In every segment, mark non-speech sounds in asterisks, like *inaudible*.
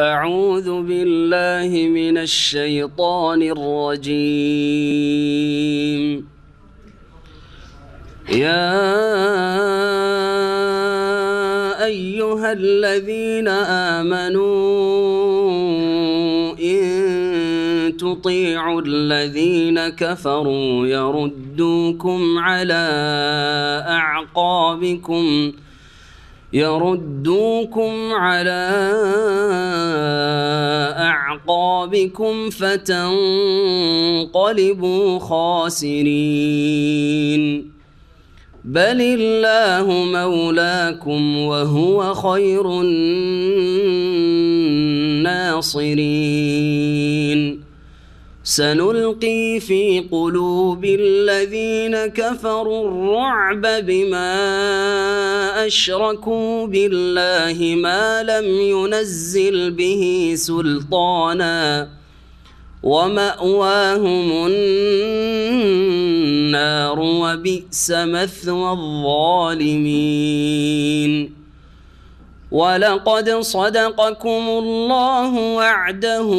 أعوذ بالله من الشيطان الرجيم يا أيها الذين آمنوا إن تطيعوا الذين كفروا يردوكم على أعقابكم ۖ يردوكم على أعقابكم فتنقلبوا خاسرين بل الله مولاكم وهو خير الناصرين سنلقي في قلوب الذين كفروا الرعب بما اشركوا بالله ما لم ينزل به سلطانا وماواهم النار وبئس مثوى الظالمين ولقد صدقكم الله وعده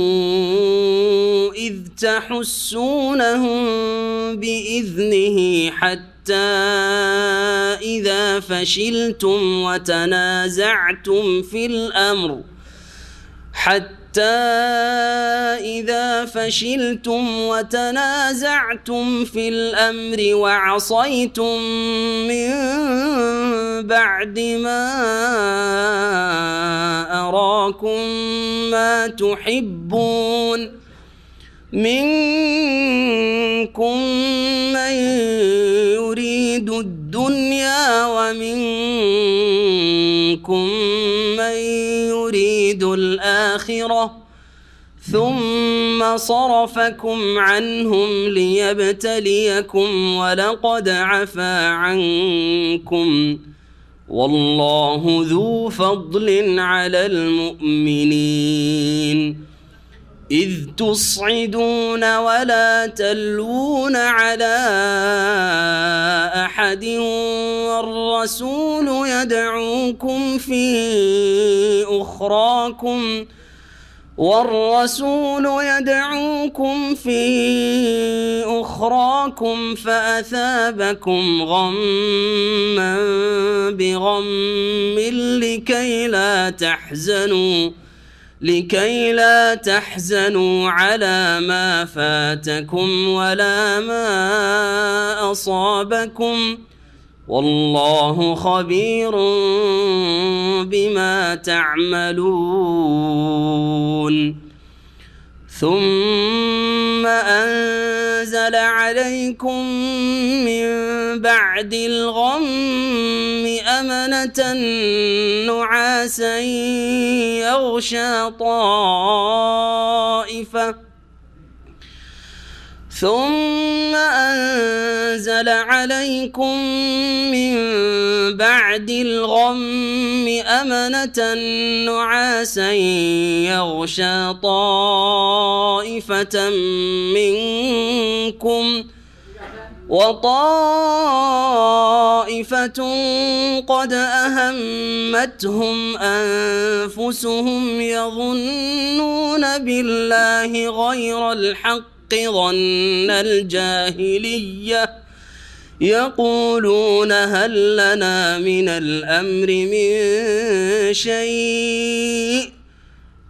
إذ تحسونهم بإذنه حتى إذا فشلتم وتنازعتم في الأمر حتى حتى إذا فشلتم وتنازعتم في الأمر وعصيتم من بعد ما أراكم ما تحبون منكم من يريد الدنيا ومنكم من يريد الآخرة ثم صرفكم عنهم ليبتليكم ولقد عفا عنكم والله ذو فضل على المؤمنين إذ تصعدون ولا تلوون على أحد والرسول يدعوكم في أخراكم والرسول يدعوكم في أخراكم فأثابكم غما بغم لكي لا تحزنوا لكي لا تحزنوا على ما فاتكم ولا ما أصابكم والله خبير بما تعملون ثم انزل عليكم من بعد الغم امنه نعاسا يغشى طائفه ثم أنزل عليكم من بعد الغم أمنة نعاسا يغشى طائفة منكم وطائفة قد أهمتهم أنفسهم يظنون بالله غير الحق ظن الجاهليه يقولون هل لنا من الامر من شيء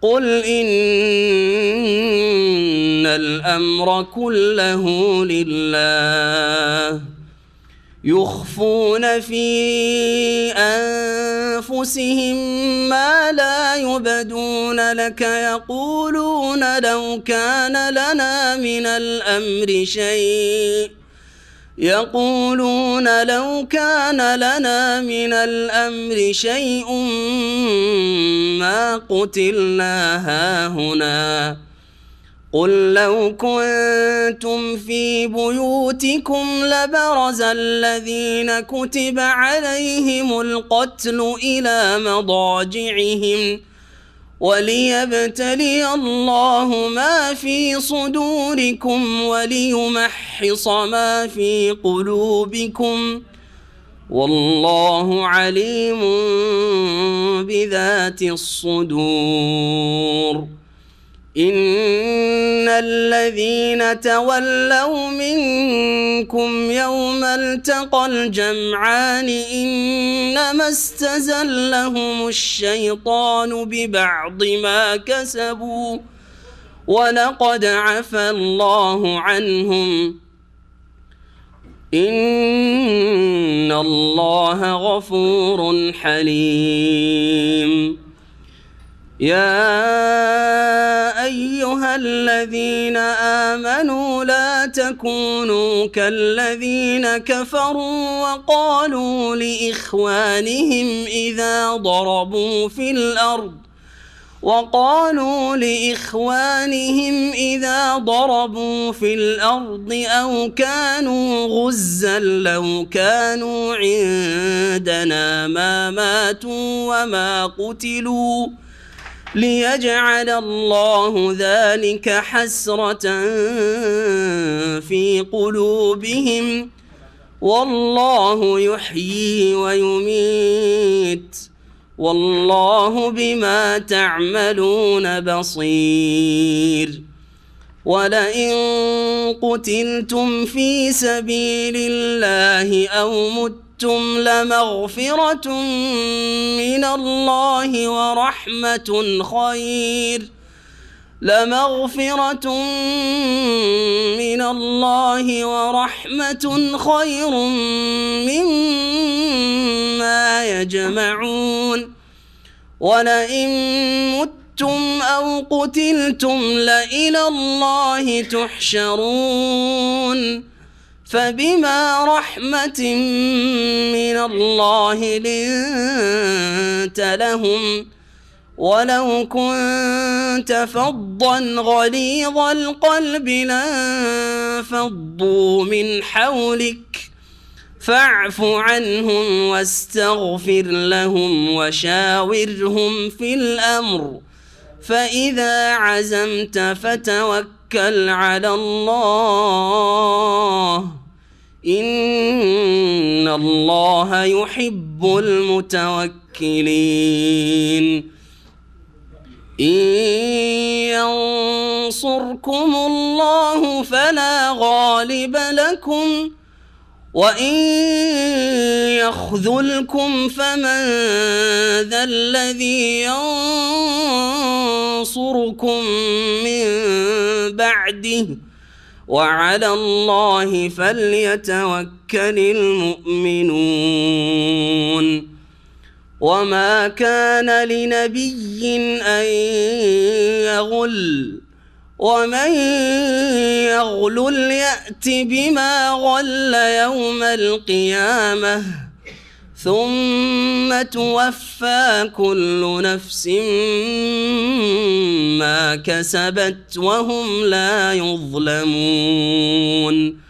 قل ان الامر كله لله يخفون في انفسهم ما لا يبدون لك يقولون لو كان لنا من الامر شيء يقولون لو كان لنا من الامر شيء ما قتلنا هاهنا قل لو كنتم في بيوتكم لبرز الذين كتب عليهم القتل الى مضاجعهم وليبتلي الله ما في صدوركم وليمحص ما في قلوبكم والله عليم بذات الصدور ان الذين تولوا منكم يوم التقى الجمعان انما استزلهم الشيطان ببعض ما كسبوا ولقد عفى الله عنهم ان الله غفور حليم يا ايها الذين امنوا لا تكونوا كالذين كفروا وقالوا لاخوانهم اذا ضربوا في الارض وقالوا لاخوانهم اذا ضربوا في الارض او كانوا غزا لو كانوا عندنا ما ماتوا وما قتلوا ليجعل الله ذلك حسرة في قلوبهم والله يحيي ويميت والله بما تعملون بصير ولئن قتلتم في سبيل الله أو مت أَشْرَكْتُمْ لَمَغْفِرَةٌ مِنَ اللَّهِ وَرَحْمَةٌ خَيْرٌ لمغفرة من الله ورحمة خير مما يجمعون ولئن متم أو قتلتم لإلى الله تحشرون فبما رحمة من الله لنت لهم ولو كنت فظا غليظ القلب لانفضوا من حولك فاعف عنهم واستغفر لهم وشاورهم في الامر فاذا عزمت فتوكل على الله إن الله يحب المتوكلين إن ينصركم الله فلا غالب لكم وإن يخذلكم فمن ذا الذي ينصركم من بعده وعلى الله فليتوكل المؤمنون وما كان لنبي ان يغل ومن يغلل يات بما غل يوم القيامه ثم توفى كل نفس ما كسبت وهم لا يظلمون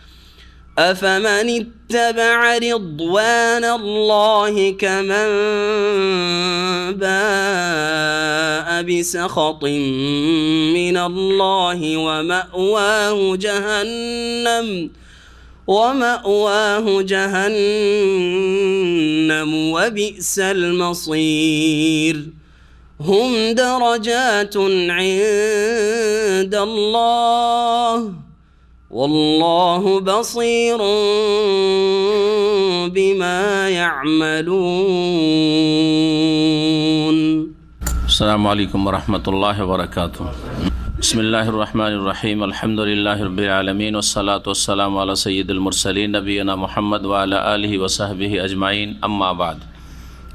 افمن اتبع رضوان الله كمن باء بسخط من الله وماواه جهنم ومأواه جهنم وبئس المصير هم درجات عند الله والله بصير بما يعملون السلام عليكم ورحمة الله وبركاته बसमीम अलहमदिल्लाबीआलमीन वसलातम सैदमरसलिन नबीना महमद वाल वसहब अजमाइन अम्माबाद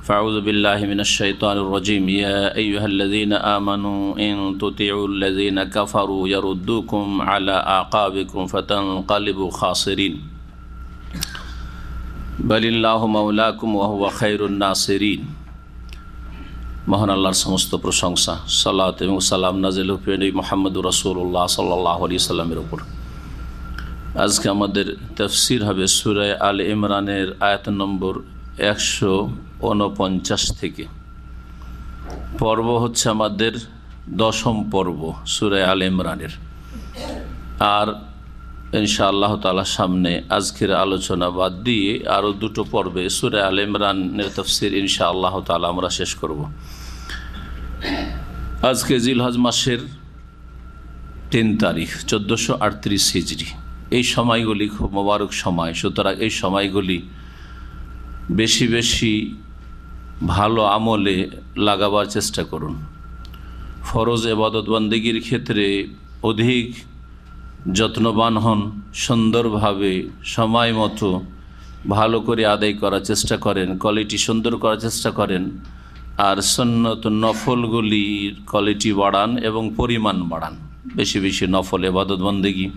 फ़ाउज़बिल्लिमिनशैतरजीम यदीन आमन इन तुतीन कफ़रू यरुद्दुकुम अला आकाबिकुम फ़तन कलब खासरीन बलिल्ला मौलाकुम वह खैरनासरीन মহান আল্লাহর সমস্ত প্রশংসা সাল্লাহ এবং সালাম নাজিল মোহাম্মদ রসুল্লাহ সাল্লাহ আলী সাল্লামের ওপর আজকে আমাদের তফসির হবে সুরায় আল ইমরানের আয়াত নম্বর একশো উনপঞ্চাশ থেকে পর্ব হচ্ছে আমাদের দশম পর্ব সুরায় আল ইমরানের আর ইনশা আল্লাহ তালার সামনে আজকের আলোচনা বাদ দিয়ে আরও দুটো পর্বে সুরে আল ইমরানের তফসির ইনশা আল্লাহ তালা আমরা শেষ করবো আজকে জিলহাজ মাসের তিন তারিখ চোদ্দোশো আটত্রিশ হিজড়ি এই সময়গুলি খুব মোবারক সময় সুতরাং এই সময়গুলি বেশি বেশি ভালো আমলে লাগাবার চেষ্টা করুন ফরজ এবাদতবন্দিগির ক্ষেত্রে অধিক যত্নবান হন সুন্দরভাবে সময় মতো ভালো করে আদায় করার চেষ্টা করেন কোয়ালিটি সুন্দর করার চেষ্টা করেন আর সন্ন্যত নফলগুলির কোয়ালিটি বাড়ান এবং পরিমাণ বাড়ান বেশি বেশি নফল এবাদত বন্দেগী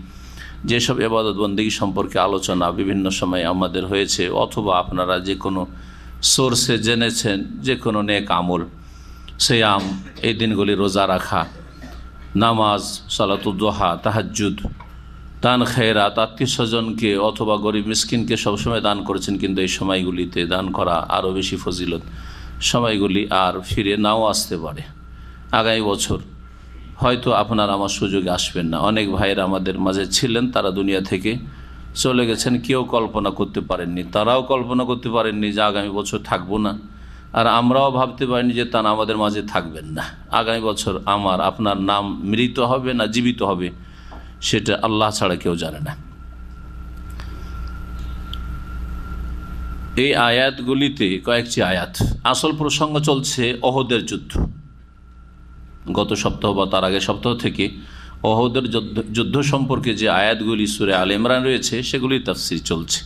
যেসব এবাদত সম্পর্কে আলোচনা বিভিন্ন সময় আমাদের হয়েছে অথবা আপনারা যে কোনো সোর্সে জেনেছেন যে কোনো নেক আমল সেয়াম এই দিনগুলি রোজা রাখা নামাজ সালাতুদ্দোহা তাহাজুদ দান খেরাত আত্মীয় স্বজনকে অথবা গরিব মিসকিনকে সবসময় দান করেছেন কিন্তু এই সময়গুলিতে দান করা আরও বেশি ফজিলত সময়গুলি আর ফিরে নাও আসতে পারে আগামী বছর হয়তো আপনার আমার সুযোগ আসবেন না অনেক ভাইয়েরা আমাদের মাঝে ছিলেন তারা দুনিয়া থেকে চলে গেছেন কেউ কল্পনা করতে পারেননি তারাও কল্পনা করতে পারেননি যে আগামী বছর থাকবো না আর আমরাও ভাবতে পারিনি যে তারা আমাদের মাঝে থাকবেন না আগামী বছর আমার আপনার নাম মৃত হবে না জীবিত হবে সেটা আল্লাহ ছাড়া কেউ জানে না এই আয়াতগুলিতে কয়েকটি আয়াত আসল প্রসঙ্গ চলছে অহদের যুদ্ধ গত সপ্তাহ বা তার আগে সপ্তাহ থেকে অহদের যুদ্ধ সম্পর্কে যে আয়াতগুলি সুরে আল ইমরান রয়েছে সেগুলি তাফসির চলছে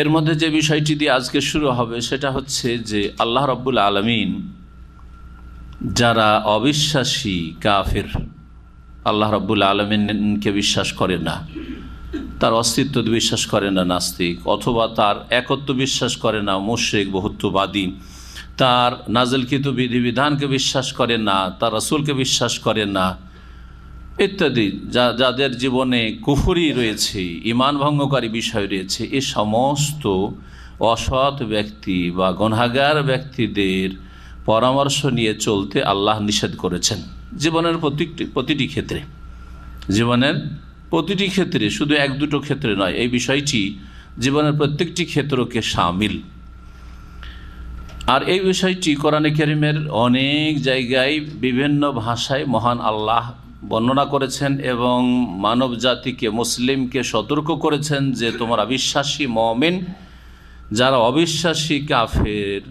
এর মধ্যে যে বিষয়টি দিয়ে আজকে শুরু হবে সেটা হচ্ছে যে আল্লাহ রব্বুল আলমিন যারা অবিশ্বাসী কাফের আল্লাহ রব্বুল আলমিনকে বিশ্বাস করে না তার অস্তিত্ব বিশ্বাস করে না নাস্তিক অথবা তার একত্ব বিশ্বাস করে না মুশ্রিক বহুত্ববাদী তার নাজলকৃত বিধিবিধানকে বিশ্বাস করে না তার রসুলকে বিশ্বাস করে না ইত্যাদি যা যাদের জীবনে কুফুরি রয়েছে ইমান ভঙ্গকারী বিষয় রয়েছে এ সমস্ত অসৎ ব্যক্তি বা গণাগার ব্যক্তিদের পরামর্শ নিয়ে চলতে আল্লাহ নিষেধ করেছেন জীবনের প্রতিটি প্রতিটি ক্ষেত্রে জীবনের প্রতিটি ক্ষেত্রে শুধু এক দুটো ক্ষেত্রে নয় এই বিষয়টি জীবনের প্রত্যেকটি ক্ষেত্রকে সামিল আর এই বিষয়টি কোরআনে কেরিমের অনেক জায়গায় বিভিন্ন ভাষায় মহান আল্লাহ বর্ণনা করেছেন এবং মানব জাতিকে মুসলিমকে সতর্ক করেছেন যে তোমরা বিশ্বাসী মমিন যারা অবিশ্বাসী কাফের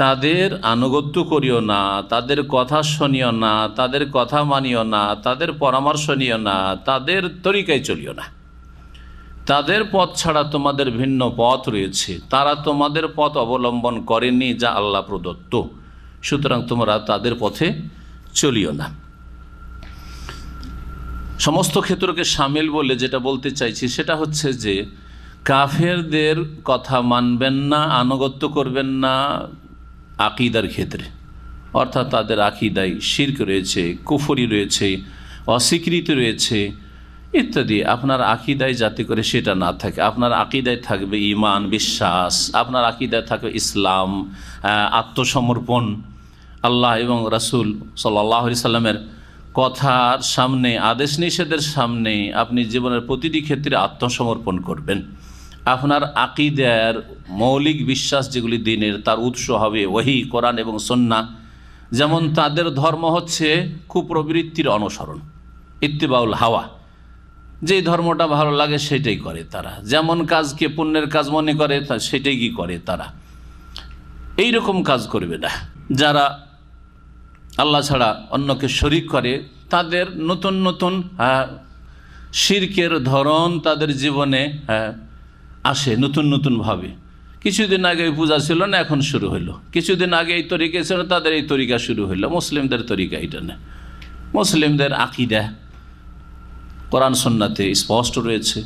তাদের আনুগত্য করিও না তাদের কথা শুনিও না তাদের কথা মানিও না তাদের পরামর্শ নিও না তাদের তরিকায় চলিও না তাদের পথ ছাড়া তোমাদের ভিন্ন পথ রয়েছে তারা তোমাদের পথ অবলম্বন করেনি যা আল্লাহ প্রদত্ত সুতরাং তোমরা তাদের পথে চলিও না সমস্ত ক্ষেত্রকে সামিল বলে যেটা বলতে চাইছি সেটা হচ্ছে যে কাফেরদের কথা মানবেন না আনুগত্য করবেন না আকিদার ক্ষেত্রে অর্থাৎ তাদের আকিদায় শির্ক রয়েছে কুফরি রয়েছে অস্বীকৃতি রয়েছে ইত্যাদি আপনার আকিদায় যাতে করে সেটা না থাকে আপনার আকিদায় থাকবে ইমান বিশ্বাস আপনার আকিদায় থাকবে ইসলাম আত্মসমর্পণ আল্লাহ এবং রাসুল সাল্লাহ সাল্লামের কথার সামনে আদেশ নিষেধের সামনে আপনি জীবনের প্রতিটি ক্ষেত্রে আত্মসমর্পণ করবেন আপনার আকিদের মৌলিক বিশ্বাস যেগুলি দিনের তার উৎস হবে ওহি কোরআন এবং সন্না যেমন তাদের ধর্ম হচ্ছে কুপ্রবৃত্তির অনুসরণ ইত্তিবাউল হাওয়া যে ধর্মটা ভালো লাগে সেটাই করে তারা যেমন কাজকে পুণ্যের কাজ মনে করে তা সেটাই কি করে তারা এই রকম কাজ করবে না যারা আল্লাহ ছাড়া অন্যকে শরিক করে তাদের নতুন নতুন হ্যাঁ, শিরকের ধরন তাদের জীবনে হ্যাঁ আসে নতুন নতুনভাবে কিছুদিন আগে পূজা ছিল না এখন শুরু হলো কিছুদিন আগে এই তরিকা ছিল তাদের এই তরিকা শুরু হইলো মুসলিমদের তরিকা এটা না মুসলিমদের আকিদা কোরআন সন্নাতে স্পষ্ট রয়েছে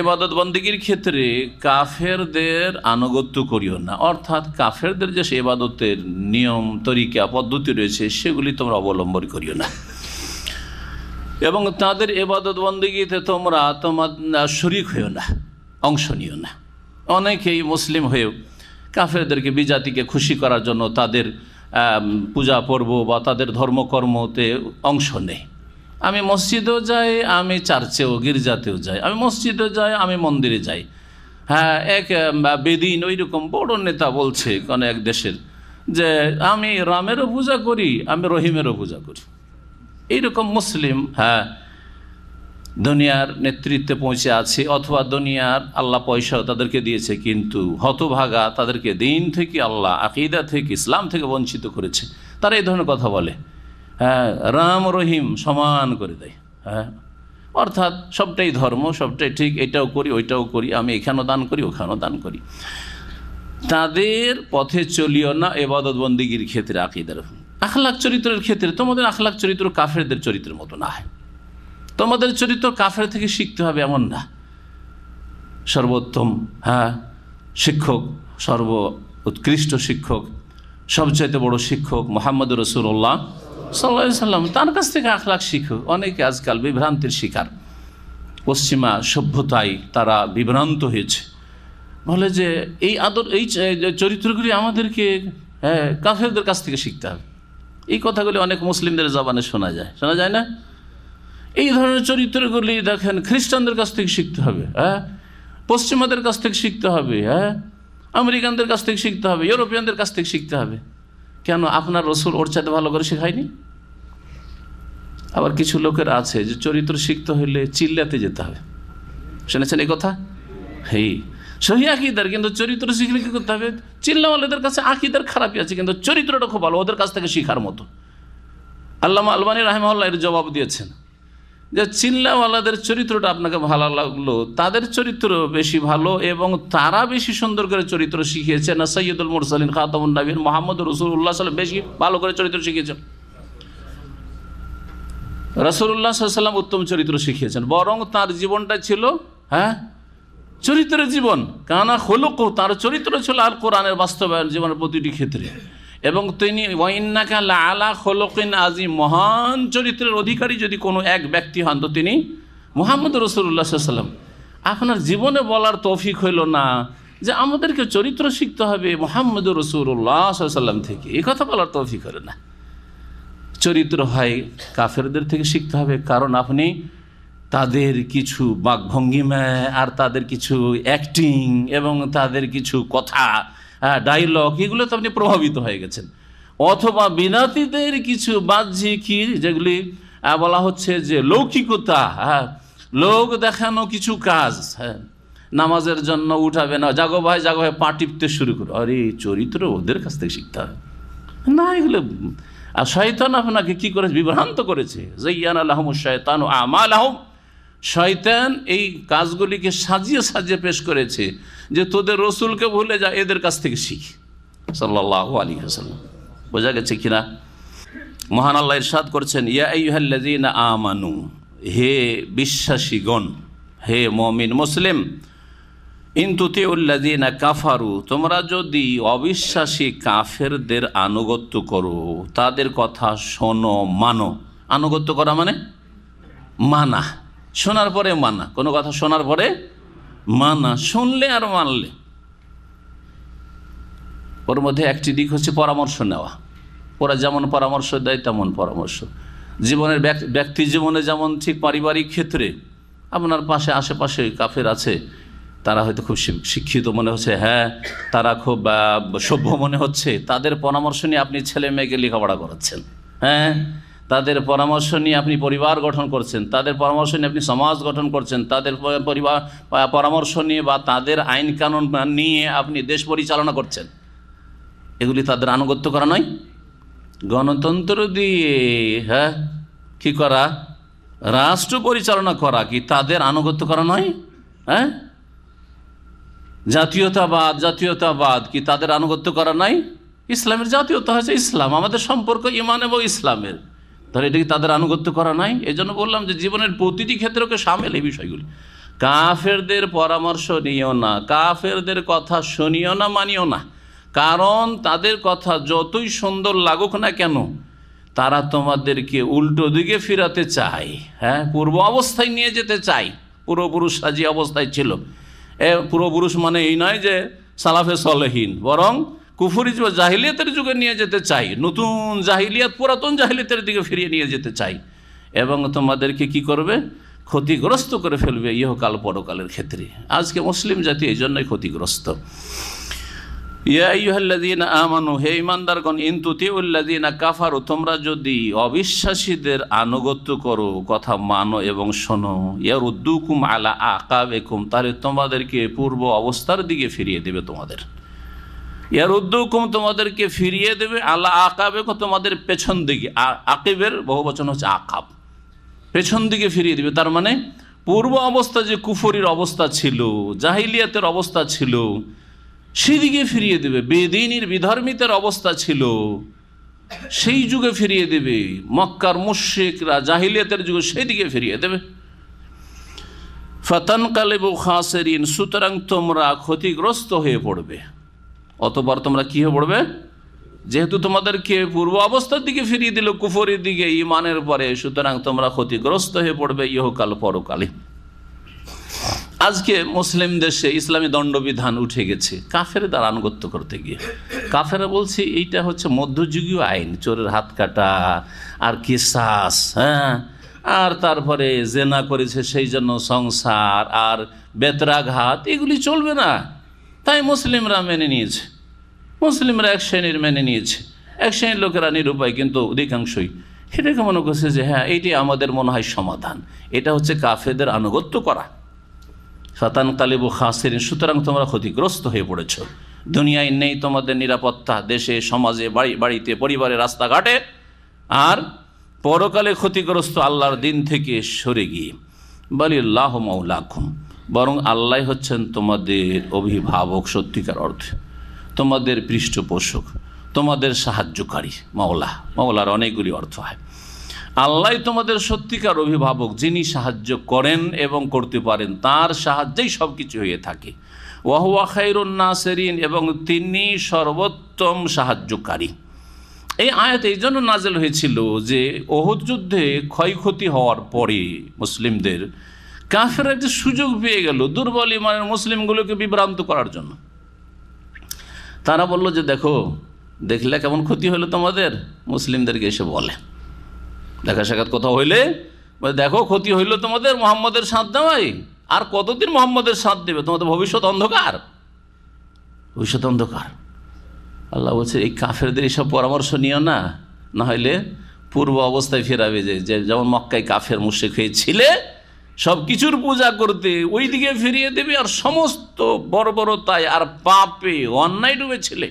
এবাদত বন্দীগীর ক্ষেত্রে কাফেরদের আনুগত্য করিও না অর্থাৎ কাফেরদের যে এবাদতের নিয়ম তরিকা পদ্ধতি রয়েছে সেগুলি তোমরা অবলম্বন করিও না এবং তাদের এবাদত বন্দীগীতে তোমরা তোমার শরিক হইও না অংশ নিও না অনেকেই মুসলিম হয়েও কাফেরদেরকে বিজাতিকে খুশি করার জন্য তাদের পূজা পর্ব বা তাদের ধর্মকর্মতে অংশ নেয় আমি মসজিদেও যাই আমি চার্চেও গির্জাতেও যাই আমি মসজিদেও যাই আমি মন্দিরে যাই হ্যাঁ এক বেদিন ওই রকম বড় নেতা বলছে কোনো এক দেশের যে আমি রামেরও পূজা করি আমি রহিমেরও পূজা করি এইরকম মুসলিম হ্যাঁ দুনিয়ার নেতৃত্বে পৌঁছে আছে অথবা দুনিয়ার আল্লাহ পয়সাও তাদেরকে দিয়েছে কিন্তু হতভাগা তাদেরকে দিন থেকে আল্লাহ আকিদা থেকে ইসলাম থেকে বঞ্চিত করেছে তারা এই ধরনের কথা বলে হ্যাঁ রাম রহিম সমান করে দেয় হ্যাঁ অর্থাৎ সবটাই ধর্ম সবটাই ঠিক এটাও করি ওইটাও করি আমি এখানেও দান করি ওখানেও দান করি তাদের পথে চলিও না এবাদত বন্দিগির ক্ষেত্রে আকিদার আখলাখ চরিত্রের ক্ষেত্রে তোমাদের আখলাখ চরিত্র কাফেরদের চরিত্রের মতো না হয় তোমাদের চরিত্র কাফের থেকে শিখতে হবে এমন না সর্বোত্তম হ্যাঁ শিক্ষক সর্ব উৎকৃষ্ট শিক্ষক সবচাইতে বড় শিক্ষক মোহাম্মদ রসুল্লাহ সাল্লা সাল্লাম তার কাছ থেকে আখলাখ শিখ অনেকে আজকাল বিভ্রান্তির শিকার পশ্চিমা সভ্যতায় তারা বিভ্রান্ত হয়েছে বলে যে এই আদর এই চরিত্রগুলি আমাদেরকে হ্যাঁ, কাফেরদের কাছ থেকে শিখতে হবে এই কথাগুলি অনেক মুসলিমদের জবানে শোনা যায় শোনা যায় না এই ধরনের চরিত্রগুলি দেখেন খ্রিস্টানদের কাছ থেকে শিখতে হবে হ্যাঁ পশ্চিমাদের কাছ থেকে শিখতে হবে হ্যাঁ আমেরিকানদের কাছ থেকে শিখতে হবে ইউরোপিয়ানদের কাছ থেকে শিখতে হবে কেন আপনার রসুল ওর চাইতে ভালো করে শেখায়নি আবার কিছু লোকের আছে যে চরিত্র শিখতে হলে চিল্লাতে যেতে হবে শুনেছেন এই কথা হেই সহি আকিদার কিন্তু চরিত্র শিখলে কী করতে হবে চিল্লাওয়ালাদের কাছে আকিদার খারাপই আছে কিন্তু চরিত্রটা খুব ভালো ওদের কাছ থেকে শিখার মতো আল্লামা আলবানী রাহেমাল্লাহ এর জবাব দিয়েছেন যে চিল্লাওয়ালাদের চরিত্রটা আপনাকে ভালো লাগলো তাদের চরিত্র বেশি ভালো এবং তারা বেশি সুন্দর করে চরিত্র শিখিয়েছে না সৈয়দুল মুরসালিন খাতামুল নাবিন মোহাম্মদ রসুল্লাহ সাল্লাম বেশি ভালো করে চরিত্র শিখিয়েছেন রসুল্লাহ সাল্লাম উত্তম চরিত্র শিখিয়েছেন বরং তার জীবনটা ছিল হ্যাঁ চরিত্রের জীবন কেননা হলুকও তার চরিত্র ছিল আর কোরআনের বাস্তবায়ন জীবনের প্রতিটি ক্ষেত্রে এবং তিনি লা আলা খোলকিন আজি মহান চরিত্রের অধিকারী যদি কোনো এক ব্যক্তি হন তো তিনি মোহাম্মদ রসুল্লাহ সাল্লাম আপনার জীবনে বলার তৌফিক হইল না যে আমাদেরকে চরিত্র শিখতে হবে মোহাম্মদ রসুল্লাহ সাল্লাম থেকে এ কথা বলার তৌফিক হলো না চরিত্র হয় কাফেরদের থেকে শিখতে হবে কারণ আপনি তাদের কিছু বাকভঙ্গিমা আর তাদের কিছু অ্যাক্টিং এবং তাদের কিছু কথা হ্যাঁ ডায়লগ এগুলো তো আপনি প্রভাবিত হয়ে গেছেন অথবা বিনাতিদের কিছু বাহ্যিক যেগুলি বলা হচ্ছে যে লৌকিকতা হ্যাঁ লোক দেখানো কিছু কাজ হ্যাঁ নামাজের জন্য উঠাবে না জাগো ভাই জাগো ভাই পা টিপতে শুরু করো আরে চরিত্র ওদের কাছ থেকে শিখতে হবে না এগুলো আর শয়তান আপনাকে কি করেছে বিভ্রান্ত করেছে জৈয়ান আলহম শয়তান আমা আলহম শয়তান এই কাজগুলিকে সাজিয়ে সাজিয়ে পেশ করেছে যে তোদের রসুলকে ভুলে যা এদের কাছ থেকে শিখ সাল্লাহ আলী হাসাল্লাম বোঝা গেছে কিনা মহান আল্লাহ ইরশাদ করছেন ইয়া আমানু হে বিশ্বাসীগণ হে মমিন মুসলিম ইন্তুতে উল্লাদিনা কাফারু তোমরা যদি অবিশ্বাসী কাফেরদের আনুগত্য করো তাদের কথা শোনো মানো আনুগত্য করা মানে মানা শোনার পরে মানা কোনো কথা শোনার পরে মানা শুনলে আর মানলে ওর মধ্যে একটি দিক হচ্ছে পরামর্শ নেওয়া ওরা যেমন পরামর্শ দেয় তেমন পরামর্শ জীবনের ব্যক্তি জীবনে যেমন ঠিক পারিবারিক ক্ষেত্রে আপনার পাশে আশেপাশে কাফের আছে তারা হয়তো খুব শিক্ষিত মনে হচ্ছে হ্যাঁ তারা খুব সভ্য মনে হচ্ছে তাদের পরামর্শ নিয়ে আপনি ছেলে মেয়েকে লেখাপড়া করাচ্ছেন হ্যাঁ তাদের পরামর্শ নিয়ে আপনি পরিবার গঠন করছেন তাদের পরামর্শ নিয়ে আপনি সমাজ গঠন করছেন তাদের পরিবার পরামর্শ নিয়ে বা তাদের আইন কানুন নিয়ে আপনি দেশ পরিচালনা করছেন এগুলি তাদের আনুগত্য করা নয় গণতন্ত্র দিয়ে হ্যাঁ কী করা রাষ্ট্র পরিচালনা করা কি তাদের আনুগত্য করা নয় হ্যাঁ জাতীয়তাবাদ জাতীয়তাবাদ কি তাদের আনুগত্য করা নাই ইসলামের জাতীয়তা হচ্ছে ইসলাম আমাদের সম্পর্ক ইমান এবং ইসলামের তাহলে এটা কি তাদের আনুগত্য করা নাই এই জন্য বললাম যে জীবনের প্রতিটি ক্ষেত্রকে সামিল এই বিষয়গুলি কাফেরদের পরামর্শ নিও না কাফেরদের কথা শুনিও না মানিও না কারণ তাদের কথা যতই সুন্দর লাগুক না কেন তারা তোমাদেরকে উল্টো দিকে ফিরাতে চায় হ্যাঁ পূর্ব অবস্থায় নিয়ে যেতে চায় পুরোপুরুষ সাজি অবস্থায় ছিল এ পূর্বপুরুষ মানে এই নয় যে সালাফে সলেহীন বরং কুফুরি জাহিলিয়াতের যুগে নিয়ে যেতে চাই নতুন জাহিলিয়াত পুরাতন জাহিলিয়াতের দিকে ফিরিয়ে নিয়ে যেতে চাই এবং তোমাদেরকে কি করবে ক্ষতিগ্রস্ত করে ফেলবে ইহকাল পরকালের ক্ষেত্রে আজকে মুসলিম জাতি এই জন্যই ক্ষতিগ্রস্ত হে ইমানদারগণ তোমরা যদি অবিশ্বাসীদের আনুগত্য করো কথা মানো এবং শোনো ইয়ার উদ্দুকুম আলা বেকুম তাহলে তোমাদেরকে পূর্ব অবস্থার দিকে ফিরিয়ে দেবে তোমাদের ইয়ার তোমাদেরকে ফিরিয়ে দেবে আল্লাহ আকাবে তোমাদের পেছন দিকে আকিবের বহু বচন হচ্ছে আকাব পেছন দিকে ফিরিয়ে দেবে তার মানে পূর্ব অবস্থা যে কুফরির অবস্থা ছিল জাহিলিয়াতের অবস্থা ছিল সেদিকে ফিরিয়ে দেবে বেদিনীর বিধর্মিতের অবস্থা ছিল সেই যুগে ফিরিয়ে দেবে মক্কার মুশ্রিকরা জাহিলিয়াতের যুগে সেই দিকে ফিরিয়ে দেবে ফাতানকালেবু খাসেরিন সুতরাং তোমরা ক্ষতিগ্রস্ত হয়ে পড়বে অতবার তোমরা কী হয়ে পড়বে যেহেতু তোমাদেরকে পূর্ব অবস্থার দিকে ফিরিয়ে দিল কুফরের দিকে ইমানের পরে সুতরাং তোমরা ক্ষতিগ্রস্ত হয়ে পড়বে ইহকাল পরকালে আজকে মুসলিম দেশে ইসলামী দণ্ডবিধান উঠে গেছে কাফের দ্বারা আনুগত্য করতে গিয়ে কাফেরা বলছে এইটা হচ্ছে মধ্যযুগীয় আইন চোরের হাত কাটা আর কি কেসাস হ্যাঁ আর তারপরে জেনা করেছে সেই জন্য সংসার আর বেতরাঘাত এগুলি চলবে না তাই মুসলিমরা মেনে নিয়েছে মুসলিমরা এক শ্রেণীর মেনে নিয়েছে এক শ্রেণীর লোকেরা নিরুপায় কিন্তু অধিকাংশই এটাকে মনে করছে যে হ্যাঁ এইটি আমাদের মনে হয় সমাধান এটা হচ্ছে কাফেদের আনুগত্য করা সাতান কালিবু খাসির সুতরাং তোমরা ক্ষতিগ্রস্ত হয়ে পড়েছ দুনিয়ায় নেই তোমাদের নিরাপত্তা দেশে সমাজে বাড়ি বাড়িতে পরিবারে রাস্তাঘাটে আর পরকালে ক্ষতিগ্রস্ত আল্লাহর দিন থেকে সরে গিয়ে বলি আল্লাহ মাউলাকুম বরং আল্লাহ হচ্ছেন তোমাদের অভিভাবক সত্যিকার অর্থে তোমাদের পৃষ্ঠপোষক তোমাদের সাহায্যকারী মাওলা মাওলার অনেকগুলি অর্থ হয় আল্লাহ তোমাদের সত্যিকার অভিভাবক যিনি সাহায্য করেন এবং করতে পারেন তার সাহায্যেই সব কিছু হয়ে থাকে ওয়াহুয়া খাইরুন্না সেরিন এবং তিনি সর্বোত্তম সাহায্যকারী এই আয়াত এই জন্য নাজেল হয়েছিল যে ওহদ যুদ্ধে ক্ষয়ক্ষতি হওয়ার পরে মুসলিমদের কাফের একটি সুযোগ পেয়ে গেল দুর্বল ইমানের মুসলিমগুলোকে বিভ্রান্ত করার জন্য তারা বলল যে দেখো দেখলে কেমন ক্ষতি হলো তোমাদের মুসলিমদেরকে এসে বলে দেখা সাক্ষাৎ কথা হইলে দেখো ক্ষতি হইলো তোমাদের মোহাম্মদের সাথ দেওয়াই আর কতদিন মোহাম্মদের সাথ দেবে তোমাদের ভবিষ্যৎ অন্ধকার ভবিষ্যৎ অন্ধকার আল্লাহ বলছে এই কাফেরদের এইসব পরামর্শ নিও না না হইলে পূর্ব অবস্থায় ফেরাবে যে যেমন মক্কায় কাফের মুশেক হয়েছিলে সব কিছুর পূজা করতে ওই দিকে ফিরিয়ে দেবে আর সমস্ত বর্বরতায় আর পাপে অন্যায় ছেলে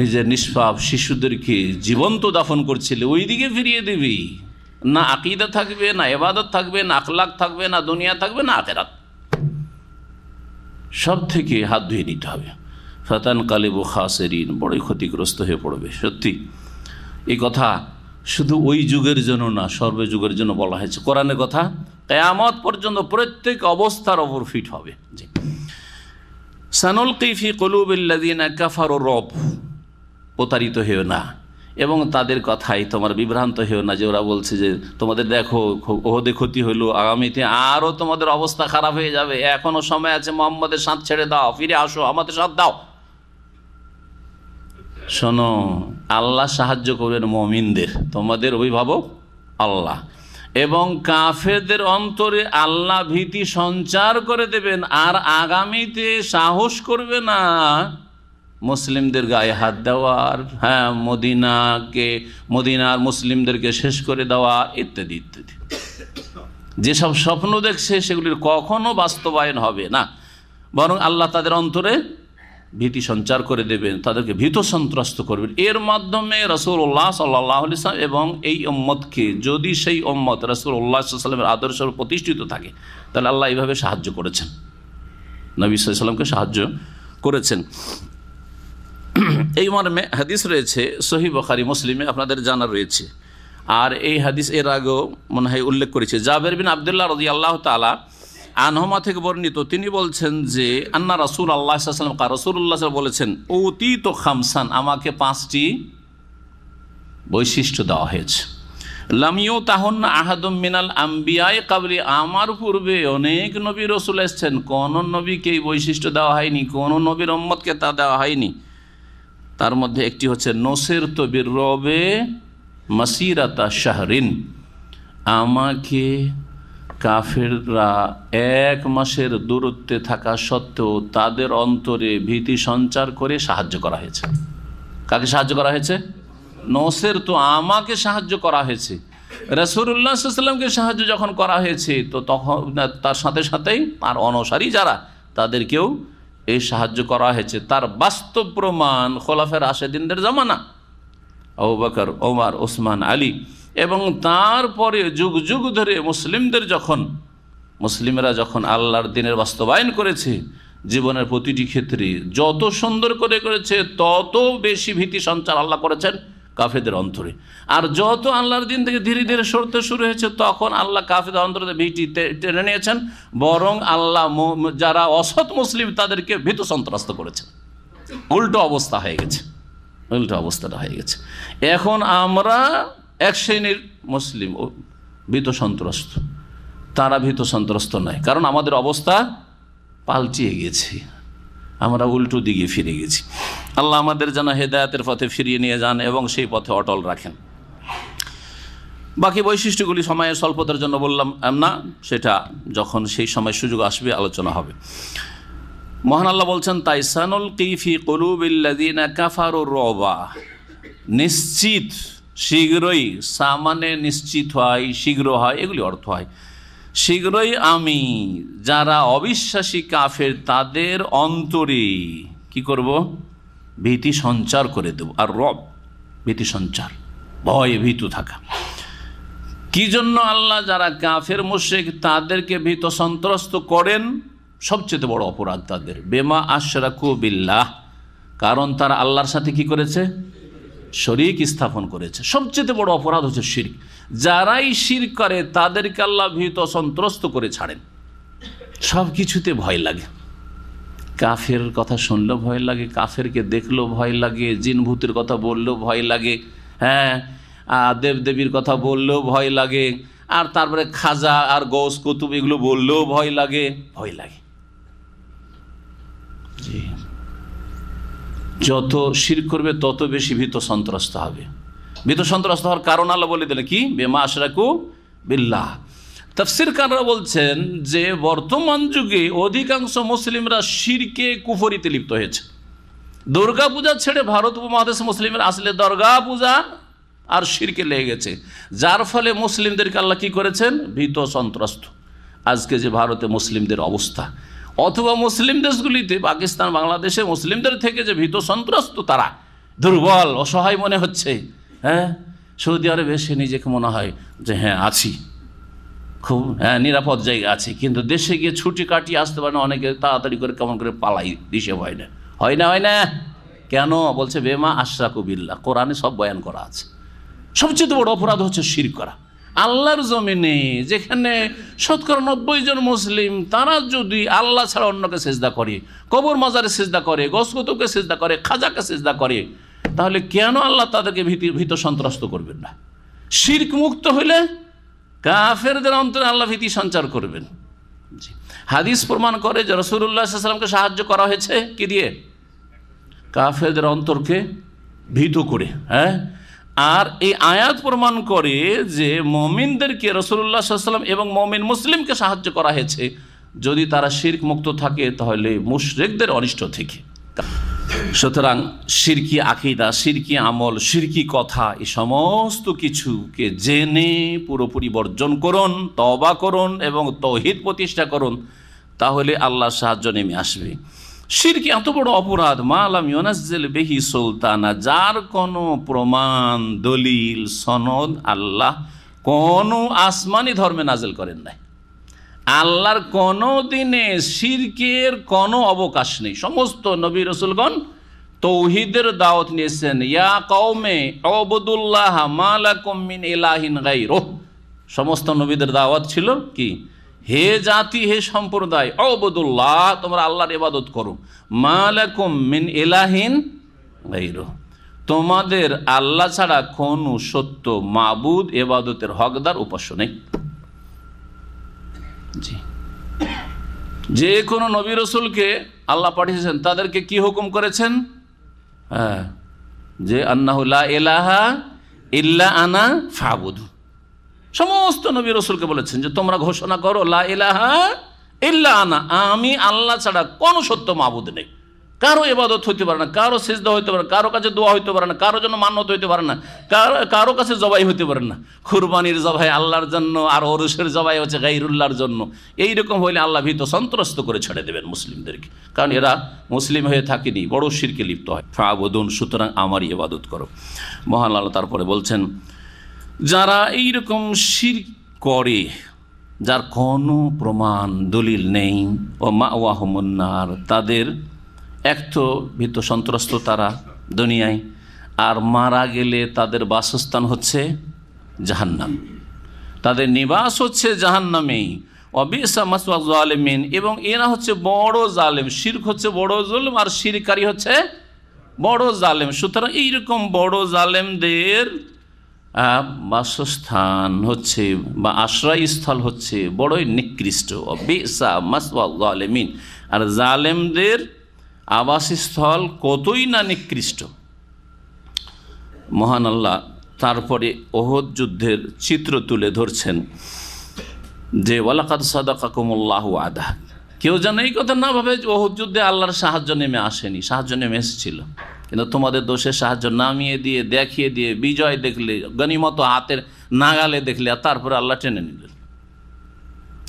নিজের নিষ্পাপ শিশুদেরকে জীবন্ত দাফন করছিলে ওই দিকে ফিরিয়ে দেবে না আকিদা থাকবে না এবাদত থাকবে না আখলাক থাকবে না দুনিয়া থাকবে না আখেরাত সব থেকে হাত ধুয়ে নিতে হবে ফাতান কালেবু খাসেরিন বড়ই ক্ষতিগ্রস্ত হয়ে পড়বে সত্যি এই কথা শুধু ওই যুগের জন্য না সর্বযুগের জন্য বলা হয়েছে কোরআনে কথা কেয়ামত পর্যন্ত প্রত্যেক অবস্থার ওপর ফিট হবে সানুল কিফি কলুবিল্লাদিনা কাফার ও রব প্রতারিত হয়েও না এবং তাদের কথাই তোমার বিভ্রান্ত হয়েও না যে ওরা বলছে যে তোমাদের দেখো ওহদে ক্ষতি হলো আগামীতে আরও তোমাদের অবস্থা খারাপ হয়ে যাবে এখনও সময় আছে মোহাম্মদের সাঁত ছেড়ে দাও ফিরে আসো আমাদের সাথ দাও শোনো আল্লাহ সাহায্য করবেন মমিনদের তোমাদের অভিভাবক আল্লাহ এবং কাফেরদের অন্তরে আল্লাহ ভীতি সঞ্চার করে দেবেন আর আগামীতে সাহস করবে না মুসলিমদের গায়ে হাত দেওয়ার হ্যাঁ মদিনাকে মদিনার মুসলিমদেরকে শেষ করে দেওয়া ইত্যাদি ইত্যাদি যেসব স্বপ্ন দেখছে সেগুলির কখনো বাস্তবায়ন হবে না বরং আল্লাহ তাদের অন্তরে ভীতি সঞ্চার করে দেবেন তাদেরকে ভীত সন্ত্রস্ত করবেন এর মাধ্যমে রসুল্লাহ সাল্লাহ ইসলাম এবং এই ওম্মতকে যদি সেই ওম্মত সাল্লামের আদর্শ প্রতিষ্ঠিত থাকে তাহলে আল্লাহ এইভাবে সাহায্য করেছেন নবী সাল্লামকে সাহায্য করেছেন এই মর্মে হাদিস রয়েছে সহি বখারি মুসলিমে আপনাদের জানা রয়েছে আর এই হাদিস এর আগেও মনে হয় উল্লেখ করেছে জাবের বিন আবদুল্লাহ রদি আল্লাহ তালা আনহমা থেকে বর্ণিত তিনি বলছেন যে আন্না রাসুল আল্লাহ সাল্লাম কা রসুল্লাহ বলেছেন অতি তো খামসান আমাকে পাঁচটি বৈশিষ্ট্য দেওয়া হয়েছে লামিও তাহন আহাদম মিনাল আম্বিয়ায় কাবলি আমার পূর্বে অনেক নবী রসুল এসছেন কোন নবীকে এই বৈশিষ্ট্য দেওয়া হয়নি কোন নবীর অম্মতকে তা দেওয়া হয়নি তার মধ্যে একটি হচ্ছে নসের তবির রবে মাসিরাতা শাহরিন আমাকে কাফেররা এক মাসের দূরত্বে থাকা সত্ত্বেও তাদের অন্তরে ভীতি সঞ্চার করে সাহায্য করা হয়েছে কাকে সাহায্য করা হয়েছে নসের তো আমাকে সাহায্য করা হয়েছে রসুরুল্লাহামকে সাহায্য যখন করা হয়েছে তো তখন তার সাথে সাথেই আর অনসারী যারা তাদেরকেও এই সাহায্য করা হয়েছে তার বাস্তব প্রমাণ খোলাফের আশেদিনদের জমানা ওবাকর ওমার ওসমান আলী এবং তারপরে যুগ যুগ ধরে মুসলিমদের যখন মুসলিমরা যখন আল্লাহর দিনের বাস্তবায়ন করেছে জীবনের প্রতিটি ক্ষেত্রে যত সুন্দর করে করেছে তত বেশি ভীতি সঞ্চার আল্লাহ করেছেন কাফেদের অন্তরে আর যত আল্লাহর দিন থেকে ধীরে ধীরে সরতে শুরু হয়েছে তখন আল্লাহ কাফেদের অন্তরে ভীতি টেনে নিয়েছেন বরং আল্লাহ যারা অসৎ মুসলিম তাদেরকে ভীত সন্ত্রাস্ত করেছেন উল্টো অবস্থা হয়ে গেছে উল্টো অবস্থাটা হয়ে গেছে এখন আমরা এক শ্রেণীর মুসলিম ভীত সন্ত্রস্ত তারা ভীত সন্ত্রস্ত নয় কারণ আমাদের অবস্থা পাল্টিয়ে গেছে আমরা উল্টো দিকে ফিরে গেছি আল্লাহ আমাদের যেন হেদায়তের পথে ফিরিয়ে নিয়ে যান এবং সেই পথে অটল রাখেন বাকি বৈশিষ্ট্যগুলি সময়ে স্বল্পতার জন্য বললাম না সেটা যখন সেই সময় সুযোগ আসবে আলোচনা হবে মহান আল্লাহ বলছেন তাইসানুল কিফি কলুবিল্লাদিনা কাফারুর রবা নিশ্চিত শীঘ্রই সামানে নিশ্চিত হয় শীঘ্র হয় এগুলি অর্থ হয় শীঘ্রই আমি যারা অবিশ্বাসী কাফের তাদের অন্তরে কি করব ভীতি সঞ্চার করে দেব আর রব ভীতি সঞ্চার ভয়ে ভীত থাকা কি জন্য আল্লাহ যারা কাফের মুশেক তাদেরকে ভীত সন্ত্রস্ত করেন সবচেয়ে বড় অপরাধ তাদের বেমা কু বিল্লাহ কারণ তারা আল্লাহর সাথে কি করেছে শরিক স্থাপন করেছে সবচেয়ে বড় অপরাধ হচ্ছে শির্ক যারাই শির করে তাদেরকে আল্লাহ ভীত সন্ত্রস্ত করে ছাড়েন সব কিছুতে ভয় লাগে কাফের কথা শুনলেও ভয় লাগে কাফেরকে দেখলেও ভয় লাগে জিনভূতের কথা বললেও ভয় লাগে হ্যাঁ দেবদেবীর কথা বললেও ভয় লাগে আর তারপরে খাজা আর গোস কুতুব এগুলো বললেও ভয় লাগে ভয় লাগে যত শির করবে তত বেশি ভীত সন্ত্রস্ত হবে ভীত সন্ত্রস্ত হওয়ার কারণ আল্লাহ বলে দিলে কি বেমা আশরাকু বিল্লাহ তফসিরকাররা বলছেন যে বর্তমান যুগে অধিকাংশ মুসলিমরা শিরকে কুফরিতে লিপ্ত হয়েছে দুর্গা পূজা ছেড়ে ভারত উপমহাদেশ মুসলিমের আসলে দর্গা পূজা আর শিরকে লেগে গেছে যার ফলে মুসলিমদেরকে আল্লাহ কী করেছেন ভীত সন্ত্রস্ত আজকে যে ভারতে মুসলিমদের অবস্থা অথবা মুসলিম দেশগুলিতে পাকিস্তান বাংলাদেশে মুসলিমদের থেকে যে ভীত সন্ত্রস্ত তারা দুর্বল অসহায় মনে হচ্ছে হ্যাঁ সৌদি আরবে সে নিজেকে মনে হয় যে হ্যাঁ আছি খুব হ্যাঁ নিরাপদ জায়গা আছে কিন্তু দেশে গিয়ে ছুটি কাটিয়ে আসতে পারে না অনেকে তাড়াতাড়ি করে কেমন করে পালাই দিশে হয় না হয় না হয় না কেন বলছে বেমা আশরাকুবিল্লা কোরআনে সব বয়ান করা আছে সবচেয়ে বড় অপরাধ হচ্ছে শির করা আল্লাহর জমিনে যেখানে শতকরা নব্বই জন মুসলিম তারা যদি আল্লাহ ছাড়া অন্যকে সেজদা করে কবর মাজারে সেজদা করে গসগতকে সেজদা করে খাজাকে সেজদা করে তাহলে কেন আল্লাহ তাদেরকে ভীতি ভীত সন্ত্রস্ত করবেন না শির্ক মুক্ত হইলে কাফেরদের অন্তরে আল্লাহ ভীতি সঞ্চার করবেন হাদিস প্রমাণ করে যে রসুল্লাহামকে সাহায্য করা হয়েছে কি দিয়ে কাফেরদের অন্তরকে ভীত করে হ্যাঁ আর এই আয়াত প্রমাণ করে যে মমিনদেরকে রসুল্লাহাম সাল্লাম এবং মমিন মুসলিমকে সাহায্য করা হয়েছে যদি তারা শির্ক মুক্ত থাকে তাহলে মুশরেকদের অনিষ্ট থেকে সুতরাং সিরকি আকিদা সিরকি আমল সিরকি কথা এই সমস্ত কিছুকে জেনে পুরোপুরি বর্জন করুন তবা করুন এবং তহিদ প্রতিষ্ঠা করুন তাহলে আল্লাহর সাহায্য নেমে আসবে সিরকি এত বড় অপরাধ মা আলাম বেহি সুলতানা যার কোনো প্রমাণ দলিল সনদ আল্লাহ কোন আসমানি ধর্মে নাজেল করেন নাই আল্লাহর কোনো দিনে সিরকের কোনো অবকাশ নেই সমস্ত নবী রসুলগণ তৌহিদের দাওয়াত নিয়েছেন ইয়া কৌমে অবদুল্লাহ মালাকুমিন ইলাহিন গাই সমস্ত নবীদের দাওয়াত ছিল কি হে জাতি হে সম্প্রদায় অবদুল্লাহ তোমরা আল্লাহর ইবাদত করো মালাকুম মিন এলাহিন তোমাদের আল্লাহ ছাড়া কোন সত্য মাবুদ এবাদতের হকদার উপাস্য নেই জি যে কোনো নবী রসুলকে আল্লাহ পাঠিয়েছেন তাদেরকে কি হুকুম করেছেন হ্যাঁ যে আন্নাহুল্লাহ এলাহা ইল্লা আনা ফাবুধু সমস্ত নবী রসুলকে বলেছেন যে তোমরা ঘোষণা করো আনা আমি আল্লাহ ছাড়া কোনো সত্য মাবুদ নেই কারো এবাদত হইতে পারে না কারো সিজদা হইতে পারে না কারো কাছে দোয়া হইতে পারে না কারো জন্য মান্যত হইতে পারে না কারো কাছে জবাই হইতে পারে না কুরবানির জবাই আল্লাহর জন্য আর অরুষের জবাই হচ্ছে গাইরুল্লাহর জন্য এই রকম হইলে আল্লাহ ভীত সন্ত্রস্ত করে ছেড়ে দেবেন মুসলিমদেরকে কারণ এরা মুসলিম হয়ে থাকেনি বড় শিরকে লিপ্ত হয় ফাবদুন সুতরাং আমারই এবাদত করো মহান আল্লাহ তারপরে বলছেন যারা এই রকম শির করে যার কোনো প্রমাণ দলিল নেই ও মা ওয়াহমন্নার তাদের এক তো ভীত সন্ত্রস্ত তারা দুনিয়ায় আর মারা গেলে তাদের বাসস্থান হচ্ছে জাহান্নাম তাদের নিবাস হচ্ছে জাহান্নামেই অবিসামাসমিন এবং এরা হচ্ছে বড় জালেম শির্ক হচ্ছে বড় জুলম আর শিরকারী হচ্ছে বড় জালেম সুতরাং এইরকম বড় জালেমদের বাসস্থান হচ্ছে বা আশ্রয়স্থল হচ্ছে বড়ই নিকৃষ্ট আর জালেমদের আবাসস্থল কতই না নিকৃষ্ট মহান আল্লাহ তারপরে ওহদ যুদ্ধের চিত্র তুলে ধরছেন যে ওয়ালাকাত কাকুমুল্লাহ আদা কেউ যেন এই কথা না ভাবে ওহদ যুদ্ধে আল্লাহর সাহায্য নেমে আসেনি সাহায্য নেমে এসেছিল কিন্তু তোমাদের দোষের সাহায্য নামিয়ে দিয়ে দেখিয়ে দিয়ে বিজয় দেখলে গণিমত হাতের নাগালে দেখলে আর তারপরে আল্লাহ টেনে নিলেন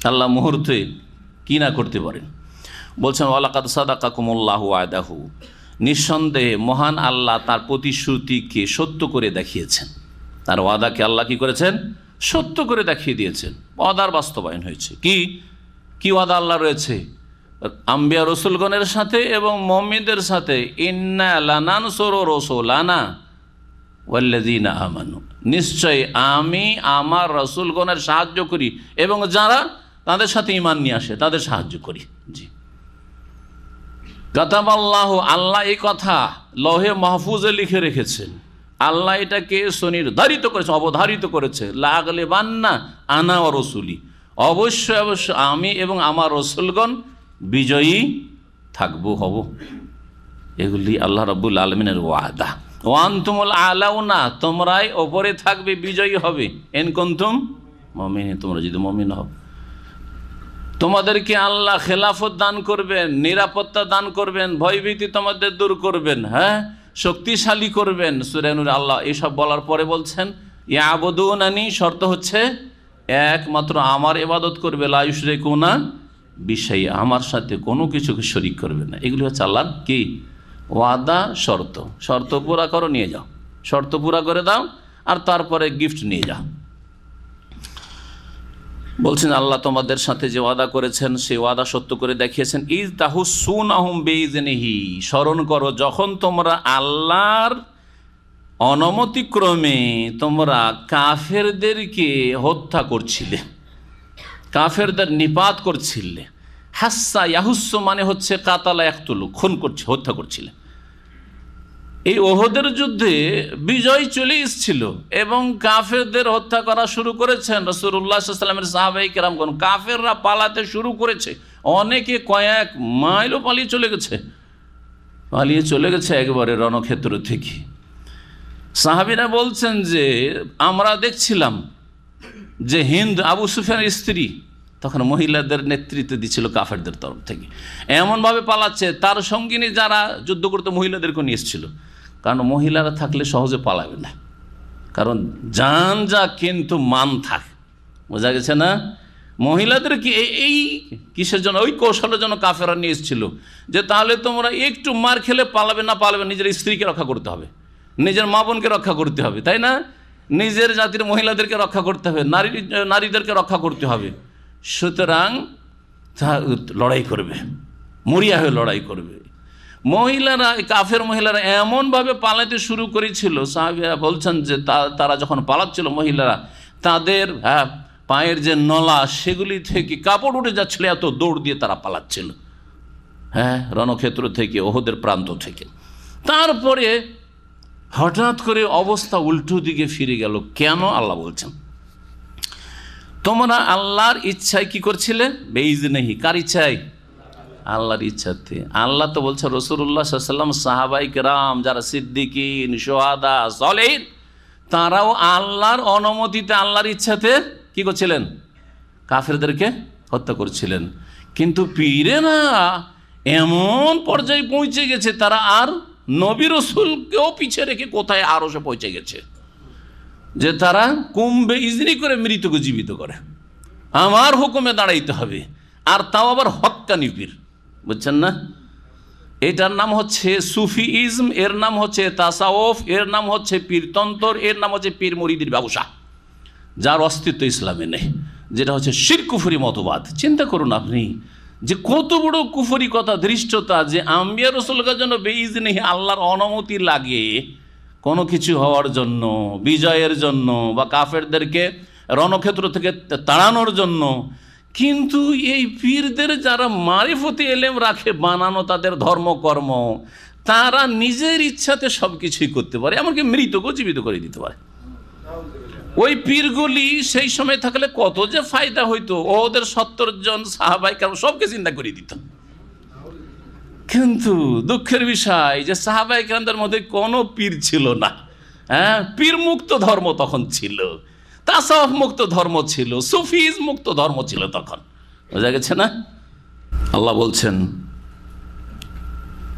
আল্লাহ মুহূর্তে কি না করতে পারেন বলছেন ওয়ালাকাত সাদাকা কুমুল্লাহ আয়দাহু নিঃসন্দেহে মহান আল্লাহ তার প্রতিশ্রুতিকে সত্য করে দেখিয়েছেন তার ওয়াদাকে আল্লাহ কি করেছেন সত্য করে দেখিয়ে দিয়েছেন ওয়াদার বাস্তবায়ন হয়েছে কি কি ওয়াদা আল্লাহ রয়েছে আম্বিয়া রসুলগণের সাথে এবং মমিদের সাথে ইন্না লানান সোরো রসোলানা ওয়াল্লাদিনা নিশ্চয়ই আমি আমার রসুলগণের সাহায্য করি এবং যারা তাদের সাথে ইমান নিয়ে আসে তাদের সাহায্য করি জি কাতাবাল্লাহ আল্লাহ এই কথা লহে মাহফুজে লিখে রেখেছেন আল্লাহ এটাকে সুনির্ধারিত করেছে অবধারিত করেছে লাগলে বান্না আনা ও রসুলি অবশ্যই অবশ্য আমি এবং আমার রসুলগণ বিজয়ী থাকবো হব এগুলি আল্লাহ রব্বুল আলমিনের ওয়াদা ওয়ান তুমুল আলাও না তোমরাই ওপরে থাকবে বিজয়ী হবে এন কন্তুম মমিন তোমরা যদি মমিন হও তোমাদেরকে আল্লাহ খেলাফত দান করবেন নিরাপত্তা দান করবেন ভয়ভীতি তোমাদের দূর করবেন হ্যাঁ শক্তিশালী করবেন সুরেনুর আল্লাহ এসব বলার পরে বলছেন এ আবদুন আনি শর্ত হচ্ছে একমাত্র আমার এবাদত করবে লাইশ রেকুনা বিষয়ে আমার সাথে কোনো কিছুকে শরিক করবে না এগুলি হচ্ছে আল্লাহ কি ওয়াদা শর্ত শর্ত পুরা করো নিয়ে যাও শর্ত পুরা করে দাও আর তারপরে গিফট নিয়ে যাও বলছেন আল্লাহ তোমাদের সাথে যে ওয়াদা করেছেন সে ওয়াদা সত্য করে দেখিয়েছেন ইজ তাহু সুন আহম বেইজনেহি স্মরণ করো যখন তোমরা আল্লাহর অনমতিক্রমে তোমরা কাফেরদেরকে হত্যা করছিলে কাফেরদের নিপাত করছিলে হাসা ইয়াহুস্য মানে হচ্ছে কাতালা একতুলু খুন করছে হত্যা করছিলেন এই ওহদের যুদ্ধে বিজয় চলে এসছিল এবং কাফেরদের হত্যা করা শুরু করেছেন রসুরামের সাহাবাই কেরামগণ কাফেররা পালাতে শুরু করেছে অনেকে কয়েক মাইলও পালিয়ে চলে গেছে পালিয়ে চলে গেছে একবারে রণক্ষেত্র থেকে সাহাবিরা বলছেন যে আমরা দেখছিলাম যে হিন্দ আবু সুফিয়ার স্ত্রী তখন মহিলাদের নেতৃত্ব দিচ্ছিল কাফেরদের তরফ থেকে এমনভাবে পালাচ্ছে তার সঙ্গিনী যারা যুদ্ধ করতে মহিলাদেরকে নিয়ে এসেছিল কারণ মহিলারা থাকলে সহজে পালাবে না কারণ যান যা কিন্তু মান থাক বোঝা গেছে না মহিলাদের কি এই কিসের জন্য ওই কৌশলের জন্য কাফেরা নিয়ে এসেছিল যে তাহলে তোমরা একটু মার খেলে পালাবে না পালাবে নিজের স্ত্রীকে রক্ষা করতে হবে নিজের মা বোনকে রক্ষা করতে হবে তাই না নিজের জাতির মহিলাদেরকে রক্ষা করতে হবে নারী নারীদেরকে রক্ষা করতে হবে সুতরাং তা লড়াই করবে মরিয়া হয়ে লড়াই করবে মহিলারা কাফের মহিলারা এমনভাবে পালাতে শুরু করেছিল সাহাবিরা বলছেন যে তারা যখন পালাচ্ছিল মহিলারা তাদের হ্যাঁ, পায়ের যে নলা সেগুলি থেকে কাপড় উঠে যাচ্ছিল এত দৌড় দিয়ে তারা পালাচ্ছিল হ্যাঁ রণক্ষেত্র থেকে ওহদের প্রান্ত থেকে তারপরে হঠাৎ করে অবস্থা উল্টো দিকে ফিরে গেল কেন আল্লাহ বলছেন তোমরা আল্লাহর ইচ্ছায় কি করছিলে বেইজ নেহি কার ইচ্ছায় আল্লাহর ইচ্ছাতে আল্লাহ তো বলছে রসুল্লাহ সাল্লাম সাহাবাই কেরাম যারা সিদ্দিকিন সোহাদা সলেন তারাও আল্লাহর অনুমতিতে আল্লাহর ইচ্ছাতে কি করছিলেন কাফেরদেরকে হত্যা করছিলেন কিন্তু না এমন পর্যায়ে পৌঁছে গেছে তারা আর নবী রসুলকেও পিছিয়ে রেখে কোথায় আরো সে পৌঁছে গেছে যে তারা কুম্ভে ইজনি করে মৃতকে জীবিত করে আমার হুকুমে দাঁড়াইতে হবে আর তাও আবার হক্কানি পীর বুঝছেন না এটার নাম হচ্ছে সুফি ইজম এর নাম হচ্ছে তাসাওফ এর নাম হচ্ছে পীরতন্ত্র এর নাম হচ্ছে পীর মরিদির ব্যবসা যার অস্তিত্ব ইসলামে নেই যেটা হচ্ছে শির মতবাদ চিন্তা করুন আপনি যে কত বড় কুফুরি কথা ধৃষ্টতা যে আম্বিয়া রসুলকার জন্য বেইজ নেই আল্লাহর অনুমতি লাগে কোনো কিছু হওয়ার জন্য বিজয়ের জন্য বা কাফেরদেরকে রণক্ষেত্র থেকে তাড়ানোর জন্য কিন্তু এই পীরদের যারা মারিফতি এলেম রাখে বানানো তাদের ধর্মকর্ম তারা নিজের ইচ্ছাতে সব কিছুই করতে পারে এমনকি মৃতকেও জীবিত করে দিতে পারে ওই পীরগুলি সেই সময় থাকলে কত যে ফায়দা হইতো ওদের সত্তর জন সাহাবাই কারণ সবকে চিন্তা করিয়ে দিত কিন্তু দুঃখের বিষয় যে সাহাবাই কেন্দ্রের মধ্যে কোনো পীর ছিল না হ্যাঁ পীর মুক্ত ধর্ম তখন ছিল তাসাফ মুক্ত ধর্ম ছিল সুফিজ মুক্ত ধর্ম ছিল তখন বোঝা গেছে না আল্লাহ বলছেন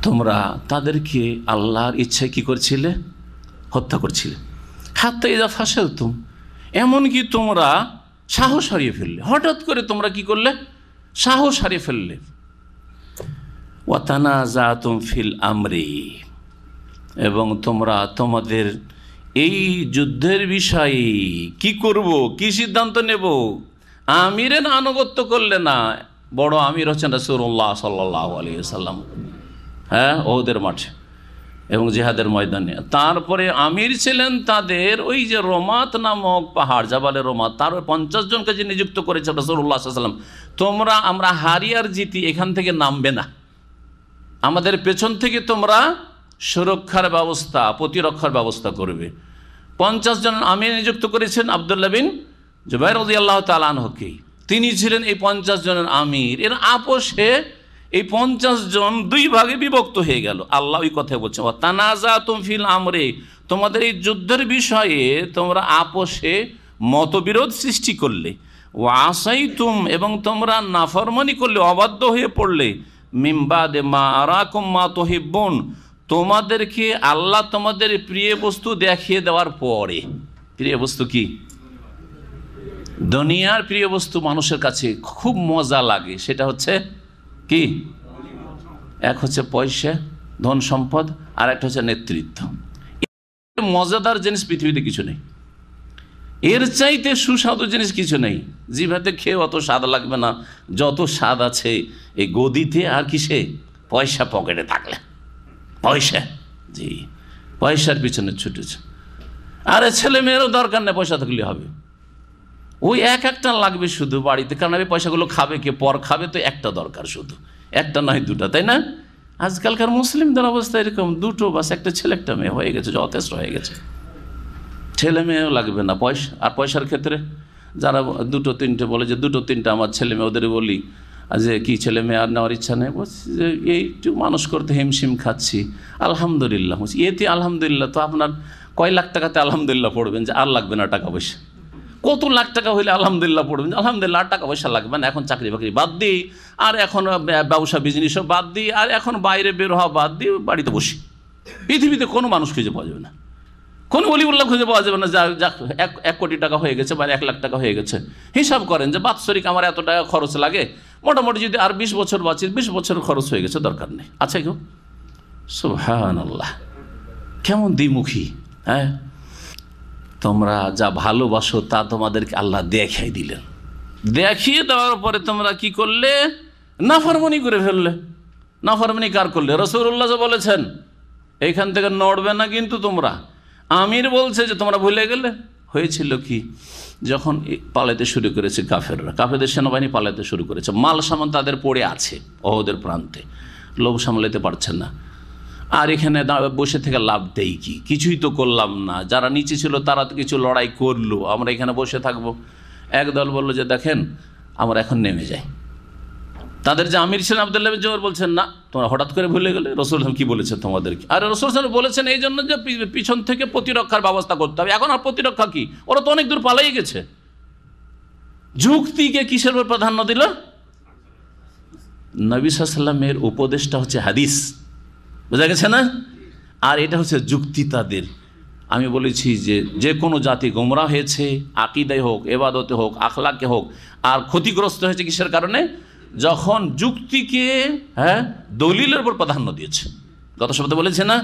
তোমরা তাদেরকে আল্লাহর ইচ্ছায় কি করছিলে হত্যা করছিলে হাতটা ইজা ফাঁসে তুম এমনকি তোমরা সাহস হারিয়ে ফেললে হঠাৎ করে তোমরা কি করলে সাহস হারিয়ে ফেললে ওয়াতানা জাতুম ফিল আমরি এবং তোমরা তোমাদের এই যুদ্ধের বিষয়ে কি করব কি সিদ্ধান্ত নেব না আনুগত্য করলে না বড় আমির হচ্ছেন রসুল্লাহ সাল্লাহ আলিয়াল্লাম হ্যাঁ ওদের মাঠে এবং জেহাদের ময়দানে তারপরে আমির ছিলেন তাদের ওই যে রোমাত নামক পাহাড় জাবালে রোমাত তার পঞ্চাশ জনকে যে নিযুক্ত করেছে রসুল্লাহ সাল্লাম তোমরা আমরা হারিয়ার জিতি এখান থেকে নামবে না আমাদের পেছন থেকে তোমরা সুরক্ষার ব্যবস্থা প্রতিরক্ষার ব্যবস্থা করবে পঞ্চাশ জন আমি নিযুক্ত করেছেন আবদুল্লা বিন জুবাই রদি আল্লাহ তালানহকে তিনি ছিলেন এই পঞ্চাশ জনের আমির এর আপোষে এই পঞ্চাশ জন দুই ভাগে বিভক্ত হয়ে গেল আল্লাহ ওই কথা বলছে তানাজা তুমফিল আমরে তোমাদের এই যুদ্ধের বিষয়ে তোমরা আপোষে মতবিরোধ সৃষ্টি করলে ও আসাই তুম এবং তোমরা নাফরমনি করলে অবাধ্য হয়ে পড়লে মিম্বাদে মা আরাকুম মা তহিব্বন তোমাদেরকে আল্লাহ তোমাদের প্রিয় বস্তু দেখিয়ে দেওয়ার পরে প্রিয় বস্তু কি দুনিয়ার প্রিয় বস্তু মানুষের কাছে খুব মজা লাগে সেটা হচ্ছে কি এক হচ্ছে পয়সা ধন সম্পদ আর একটা হচ্ছে নেতৃত্ব মজাদার জিনিস পৃথিবীতে কিছু নেই এর চাইতে সুস্বাদু জিনিস কিছু নেই জিভাতে খেয়ে অত স্বাদ লাগবে না যত স্বাদ আছে এই গদিতে আর কিসে পয়সা পকেটে থাকলে পয়সা জি পয়সার পিছনে ছুটেছে আরে ছেলে মেয়েরও দরকার নেই পয়সা থাকলে হবে ওই এক একটা লাগবে শুধু বাড়িতে কারণ আমি পয়সাগুলো খাবে কে পর খাবে তো একটা দরকার শুধু একটা নয় দুটো তাই না আজকালকার মুসলিমদের অবস্থা এরকম দুটো বাস একটা ছেলে একটা মেয়ে হয়ে গেছে যথেষ্ট হয়ে গেছে ছেলে মেয়েও লাগবে না পয়সা আর পয়সার ক্ষেত্রে যারা দুটো তিনটে বলে যে দুটো তিনটে আমার ছেলে মেয়ে ওদের বলি যে কি ছেলে মেয়ে আর নেওয়ার ইচ্ছা নেই বলছি যে এইটু মানুষ করতে হিমশিম খাচ্ছি আলহামদুলিল্লাহ বলছি এতে আলহামদুলিল্লাহ তো আপনার কয় লাখ টাকাতে আলহামদুলিল্লাহ পড়বেন যে আর লাগবে না টাকা পয়সা কত লাখ টাকা হইলে আলহামদুলিল্লাহ পড়বেন আলহামদুলিল্লাহ টাকা পয়সা লাগবে না এখন চাকরি বাকরি বাদ দিই আর এখন ব্যবসা বিজনেসও বাদ দিই আর এখন বাইরে বের হওয়া বাদ দিই বাড়িতে বসি পৃথিবীতে কোনো মানুষ খুঁজে পাওয়া যাবে না কোন অলি উল্লাহ খুঁজে পাওয়া যাবে না যা এক এক কোটি টাকা হয়ে গেছে বা এক লাখ টাকা হয়ে গেছে হিসাব করেন যে বাৎসরিক আমার এত টাকা খরচ লাগে মোটামুটি যদি আর বিশ বছর বাঁচি বিশ বছর খরচ হয়ে গেছে দরকার নেই আছে কেউ সুহান আল্লাহ কেমন দ্বিমুখী হ্যাঁ তোমরা যা ভালোবাসো তা তোমাদেরকে আল্লাহ দেখাই দিলেন দেখিয়ে দেওয়ার পরে তোমরা কি করলে নাফরমনি করে ফেললে নাফরমনি কার করলে রসুল্লাহ বলেছেন এইখান থেকে নড়বে না কিন্তু তোমরা আমির বলছে যে তোমরা ভুলে গেলে হয়েছিল কি যখন পালাতে শুরু করেছে কাফেররা কাফেরদের সেনাবাহিনী পালাতে শুরু করেছে মাল সামান তাদের পড়ে আছে অহদের প্রান্তে লোভ সামলাতে পারছেন না আর এখানে বসে থেকে লাভ দেই কি কিছুই তো করলাম না যারা নিচে ছিল তারা তো কিছু লড়াই করলো আমরা এখানে বসে থাকবো একদল বললো যে দেখেন আমরা এখন নেমে যাই তাদের যে আমির ছিলেন আবদুল্লাহ জোর বলছেন না তোমরা হঠাৎ করে ভুলে গেলে রসুল হাসান কি বলেছে তোমাদেরকে আর রসুল হাসান বলেছেন এই জন্য যে পিছন থেকে প্রতিরক্ষার ব্যবস্থা করতে হবে এখন আর প্রতিরক্ষা কি ওরা তো অনেক দূর পালাই গেছে যুক্তিকে কিসের উপর প্রাধান্য দিল নবিসাল্লামের উপদেশটা হচ্ছে হাদিস বোঝা গেছে না আর এটা হচ্ছে যুক্তি তাদের আমি বলেছি যে যে কোনো জাতি গোমরা হয়েছে আকিদে হোক এবাদতে হোক আখলাকে হোক আর ক্ষতিগ্রস্ত হয়েছে কিসের কারণে যখন যুক্তিকে হ্যাঁ দলিলের উপর প্রাধান্য দিয়েছে গত শব্দ বলেছে না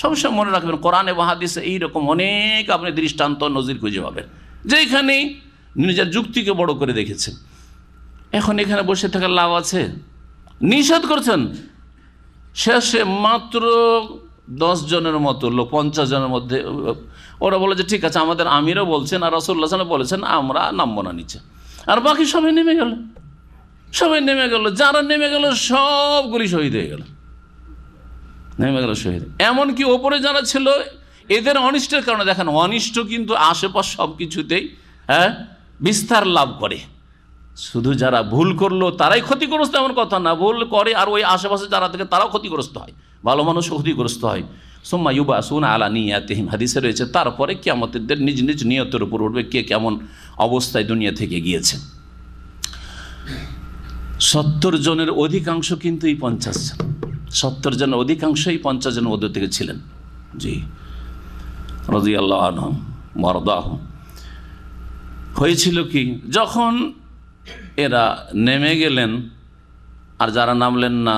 সবসময় মনে রাখবেন কোরআনে মহাদিসে এইরকম অনেক আপনি দৃষ্টান্ত নজির খুঁজে পাবেন যেখানে নিজের যুক্তিকে বড় করে দেখেছে এখন এখানে বসে থাকার লাভ আছে নিষেধ করছেন শেষে মাত্র দশ জনের মতো লোক পঞ্চাশ জনের মধ্যে ওরা বলে যে ঠিক আছে আমাদের আমিরও বলছেন আর রসুল্লাহ বলেছেন আমরা নাম্বনা নিচে আর বাকি সবাই নেমে গেল সবাই নেমে গেল যারা নেমে গেল সবগুলি শহীদ হয়ে গেল নেমে গেল শহীদ এমনকি ওপরে যারা ছিল এদের অনিষ্টের কারণে দেখেন অনিষ্ট কিন্তু আশেপাশ সব কিছুতেই হ্যাঁ বিস্তার লাভ করে শুধু যারা ভুল করলো তারাই ক্ষতিগ্রস্ত এমন কথা না ভুল করে আর ওই আশেপাশে যারা থাকে তারাও ক্ষতিগ্রস্ত হয় ভালো মানুষ ক্ষতিগ্রস্ত হয় সোম্মা ইউবা সুন আলা নিয়াতিহিম হাদিসে রয়েছে তারপরে কেমতের নিজ নিজ নিয়তের উপর উঠবে কে কেমন অবস্থায় দুনিয়া থেকে গিয়েছে সত্তর জনের অধিকাংশ কিন্তু এই পঞ্চাশ জন সত্তর জনের অধিকাংশই পঞ্চাশ জন ওদের থেকে ছিলেন জি রাজি আল্লাহ আনহম মরদাহ হয়েছিল কি যখন এরা নেমে গেলেন আর যারা নামলেন না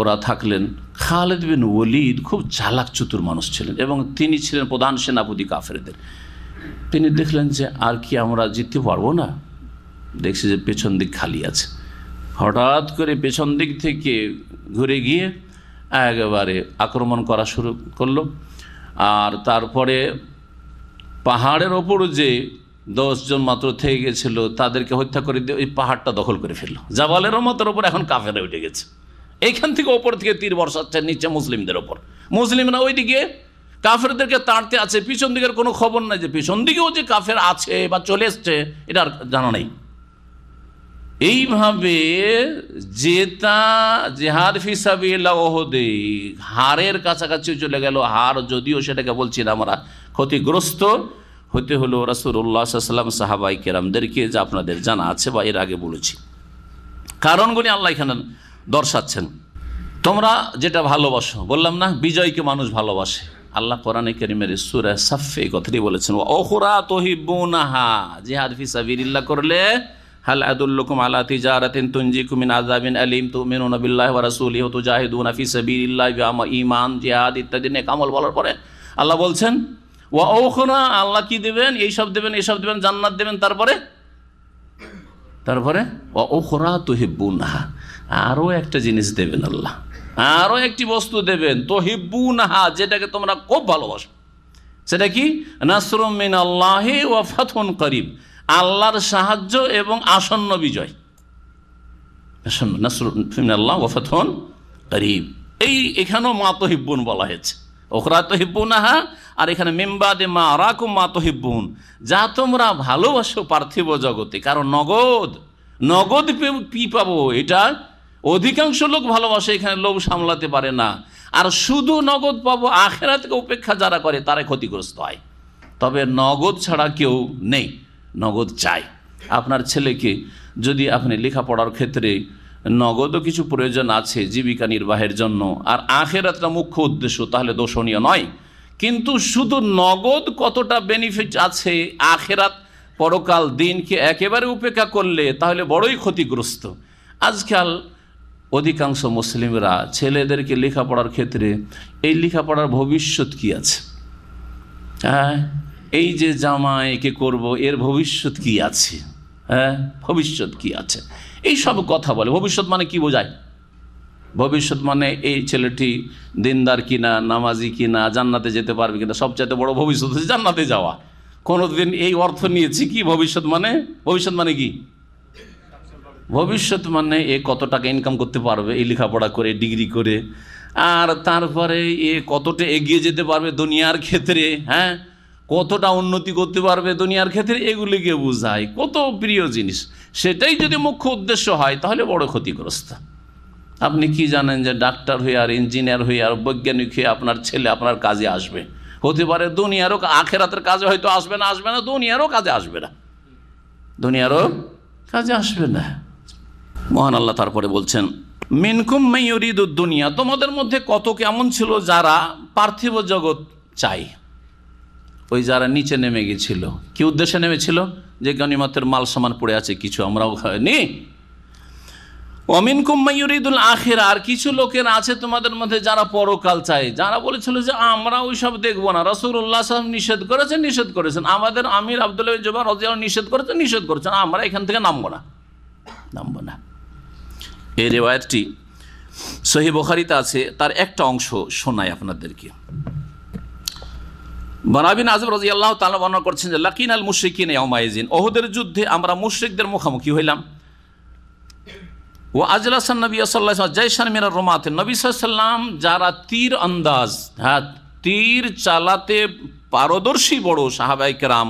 ওরা থাকলেন খালেদ বিন ওলিদ খুব চালাক চতুর মানুষ ছিলেন এবং তিনি ছিলেন প্রধান সেনাপতি কাফেরদের তিনি দেখলেন যে আর কি আমরা জিততে পারবো না দেখছি যে পেছন দিক খালি আছে হঠাৎ করে পেছন দিক থেকে ঘুরে গিয়ে একেবারে আক্রমণ করা শুরু করলো আর তারপরে পাহাড়ের ওপর যে দশজন মাত্র থেকে গেছিল তাদেরকে হত্যা করে দিয়ে ওই পাহাড়টা দখল করে ফেললো জাবালেরও মতের ওপর এখন কাফেরা উঠে গেছে এইখান থেকে ওপর থেকে তীর বর্ষাচ্ছে নিচে মুসলিমদের ওপর মুসলিমরা ওইদিকে কাফেরদেরকে তাড়তে আছে পিছন দিকের কোনো খবর নাই যে পিছন দিকেও যে কাফের আছে বা চলে এসছে এটা আর জানা নেই এইভাবে জেতা জেহাদ ফিসাবিল্লাহদে হারের কাছাকাছি চলে গেল হার যদিও সেটাকে বলছি না আমরা ক্ষতিগ্রস্ত হতে হলো রাসুল্লাহাম সাহাবাই কেরামদেরকে যা আপনাদের জানা আছে বা এর আগে বলেছি কারণগুলি আল্লাহ এখানে দর্শাচ্ছেন তোমরা যেটা ভালোবাসো বললাম না বিজয়কে মানুষ ভালোবাসে আল্লাহ কোরআনে করিমের সুরা সাফে কথাটি বলেছেন ওহরা তহিবুনাহা জেহাদ ফিসাবিল্লা করলে হাল আদুল্লুকুম আলা তিজারাতিন তুনজিকুমিন আজাবিন আলিম তুমিন নবিল্লাহ রাসুলি হতু জাহিদুন আফি সাবিল্লাহ ইমান জিহাদ ইত্যাদি নেক আমল বলার পরে আল্লাহ বলছেন ওয়া ওখরা আল্লাহ কি দেবেন এইসব দেবেন এইসব দেবেন জান্নাত দেবেন তারপরে তারপরে ওয়া ওখরা তুহিব্বু নাহা আরও একটা জিনিস দেবেন আল্লাহ আরও একটি বস্তু দেবেন তোহিব্বু নাহা যেটাকে তোমরা খুব ভালোবাসো সেটা কি নাসরুম মিন আল্লাহি ওয়া ফাথুন করিম আল্লাহর সাহায্য এবং আসন্ন বিজয় আসন্ন করিম এই এখানেও মা বলা হয়েছে ওখরা তহিব্বুন আহা আর এখানে মেম্বাদে মা আরাকু মা যা তোমরা ভালোবাসো পার্থিব জগতে কারণ নগদ নগদ কী পাবো এটা অধিকাংশ লোক ভালোবাসে এখানে লোক সামলাতে পারে না আর শুধু নগদ পাবো আখেরা থেকে উপেক্ষা যারা করে তারা ক্ষতিগ্রস্ত হয় তবে নগদ ছাড়া কেউ নেই নগদ চাই আপনার ছেলেকে যদি আপনি লেখাপড়ার ক্ষেত্রে নগদও কিছু প্রয়োজন আছে জীবিকা নির্বাহের জন্য আর একটা মুখ্য উদ্দেশ্য তাহলে দোষণীয় নয় কিন্তু শুধু নগদ কতটা বেনিফিট আছে আখেরাত পরকাল দিনকে একেবারে উপেক্ষা করলে তাহলে বড়ই ক্ষতিগ্রস্ত আজকাল অধিকাংশ মুসলিমরা ছেলেদেরকে লেখাপড়ার ক্ষেত্রে এই লেখাপড়ার ভবিষ্যৎ কি আছে হ্যাঁ এই যে একে করব এর ভবিষ্যৎ কি আছে হ্যাঁ ভবিষ্যৎ কি আছে এই সব কথা বলে ভবিষ্যৎ মানে কি বোঝায় ভবিষ্যৎ মানে এই ছেলেটি দিনদার কিনা নামাজি কিনা জান্নাতে যেতে পারবে কিনা সবচাইতে বড় ভবিষ্যৎ হচ্ছে জান্নাতে যাওয়া কোনোদিন এই অর্থ নিয়েছি কি ভবিষ্যৎ মানে ভবিষ্যৎ মানে কি ভবিষ্যৎ মানে এ কত টাকা ইনকাম করতে পারবে এই লেখাপড়া করে ডিগ্রি করে আর তারপরে এ কতটা এগিয়ে যেতে পারবে দুনিয়ার ক্ষেত্রে হ্যাঁ কতটা উন্নতি করতে পারবে দুনিয়ার ক্ষেত্রে এগুলিকে বোঝায় কত প্রিয় জিনিস সেটাই যদি মুখ্য উদ্দেশ্য হয় তাহলে বড় ক্ষতিগ্রস্ত আপনি কি জানেন যে ডাক্তার হয়ে আর ইঞ্জিনিয়ার হয়ে আর বৈজ্ঞানিক হয়ে আপনার ছেলে আপনার কাজে আসবে হতে পারে দুনিয়ারও আখেরাতের কাজে হয়তো আসবে না আসবে না দুনিয়ারও কাজে আসবে না দুনিয়ারও কাজে আসবে না মহান আল্লাহ তারপরে বলছেন মিনকুম মেয়রিদ দুনিয়া তোমাদের মধ্যে কত কেমন ছিল যারা পার্থিব জগৎ চায় ওই যারা নিচে নেমে গেছিল কি উদ্দেশ্যে নেমেছিল যে গণিমতের মাল সমান পড়ে আছে কিছু আমরাও খাইনি অমিন ইদুল আখের আর কিছু লোকের আছে তোমাদের মধ্যে যারা পরকাল চায় যারা বলেছিল যে আমরা ওই সব দেখবো না উল্লাহ সাহেব নিষেধ করেছেন নিষেধ করেছেন আমাদের আমির আবদুল্লাহ জোবা রজ নিষেধ করেছেন নিষেধ করেছেন আমরা এখান থেকে নামবো না নামবো না এই রেওয়ায়তটি সহি বখারিতে আছে তার একটা অংশ শোনায় আপনাদেরকে বনাবিন আজম রাজি আল্লাহ তালা বর্ণনা করছেন যে লাকিন আল মুশ্রিকিন এমাইজিন ওহদের যুদ্ধে আমরা মুশ্রিকদের মুখোমুখি হইলাম ও আজলাসান নবী সাল্লাহ জয়সান মিনার রোমাতে নবী সাল্লাম যারা তীর আন্দাজ হ্যাঁ তীর চালাতে পারদর্শী বড় সাহাবাই রাম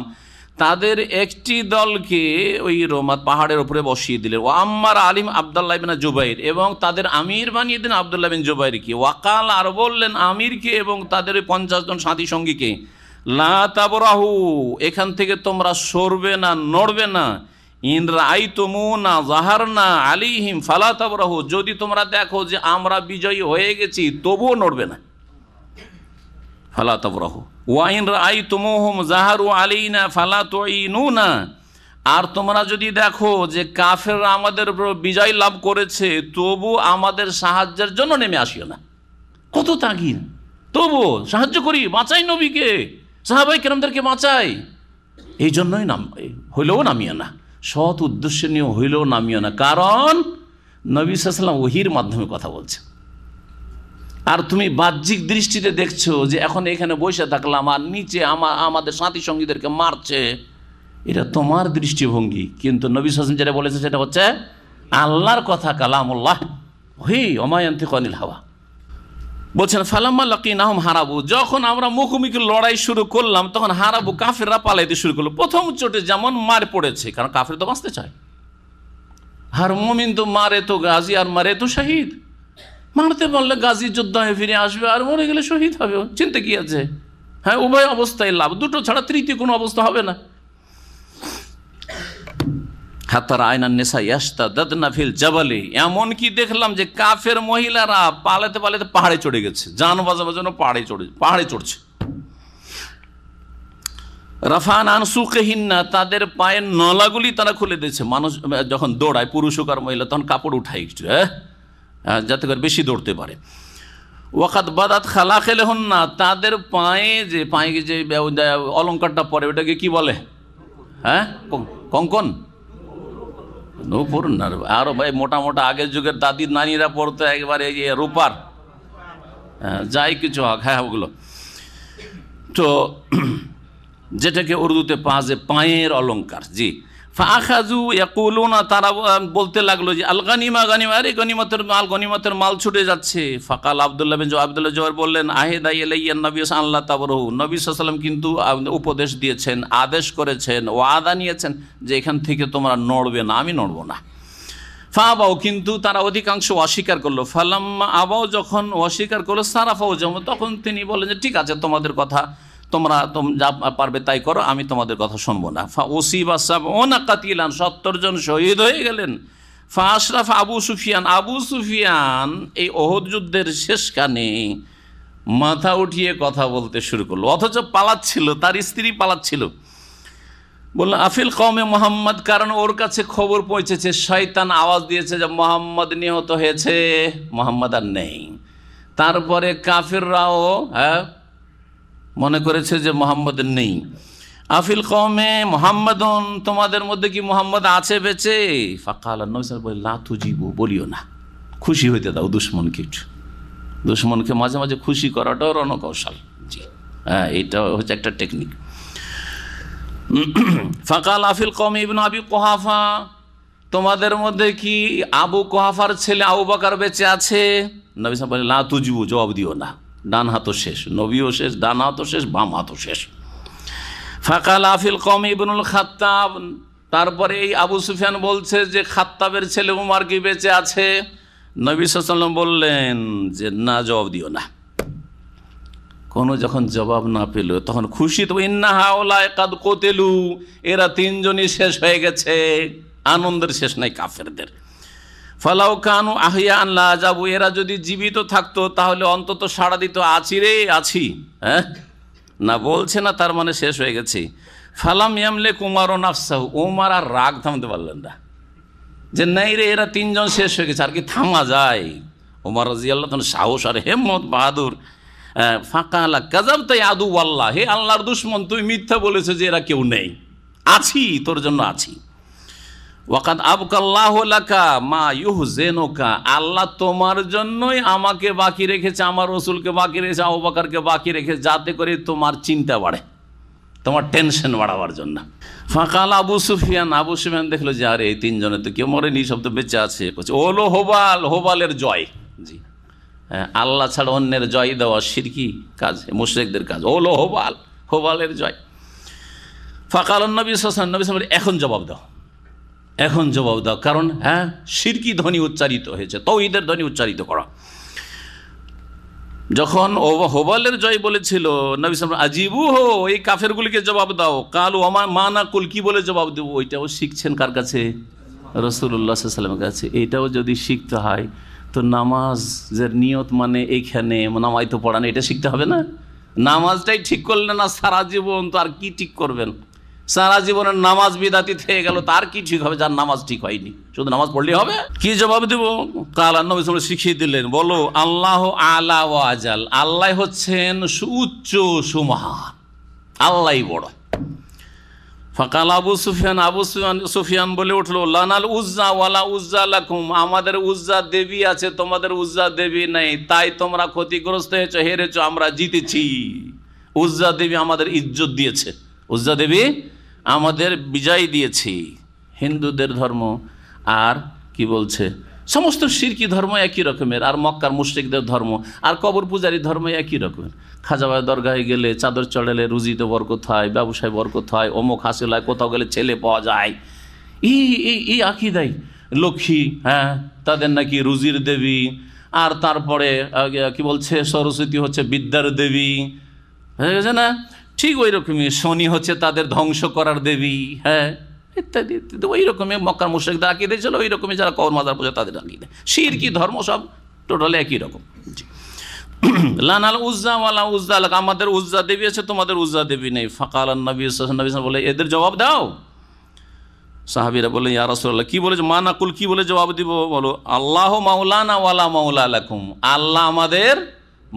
তাদের একটি দলকে ওই রোমা পাহাড়ের উপরে বসিয়ে দিলেন ও আম্মার আলিম আবদুল্লাহ বিনা জুবাইর এবং তাদের আমির বানিয়ে দিন আবদুল্লাহ বিন জুবাইরকে ওয়াকাল আর বললেন আমিরকে এবং তাদের ওই পঞ্চাশ জন সাথী সঙ্গীকে লাহু এখান থেকে তোমরা সরবে না নড়বে না আলিহিম ফালাতাবরাহু যদি তোমরা দেখো যে আমরা বিজয়ী হয়ে গেছি তবুও নড়বে না ফালাতাবরাহু আই আর তোমরা যদি দেখো যে কাফের আমাদের বিজয় লাভ করেছে তবু আমাদের সাহায্যের জন্য নেমে আসিও না কত তাগিদ তবু সাহায্য করি বাঁচাই নবীকে সাহাবাই কেরমদেরকে বাঁচাই এই জন্যই নাম হইলেও নামিয়ে না সৎ উদ্দেশ্য নিয়ে হইলেও নামিয়ে না কারণ নবী সাল্লাম ওহির মাধ্যমে কথা বলছে আর তুমি বাহ্যিক দৃষ্টিতে দেখছো যে এখন এখানে বসে থাকলাম আর নিচে আমার আমাদের সাথী সঙ্গীদেরকে মারছে এটা তোমার দৃষ্টিভঙ্গি কিন্তু নবী সাসম যেটা বলেছে সেটা হচ্ছে আল্লাহর কথা কালামুল্লাহ হি অমায়ন্তিক অনিল হাওয়া বলছেন ফালাম্মা লকিনাহম হারাবু যখন আমরা মুখোমুখি লড়াই শুরু করলাম তখন হারাবু কাফেররা পালাইতে শুরু করলো প্রথম চোটে যেমন মার পড়েছে কারণ কাফের তো বাঁচতে চায় হার মুমিন তো মারে তো গাজী আর মারে তো শহীদ মারতে পারলে গাজী যোদ্ধায় হয়ে ফিরে আসবে আর মরে গেলে শহীদ হবে চিন্তা কি আছে হ্যাঁ উভয় অবস্থায় লাভ দুটো ছাড়া তৃতীয় কোনো অবস্থা হবে না হাতার আয়নার নেশা ইয়াস্তা দাদনাফিল জাবালি এমন কি দেখলাম যে কাফের মহিলারা পালাতে পালাতে পাহাড়ে চড়ে গেছে যান বাজাবার জন্য পাহাড়ে চড়ে পাহাড়ে চড়ছে রাফান না তাদের পায়ের নলাগুলি তারা খুলে দিয়েছে মানুষ যখন দৌড়ায় পুরুষ হোক আর মহিলা তখন কাপড় উঠায় একটু হ্যাঁ যাতে করে বেশি দৌড়তে পারে ওয়াকাত বাদাত খালা খেলে হন না তাদের পায়ে যে পায়ে যে অলঙ্কারটা পরে ওটাকে কি বলে হ্যাঁ কঙ্কন নূপুর না আরো ভাই মোটা মোটা আগের যুগের দাদি নানিরা পড়তো একবারে ইয়ে রূপার হ্যাঁ, যাই কিছু হোক হ্যাঁ ওগুলো তো যেটাকে উর্দুতে পাঁচে পায়ের অলঙ্কার জি ফাখাজু না তারা বলতে লাগলো যে আল গনিমা গনিমা আরে গনিমতের মাল গনিমতের মাল ছুটে যাচ্ছে ফাকাল আবদুল্লাহ বিন আবদুল্লাহ জোহর বললেন আহেদা ইলাইয়া নবী আল্লাহ তাবরহু নবী সাল্লাম কিন্তু উপদেশ দিয়েছেন আদেশ করেছেন ও আদা নিয়েছেন যে এখান থেকে তোমরা নড়বে না আমি নড়বো না ফা ফাবাও কিন্তু তারা অধিকাংশ অস্বীকার করলো ফালাম্মা আবাও যখন অস্বীকার করলো সারাফাও যেমন তখন তিনি বলেন যে ঠিক আছে তোমাদের কথা তোমরা যা পারবে তাই করো আমি তোমাদের কথা শুনবো না ফা ওসি বাসাব ওনা কাতিলান সত্তর জন শহীদ হয়ে গেলেন ফা আশরাফ আবু সুফিয়ান আবু সুফিয়ান এই অহদ যুদ্ধের শেষখানে মাথা উঠিয়ে কথা বলতে শুরু করলো অথচ পালাচ্ছিল তার স্ত্রী পালাচ্ছিল বলল আফিল কমে মোহাম্মদ কারণ ওর কাছে খবর পৌঁছেছে শয়তান আওয়াজ দিয়েছে যে মোহাম্মদ নিহত হয়েছে মোহাম্মদ আর নেই তারপরে কাফিররাও হ্যাঁ মনে করেছে যে মোহাম্মদ নেই আফিল কমে মোহাম্মদন তোমাদের মধ্যে কি মোহাম্মদ আছে বেঁচে ফাঁকা আল্লাহ নবী লাথু বলিও না খুশি হইতে দাও দুশ্মন কিছু দুশ্মনকে মাঝে মাঝে খুশি করাটাও রণকৌশল জি হ্যাঁ এটা হচ্ছে একটা টেকনিক ফাঁকাল আফিল কম ইবন আবি কোহাফা তোমাদের মধ্যে কি আবু কোহাফার ছেলে আবু বাকার বেঁচে আছে নবী সাহেব বলে লা তুজিবু জবাব দিও না ডান হাতও শেষ নবীও শেষ ডান হাতও শেষ বাম হাতও শেষ ফাঁকাল আফিল কম ইবনুল খাত্তাব তারপরে এই আবু সুফিয়ান বলছে যে খাত্তাবের ছেলে উমার কি বেঁচে আছে নবী সাল্লাম বললেন যে না জবাব দিও না কোনো যখন জবাব না পেল তখন খুশি তো ইন্না হাওলা একাদ কোতেলু এরা তিনজনই শেষ হয়ে গেছে আনন্দের শেষ নাই কাফেরদের ফালাউ কানু আহিয়া আল্লাহ যাবু এরা যদি জীবিত থাকতো তাহলে অন্তত সাড়া দিত আছি রে আছি হ্যাঁ না বলছে না তার মানে শেষ হয়ে গেছে ফালাম ইয়ামলে কুমার ও নাফসাহু ওমার আর রাগ থামতে পারলেন না যে নাই রে এরা তিনজন শেষ হয়ে গেছে আর কি থামা যায় ওমার আল্লাহ তখন সাহস আর হেম্মত বাহাদুর ফাঁকা আল্লাহ কাজাব তাই আদু আল্লাহ হে আল্লাহর দুশ্মন তুই মিথ্যা বলেছে যে এরা কেউ নেই আছি তোর জন্য আছি ওয়াকাদ আবকাল্লাহলাকা মা ইউহ জেনোকা আল্লাহ তোমার জন্যই আমাকে বাকি রেখেছে আমার রসুলকে বাকি রেখেছে আবু বাকি রেখেছে যাতে করে তোমার চিন্তা বাড়ে তোমার টেনশন বাড়াবার জন্য ফাঁকাল আবু সুফিয়ান আবু সুফিয়ান দেখলো যে আরে এই তিনজনে তো কেউ মরেনি শব্দ বেঁচে আছে ওলো হোবাল হোবালের জয় জি হ্যাঁ, আল্লাহ ছাড়া অন্যের জয় দেওয়া সিরকি কাজ মুশ্রেকদের কাজ ওলো হোবাল হোবালের জয় ফাঁকাল নবী সাল নবী সাল এখন জবাব দাও এখন জবাব দাও কারণ হ্যাঁ সিরকি ধ্বনি উচ্চারিত হয়েছে তো ঈদের ধ্বনি উচ্চারিত করা যখন হোবালের জয় বলেছিল নবী আজিবু হো এই কাফেরগুলিকে জবাব দাও কাল ও আমার মা না কুল কি বলে জবাব দেবো ওইটাও শিখছেন কার কাছে রসুল্লা সাল্লামের কাছে এটাও যদি শিখতে হয় তো নামাজের নিয়ত মানে এইখানে নামাই তো পড়ানো এটা শিখতে হবে না নামাজটাই ঠিক করলেন না সারা জীবন তো আর কি ঠিক করবেন সারা জীবনের নামাজ বিদাতি থেকে গেল তার কি ঠিক হবে যার নামাজ ঠিক হয়নি শুধু নামাজ পড়লে হবে কি জবাব দিব কাল নবী শিখিয়ে দিলেন বলো আল্লাহ আলা আজাল আল্লাহ হচ্ছেন সুউচ্চ সুমহান আল্লাহ বড় ফকাল আবু সুফিয়ান আবু সুফিয়ান সুফিয়ান বলে উঠলো লানাল উজ্জা ওয়ালা উজ্জা লাকুম আমাদের উজ্জা দেবী আছে তোমাদের উজ্জা দেবী নাই তাই তোমরা ক্ষতিগ্রস্ত হয়েছো হেরেছো আমরা জিতেছি উজ্জা দেবী আমাদের ইজ্জত দিয়েছে উজ্জা দেবী আমাদের বিজয় দিয়েছি হিন্দুদের ধর্ম আর কি বলছে সমস্ত সিরকি ধর্ম একই রকমের আর মক্কার মুশ্রিকদের ধর্ম আর কবর পূজারী ধর্ম একই রকমের খাজাবায় দরগায় গেলে চাদর চড়ালে রুজিতে বরকত হয় ব্যবসায় বরকত হয় অমুক হাসিল হয় কোথাও গেলে ছেলে পাওয়া যায় এই এই দেয় লক্ষ্মী হ্যাঁ তাদের নাকি রুজির দেবী আর তারপরে কি বলছে সরস্বতী হচ্ছে বিদ্যার দেবী হয়ে গেছে না ঠিক ওই রকমই শনি হচ্ছে তাদের ধ্বংস করার দেবী হ্যাঁ ইত্যাদি ওই রকমই মক্কার মুশ্রিকদের আঁকিয়ে দিয়েছিল ওই রকমই যারা কবর পূজা তাদের আঁকিয়ে দেয় শির কি ধর্ম সব টোটালি একই রকম লানাল উজ্জা ওয়ালা উজ্জা আমাদের উজ্জা দেবী আছে তোমাদের উজ্জা দেবী নেই ফাঁকাল নবী নবী বলে এদের জবাব দাও সাহাবিরা বলে ইয়া রাসুল্লাহ কী বলে মানাকুল কি বলে জবাব দিব বলো আল্লাহ মাউলানা ওয়ালা মাউলা আলাকুম আল্লাহ আমাদের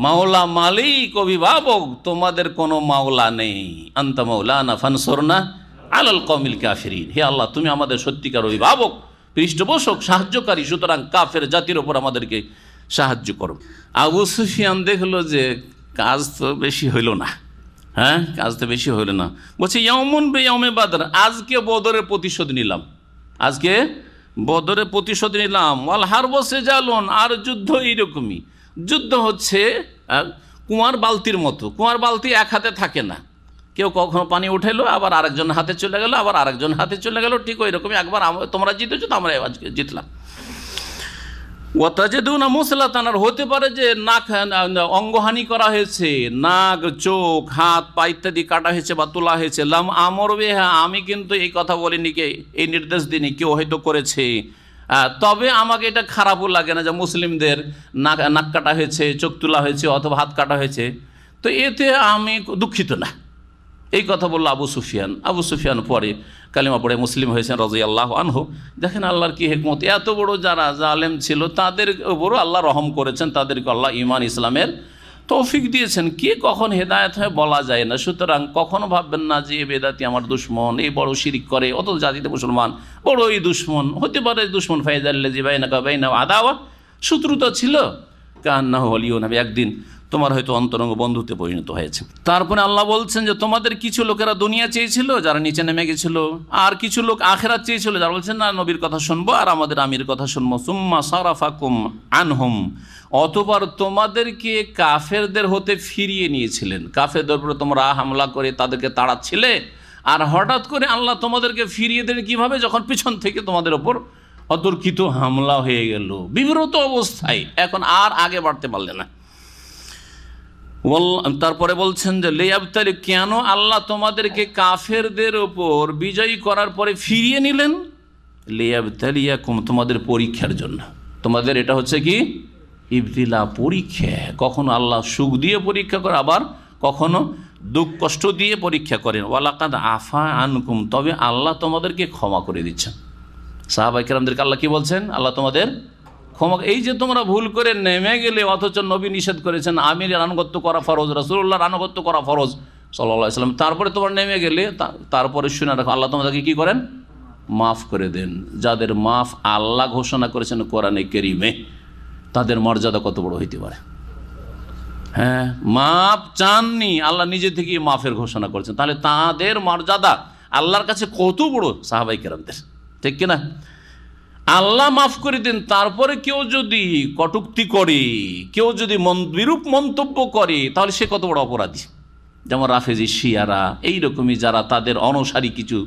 মাওলা মালিক অভিভাবক তোমাদের কোনো মাওলা নেই আন্ত মাওলানা ফানসরনা আলাল কমিল কাফিরিন হে আল্লাহ তুমি আমাদের সত্যিকার অভিভাবক পৃষ্ঠপোষক সাহায্যকারী সুতরাং কাফের জাতির ওপর আমাদেরকে সাহায্য করো আবু সুফিয়ান দেখলো যে কাজ তো বেশি হইল না হ্যাঁ কাজ তো বেশি হইল না বলছে ইয়মন বে ইয়মে বাদার আজকে বদরের প্রতিশোধ নিলাম আজকে বদরের প্রতিশোধ নিলাম ওয়াল হারবসে জালুন আর যুদ্ধ এইরকমই যুদ্ধ হচ্ছে কুমার বালতির মতো কুমার বালতি এক হাতে থাকে না কেউ কখনো পানি উঠেলো আবার আরেকজন হাতে চলে গেল আবার আরেকজন হাতে চলে গেল ঠিক ওই রকমই একবার তোমরা জিতেছো তো আমরা আজকে জিতলাম ওয়াতাজেদুনা মুসলা তানার হতে পারে যে নাক অঙ্গহানি করা হয়েছে নাক চোখ হাত পা ইত্যাদি কাটা হয়েছে বা তোলা হয়েছে লাম আমর হ্যাঁ আমি কিন্তু এই কথা বলিনি কে এই নির্দেশ দিনি কেউ হয়তো করেছে তবে আমাকে এটা খারাপও লাগে না যে মুসলিমদের নাক নাক কাটা হয়েছে চোখ তোলা হয়েছে অথবা হাত কাটা হয়েছে তো এতে আমি দুঃখিত না এই কথা বললো আবু সুফিয়ান আবু সুফিয়ান পরে কালিমা পড়ে মুসলিম হয়েছেন রাজি আল্লাহ আনহু দেখেন আল্লাহর কি হেকমত এত বড় যারা জালেম ছিল তাদের উপরও আল্লাহ রহম করেছেন তাদেরকে আল্লাহ ইমান ইসলামের তৌফিক দিয়েছেন কে কখন হেদায়ত হয় বলা যায় না সুতরাং কখনো ভাববেন না যে বেদাতি আমার দুশ্মন এই বড় শিরিক করে অত জাতিতে মুসলমান বড় এই দুশ্মন হতে পারে দুশ্মন ফাইজাল্লা জি ভাই না আদাওয়া শত্রুতা ছিল কান্না হলিও না একদিন তোমার হয়তো অন্তরঙ্গ বন্ধুতে পরিণত হয়েছে তারপরে আল্লাহ বলছেন যে তোমাদের কিছু লোকেরা দুনিয়া চেয়েছিল যারা নিচে নেমে গেছিল আর কিছু লোক আখেরাত চেয়েছিল যারা বলছেন না নবীর কথা শুনবো আর আমাদের আমির কথা শুনবো সুম্মা সারাফাকুম আনহুম অতবার তোমাদেরকে কাফেরদের হতে ফিরিয়ে নিয়েছিলেন কাফেরদের উপরে তোমরা হামলা করে তাদেরকে তাড়াচ্ছিলে আর হঠাৎ করে আল্লাহ তোমাদেরকে ফিরিয়ে দেন কিভাবে যখন পিছন থেকে তোমাদের ওপর অতর্কিত হামলা হয়ে গেল বিব্রত অবস্থায় এখন আর আগে বাড়তে পারলে না তারপরে বলছেন যে লেয়াবতালি কেন আল্লাহ তোমাদেরকে কাফেরদের ওপর বিজয়ী করার পরে ফিরিয়ে নিলেন লেয়াবতালিয়া তোমাদের পরীক্ষার জন্য তোমাদের এটা হচ্ছে কি ইবদিলা পরীক্ষা কখনো আল্লাহ সুখ দিয়ে পরীক্ষা করে আবার কখনো দুঃখ কষ্ট দিয়ে পরীক্ষা করেন ওয়ালাকাদ আফা আনকুম তবে আল্লাহ তোমাদেরকে ক্ষমা করে দিচ্ছেন সাহাবাইকেরামদেরকে আল্লাহ কি বলছেন আল্লাহ তোমাদের ক্ষমা এই যে তোমরা ভুল করে নেমে গেলে অথচ নবী নিষেধ করেছেন আমির আনুগত্য করা ফরজ রাসুল্লাহর আনুগত্য করা ফরজ সাল্লাহ সাল্লাম তারপরে তোমরা নেমে গেলে তারপরে শুনে রাখো আল্লাহ তোমাদেরকে কী করেন মাফ করে দেন যাদের মাফ আল্লাহ ঘোষণা করেছেন কোরআনে কেরিমে তাদের মর্যাদা কত বড় হইতে পারে হ্যাঁ মাফ চাননি আল্লাহ নিজে থেকে মাফের ঘোষণা করেছেন তাহলে তাদের মর্যাদা আল্লাহর কাছে কত বড় সাহাবাই কেরামদের ঠিক কিনা আল্লাহ মাফ করে দেন তারপরে কেউ যদি কটুক্তি করে কেউ যদি বিরূপ মন্তব্য করে তাহলে সে কত বড় অপরাধী যেমন রাফেজি শিয়ারা এইরকমই যারা তাদের অনসারী কিছু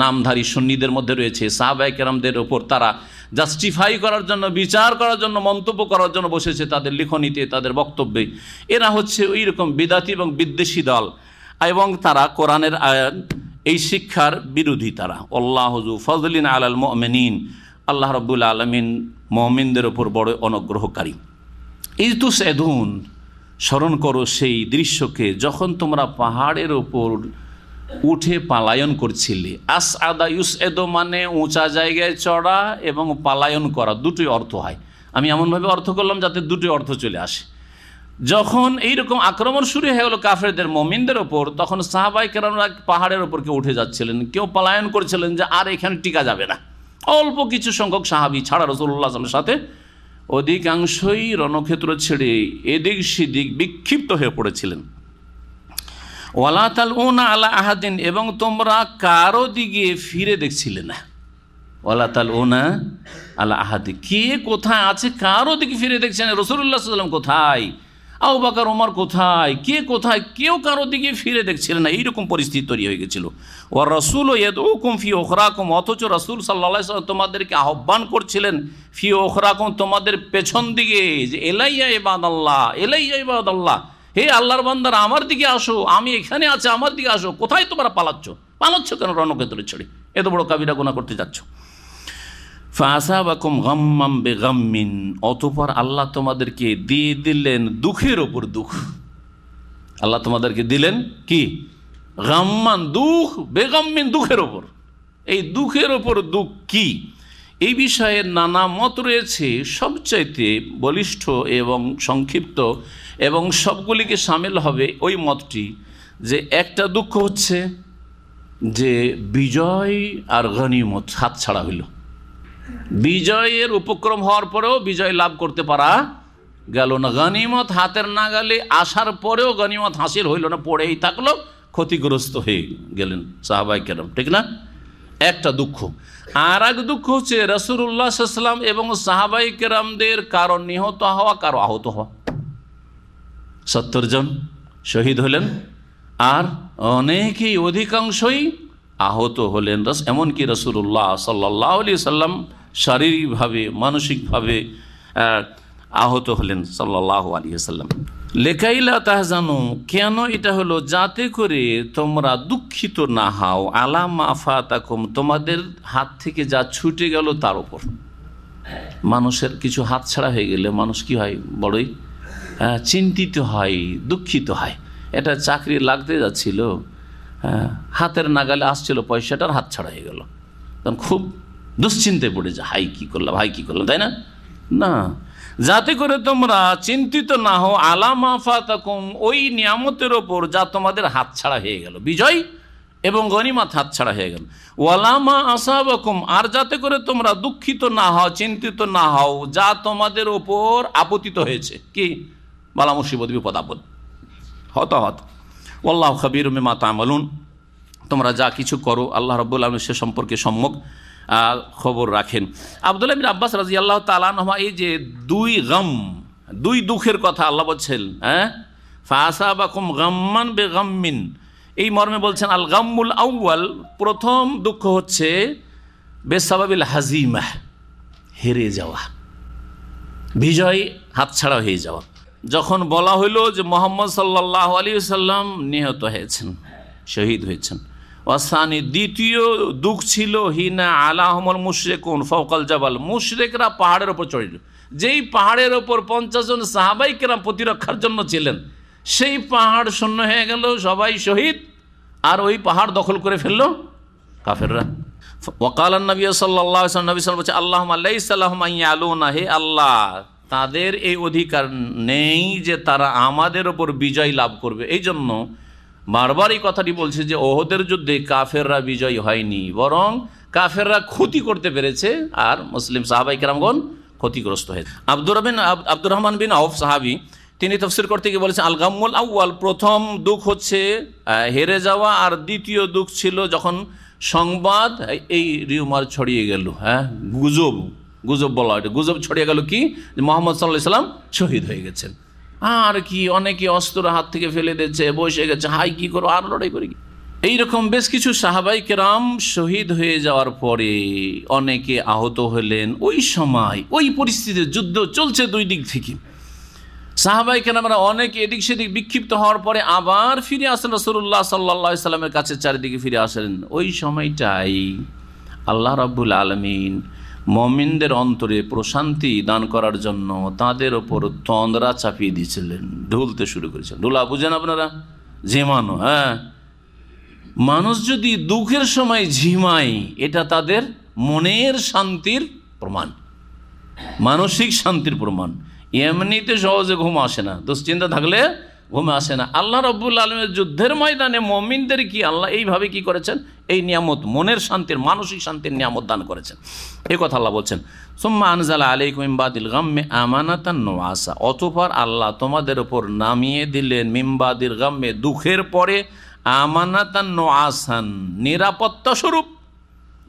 নামধারী সন্নিদের মধ্যে রয়েছে সাহবাইকেরামদের ওপর তারা জাস্টিফাই করার জন্য বিচার করার জন্য মন্তব্য করার জন্য বসেছে তাদের লিখনীতে তাদের বক্তব্যে এরা হচ্ছে ওই রকম বিদাতি এবং বিদ্বেষী দল এবং তারা কোরআনের এই শিক্ষার বিরোধী তারা হজু ফজলিন আলাল মিন আল্লাহ রব্বুল আলমিন মমিনদের ওপর বড় অনুগ্রহকারী ইজতু সেদুন স্মরণ করো সেই দৃশ্যকে যখন তোমরা পাহাড়ের ওপর উঠে পালায়ন করছিলে আস আদা ইউস এদো মানে উঁচা জায়গায় চড়া এবং পালায়ন করা দুটোই অর্থ হয় আমি এমনভাবে অর্থ করলাম যাতে দুটোই অর্থ চলে আসে যখন এইরকম আক্রমণ শুরু হয়ে গেলো কাফেরদের মমিনদের ওপর তখন সাহাবাই কেরামরা পাহাড়ের ওপর কেউ উঠে যাচ্ছিলেন কেউ পালায়ন করছিলেন যে আর এখানে টিকা যাবে না অল্প কিছু সংখ্যক সাহাবি ছাড়া রসুল্লাহ আসলামের সাথে অধিকাংশই রণক্ষেত্র ছেড়ে এদিক সেদিক বিক্ষিপ্ত হয়ে পড়েছিলেন ওয়ালা তাল উনা আলা আহাদিন এবং তোমরা কারো দিকে ফিরে দেখছিলে না ওয়ালা তাল উনা আলা আহাদি কে কোথায় আছে কারো দিকে ফিরে দেখছেন রসুল্লাহ সাল্লাম কোথায় আউ বাকার ওমর কোথায় কে কোথায় কেউ কারো দিকে ফিরে দেখছিলেন না এইরকম পরিস্থিতি তৈরি হয়ে গেছিল ও রসুল ও কুম ফি ওখরাকুম অথচ রসুল সাল্লা তোমাদেরকে আহ্বান করছিলেন ফি ওখরাকুম তোমাদের পেছন দিকে যে এলাইয়া এবাদ আল্লাহ এলাইয়া ইবাদ আল্লাহ হে আল্লাহর বান্দারা আমার দিকে আসো আমি এখানে আছি আমার দিকে আসো কোথায় তোমরা পালাচ্ছ পালাচ্ছ কেন রণক্ষেত্রে ছেড়ে এত বড় কাবিরা গোনা করতে যাচ্ছ ফাঁসাবাকুম গম্মাম বেগম্মিন অতপর আল্লাহ তোমাদেরকে দিয়ে দিলেন দুঃখের ওপর দুঃখ আল্লাহ তোমাদেরকে দিলেন কি গাম্মান দুঃখ বেগম্মিন দুঃখের ওপর এই দুঃখের ওপর দুঃখ কি এই বিষয়ে নানা মত রয়েছে সবচাইতে বলিষ্ঠ এবং সংক্ষিপ্ত এবং সবগুলিকে সামিল হবে ওই মতটি যে একটা দুঃখ হচ্ছে যে বিজয় আর গণিমত হাত ছাড়া হইল বিজয়ের উপক্রম হওয়ার পরেও বিজয় লাভ করতে পারা গেল না গনিমত হাতের না আসার পরেও গনিমত হাসিল হইল না পড়েই থাকলো ক্ষতিগ্রস্ত হয়ে গেলেন সাহাবাই কেরম ঠিক না একটা দুঃখ আর এক দুঃখ হচ্ছে রসুল্লাহাম এবং সাহাবাই কেরামদের কারো নিহত হওয়া কারো আহত হওয়া সত্তর জন শহীদ হলেন আর অনেকেই অধিকাংশই আহত হলেন এমনকি রসুল্লাহ সাল্লাহ আলি সাল্লাম শারীরিকভাবে মানসিকভাবে আহত হলেন সাল্লাহ আলিয়াল্লাম লেখাইলা তাহজানু কেন এটা হলো যাতে করে তোমরা দুঃখিত না হাও আলাম আফা তাকুম তোমাদের হাত থেকে যা ছুটে গেল তার উপর মানুষের কিছু হাত ছাড়া হয়ে গেলে মানুষ কি হয় বড়ই চিন্তিত হয় দুঃখিত হয় এটা চাকরি লাগতে যাচ্ছিল হাতের নাগালে আসছিল পয়সাটার হাত ছাড়া হয়ে গেল খুব দুশ্চিন্তায় পড়ে যায় হাই কী করলাম ভাই কী করলাম তাই না না যাতে করে তোমরা চিন্তিত না হও আলামা ফাতাকুম ওই নিয়ামতের ওপর যা তোমাদের হাতছাড়া হয়ে গেল বিজয় এবং গণিমাত হাত ছাড়া হয়ে গেল ওয়ালামা আসাবাকুম আর যাতে করে তোমরা দুঃখিত না হও চিন্তিত না হও যা তোমাদের ওপর আপতিত হয়েছে কি বালা মুসিবত বিপদ আপদ হতাহত ওল্লাহ খবির মা তামালুন তোমরা যা কিছু করো আল্লাহ রব্বুল আলম সে সম্পর্কে সম্মুখ খবর রাখেন আবদুল্লাহ বিন আব্বাস রাজি আল্লাহ তালানহমা এই যে দুই গম দুই দুঃখের কথা আল্লাহ বলছেন হ্যাঁ ফাঁসা বা কুম গম্মান বে গম্মিন এই মর্মে বলছেন আল গাম্মুল আউ্বাল প্রথম দুঃখ হচ্ছে বেসাবিল হাজিমাহ হেরে যাওয়া বিজয় হাতছাড়া হয়ে যাওয়া যখন বলা হইল যে মোহাম্মদ সাল্লাহ আলী সাল্লাম নিহত হয়েছেন শহীদ হয়েছেন অসানি দ্বিতীয় দুঃখ ছিল হিনা আলাহমল মুশরেকুন ফৌকাল জাবাল মুশরেকরা পাহাড়ের ওপর চড়িল যেই পাহাড়ের ওপর পঞ্চাশ জন সাহাবাইকেরা প্রতিরক্ষার জন্য ছিলেন সেই পাহাড় শূন্য হয়ে গেল সবাই শহীদ আর ওই পাহাড় দখল করে ফেলল কাফেররা ওকাল নবী সাল্লাহ নবী সাল বলছে আল্লাহ আল্লাহ আলু হে আল্লাহ তাদের এই অধিকার নেই যে তারা আমাদের ওপর বিজয় লাভ করবে এই জন্য বারবার এই কথাটি বলছে যে ওহদের যুদ্ধে কাফেররা বিজয়ী হয়নি বরং কাফেররা ক্ষতি করতে পেরেছে আর মুসলিম সাহাবাই কেরামগণ ক্ষতিগ্রস্ত হয়েছে আব্দুর রহমান আব্দুর রহমান বিন আউফ সাহাবি তিনি তফসির করতে গিয়ে বলেছেন আলগামুল আউ্য়াল প্রথম দুঃখ হচ্ছে হেরে যাওয়া আর দ্বিতীয় দুঃখ ছিল যখন সংবাদ এই রিউমার ছড়িয়ে গেল হ্যাঁ গুজব গুজব বলা এটা গুজব ছড়িয়ে গেল কি মোহাম্মদ সাল্লাহ সাল্লাম শহীদ হয়ে গেছেন আর কি অনেকে অস্ত্র হাত থেকে ফেলে দিচ্ছে বসে গেছে হাই কি করো আর লড়াই করি কি এইরকম বেশ কিছু সাহাবাই কেরাম শহীদ হয়ে যাওয়ার পরে অনেকে আহত হলেন ওই সময় ওই পরিস্থিতিতে যুদ্ধ চলছে দুই দিক থেকে সাহাবাই কেরামরা অনেক এদিক সেদিক বিক্ষিপ্ত হওয়ার পরে আবার ফিরে আসেন রসুল্লাহ সাল্লা সাল্লামের কাছে চারিদিকে ফিরে আসেন ওই সময়টাই আল্লাহ রাবুল আলমিন মমিনদের অন্তরে প্রশান্তি দান করার জন্য তাদের ওপর তন্দ্রা চাপিয়ে দিয়েছিলেন ঢুলতে শুরু করেছিলেন ঢোলা বুঝেন আপনারা ঝিমানো হ্যাঁ মানুষ যদি দুঃখের সময় ঝিমায় এটা তাদের মনের শান্তির প্রমাণ মানসিক শান্তির প্রমাণ এমনিতে সহজে ঘুম আসে না দুশ্চিন্তা থাকলে ঘুমে আসে না আল্লাহ রব্বুল আলমের যুদ্ধের ময়দানে মমিনদের কি আল্লাহ এইভাবে কি করেছেন এই নিয়ামত মনের শান্তির মানসিক শান্তির নিয়ামত দান করেছেন এই কথা আল্লাহ বলছেন সোম্মা আনজালা আলী ইমবাদিল গাম্মে আমানাতান নোয়াসা অতপর আল্লাহ তোমাদের ওপর নামিয়ে দিলেন মিম্বাদির গাম্মে দুঃখের পরে আমানাতান নোয়াসান নিরাপত্তা স্বরূপ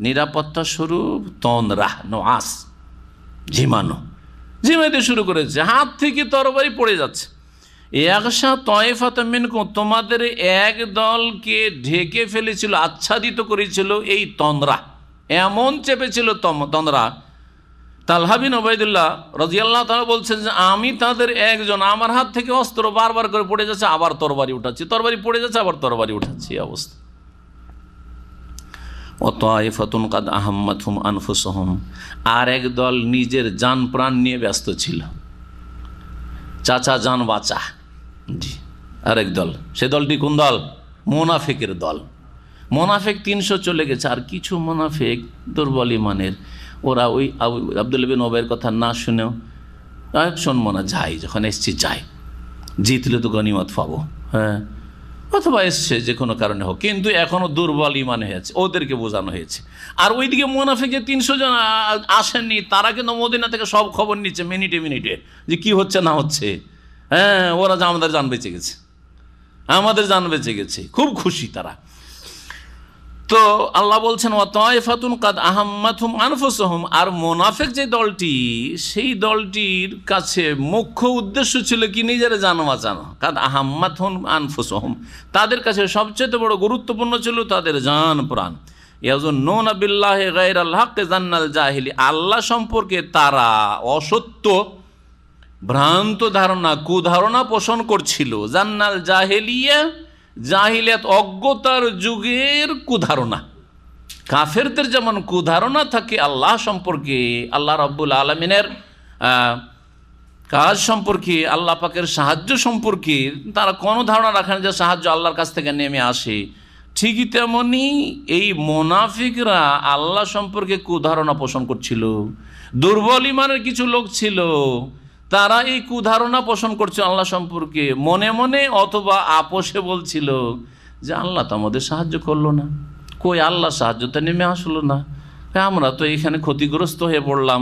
নিরাপত্তা স্বরূপ তনরাহ নোয়াস ঝিমানো ঝিমাইতে শুরু করেছে হাত থেকে তরবারি পড়ে যাচ্ছে একশা তয়েফাতমিনকু তোমাদের এক দলকে ঢেকে ফেলেছিল আচ্ছাদিত করেছিল এই তন্দ্রা এমন চেপেছিল তন্দ্রা তালহাবিন ওবায়দুল্লাহ রাজিয়াল্লাহ তালা বলছেন যে আমি তাদের একজন আমার হাত থেকে অস্ত্র বারবার করে পড়ে যাচ্ছে আবার তরবারি উঠাচ্ছি তরবারি পড়ে যাচ্ছে আবার তরবারি উঠাচ্ছি এই অবস্থা অতএফতুন কাদ আহম্মদ হুম আর এক দল নিজের যান প্রাণ নিয়ে ব্যস্ত ছিল চাচা যান বাঁচা জি আরেক দল সে দলটি কোন দল মোনাফেকের দল মোনাফেক তিনশো চলে গেছে আর কিছু মোনাফেক দুর্বল ইমানের ওরা ওই আব্দুল বিন ওবাইয়ের কথা না শুনেও শোন না যাই যখন এসছি যাই জিতলে তো গনিমত পাবো হ্যাঁ অথবা এসছে যে কোনো কারণে হোক কিন্তু এখনও দুর্বল ইমান হয়েছে ওদেরকে বোঝানো হয়েছে আর ওইদিকে মোনাফিক যে তিনশো জন আসেননি তারা কিন্তু মদিনা থেকে সব খবর নিচ্ছে মিনিটে মিনিটে যে কি হচ্ছে না হচ্ছে হ্যাঁ ওরা যে আমাদের জান বেঁচে গেছে আমাদের জান বেঁচে গেছে খুব খুশি তারা তো আল্লাহ বলছেন ফাতুন কাদ আহম্মাথুম আনফুসহম আর মোনাফেক যে দলটি সেই দলটির কাছে মুখ্য উদ্দেশ্য ছিল কি নিজের জানো বাঁচানো কাদ আহম্মাথুন আনফুসহম তাদের কাছে সবচেয়ে বড় গুরুত্বপূর্ণ ছিল তাদের জান প্রাণ ইয়াজুন্নবিল্লাহ গাইর আল্লাহকে জান্নাল জাহিলি আল্লাহ সম্পর্কে তারা অসত্য ভ্রান্ত ধারণা কুধারণা পোষণ করছিল জান্নাল জাহেলিয়া জাহিলিয়াত অজ্ঞতার যুগের কুধারণা কাফেরদের যেমন কুধারণা থাকে আল্লাহ সম্পর্কে আল্লাহ রব্বুল আলমিনের কাজ সম্পর্কে আল্লাহ পাকের সাহায্য সম্পর্কে তারা কোনো ধারণা রাখেন যে সাহায্য আল্লাহর কাছ থেকে নেমে আসে ঠিকই তেমনি এই মোনাফিকরা আল্লাহ সম্পর্কে কুধারণা পোষণ করছিল দুর্বল ইমানের কিছু লোক ছিল তারা এই কুধারণা পোষণ করছে আল্লাহ সম্পর্কে মনে মনে অথবা আপোষে বলছিল যে আল্লাহ তো আমাদের সাহায্য করলো না কই আল্লাহ সাহায্য তো নেমে আসলো না আমরা তো এখানে ক্ষতিগ্রস্ত হয়ে পড়লাম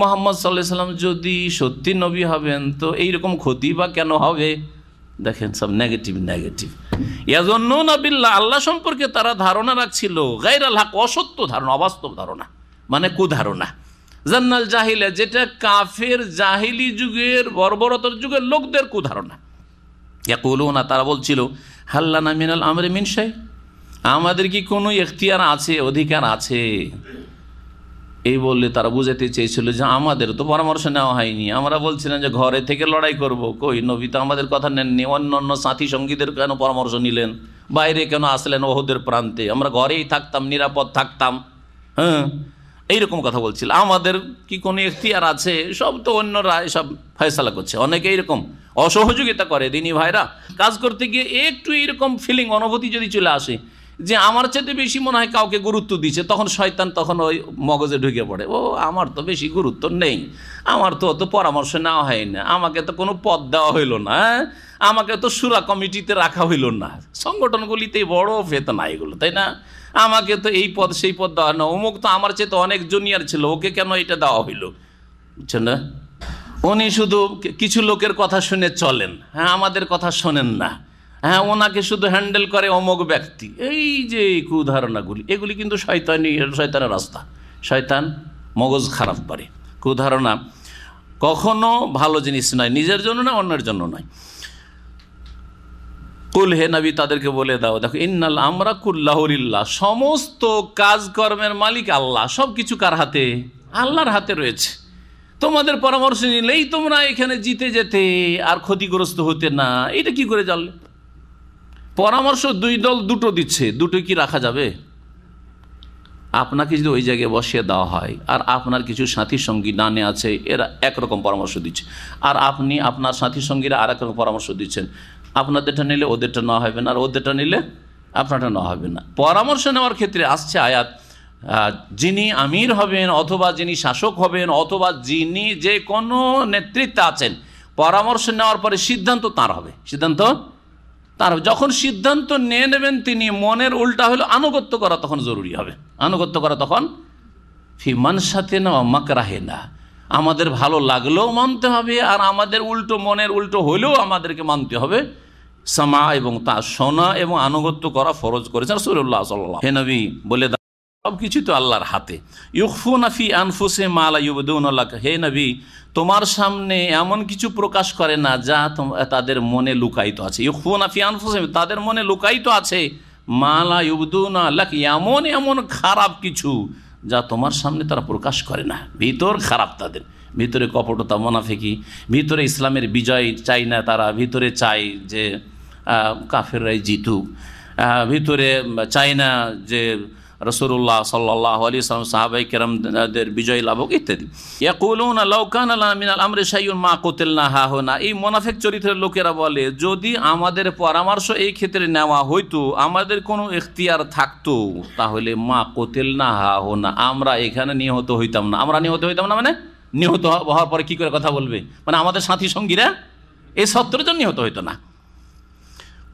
মোহাম্মদ সাল্লাহ সাল্লাম যদি সত্যি নবী হবেন তো এইরকম ক্ষতি বা কেন হবে দেখেন সব নেগেটিভ নেগেটিভ এজন্য নবিল্লা আল্লাহ সম্পর্কে তারা ধারণা রাখছিল গাইরাল হাক অসত্য ধারণা অবাস্তব ধারণা মানে কুধারণা জান্নাল জাহিলা যেটা কাফের জাহিলি যুগের বর্বরতর যুগের লোকদের কুধারণা না তারা বলছিল হাল্লানা মিনাল আমরে মিনসাই আমাদের কি কোনো এখতিয়ার আছে অধিকার আছে এই বললে তারা বুঝাতে চেয়েছিল যে আমাদের তো পরামর্শ নেওয়া হয়নি আমরা বলছিলাম যে ঘরে থেকে লড়াই করব কই নবী তো আমাদের কথা নেননি অন্য অন্য সাথী সঙ্গীদের কেন পরামর্শ নিলেন বাইরে কেন আসলেন ওহদের প্রান্তে আমরা ঘরেই থাকতাম নিরাপদ থাকতাম হ্যাঁ এইরকম কথা বলছিল আমাদের কি কোনো এখতিয়ার আছে সব তো অন্যরা এসব ফয়সালা করছে অনেকে এরকম অসহযোগিতা করে দিনী ভাইরা কাজ করতে গিয়ে একটু এরকম ফিলিং অনুভূতি যদি চলে আসে যে আমার চেয়ে বেশি মনে হয় কাউকে গুরুত্ব দিচ্ছে তখন শয়তান তখন ওই মগজে ঢুকে পড়ে ও আমার তো বেশি গুরুত্ব নেই আমার তো অত পরামর্শ নেওয়া হয় না আমাকে তো কোনো পদ দেওয়া হইল না হ্যাঁ? আমাকে তো সুরা কমিটিতে রাখা হইল না সংগঠনগুলিতে বড় ফেতনা এগুলো তাই না আমাকে তো এই পদ সেই পদ দেওয়া না অমুক তো আমার চেয়ে তো অনেক জুনিয়র ছিল ওকে কেন এটা দেওয়া হইল বুঝছেন না উনি শুধু কিছু লোকের কথা শুনে চলেন হ্যাঁ আমাদের কথা শোনেন না হ্যাঁ ওনাকে শুধু হ্যান্ডেল করে অমুক ব্যক্তি এই যে কুধারণাগুলি এগুলি কিন্তু শয়তানি শয়তানের রাস্তা শয়তান মগজ খারাপ পারে কুধারণা কখনো ভালো জিনিস নয় নিজের জন্য না অন্যের জন্য নয় কুল হে নবী তাদেরকে বলে দাও দেখো ইন্নাল আমরা কুল্লাহরিল্লাহ সমস্ত কাজকর্মের মালিক আল্লাহ সব কিছু কার হাতে আল্লাহর হাতে রয়েছে তোমাদের পরামর্শ নিলেই তোমরা এখানে জিতে যেতে আর ক্ষতিগ্রস্ত হতে না এটা কি করে জানলে পরামর্শ দুই দল দুটো দিচ্ছে দুটো কি রাখা যাবে আপনাকে যদি ওই জায়গায় বসিয়ে দেওয়া হয় আর আপনার কিছু সাথী সঙ্গী ডানে আছে এরা একরকম পরামর্শ দিচ্ছে আর আপনি আপনার সাথী সঙ্গীরা আর রকম পরামর্শ দিচ্ছেন আপনাদেরটা নিলে ওদেরটা নেওয়া হবে না আর ওদেরটা নিলে আপনারটা নেওয়া হবে না পরামর্শ নেওয়ার ক্ষেত্রে আসছে আয়াত যিনি আমির হবেন অথবা যিনি শাসক হবেন অথবা যিনি যে কোনো নেতৃত্বে আছেন পরামর্শ নেওয়ার পরে সিদ্ধান্ত তার হবে সিদ্ধান্ত তার যখন সিদ্ধান্ত নিয়ে নেবেন তিনি মনের উল্টা হলে আনুগত্য করা তখন জরুরি হবে আনুগত্য করা তখন ফি মানসাতে না মাকরাহে না আমাদের ভালো লাগলেও মানতে হবে আর আমাদের উল্টো মনের উল্টো হইলেও আমাদেরকে মানতে হবে সামা এবং তা শোনা এবং আনুগত্য করা ফরজ করেছেন রসুল্লাহ সাল হে নবী বলে সব কিছু তো আল্লাহর হাতে ইউকফু নাফি আনফুসে মালা ইউবদৌনাল্লাহ হে নবী তোমার সামনে এমন কিছু প্রকাশ করে না যা তাদের মনে লুকায়িত আছে ইউফুনাফি নাফি আনফুসে তাদের মনে লুকায়িত আছে মালা ইউবদৌনাল্লাহ এমন এমন খারাপ কিছু যা তোমার সামনে তারা প্রকাশ করে না ভিতর খারাপ তাদের ভিতরে কপটতা মোনাফিকি ভিতরে ইসলামের বিজয় চাই না তারা ভিতরে চাই যে কাফেররাই জিতুক ভিতরে চাই না যে রসুল্লাহ সাল্লাহ আলী সালাম সাহাবাই কেরামদের বিজয় লাভক ইত্যাদি মা হা না এই মোনাফেক চরিত্রের লোকেরা বলে যদি আমাদের পরামর্শ এই ক্ষেত্রে নেওয়া হইতো আমাদের কোনো এখতিয়ার থাকতো তাহলে মা হা না আমরা এখানে নিহত না আমরা নিহত না মানে নিহত হওয়ার করে কথা বলবে মানে আমাদের সাথী সঙ্গীরা এই সত্তর জন্য নিহত হইতো না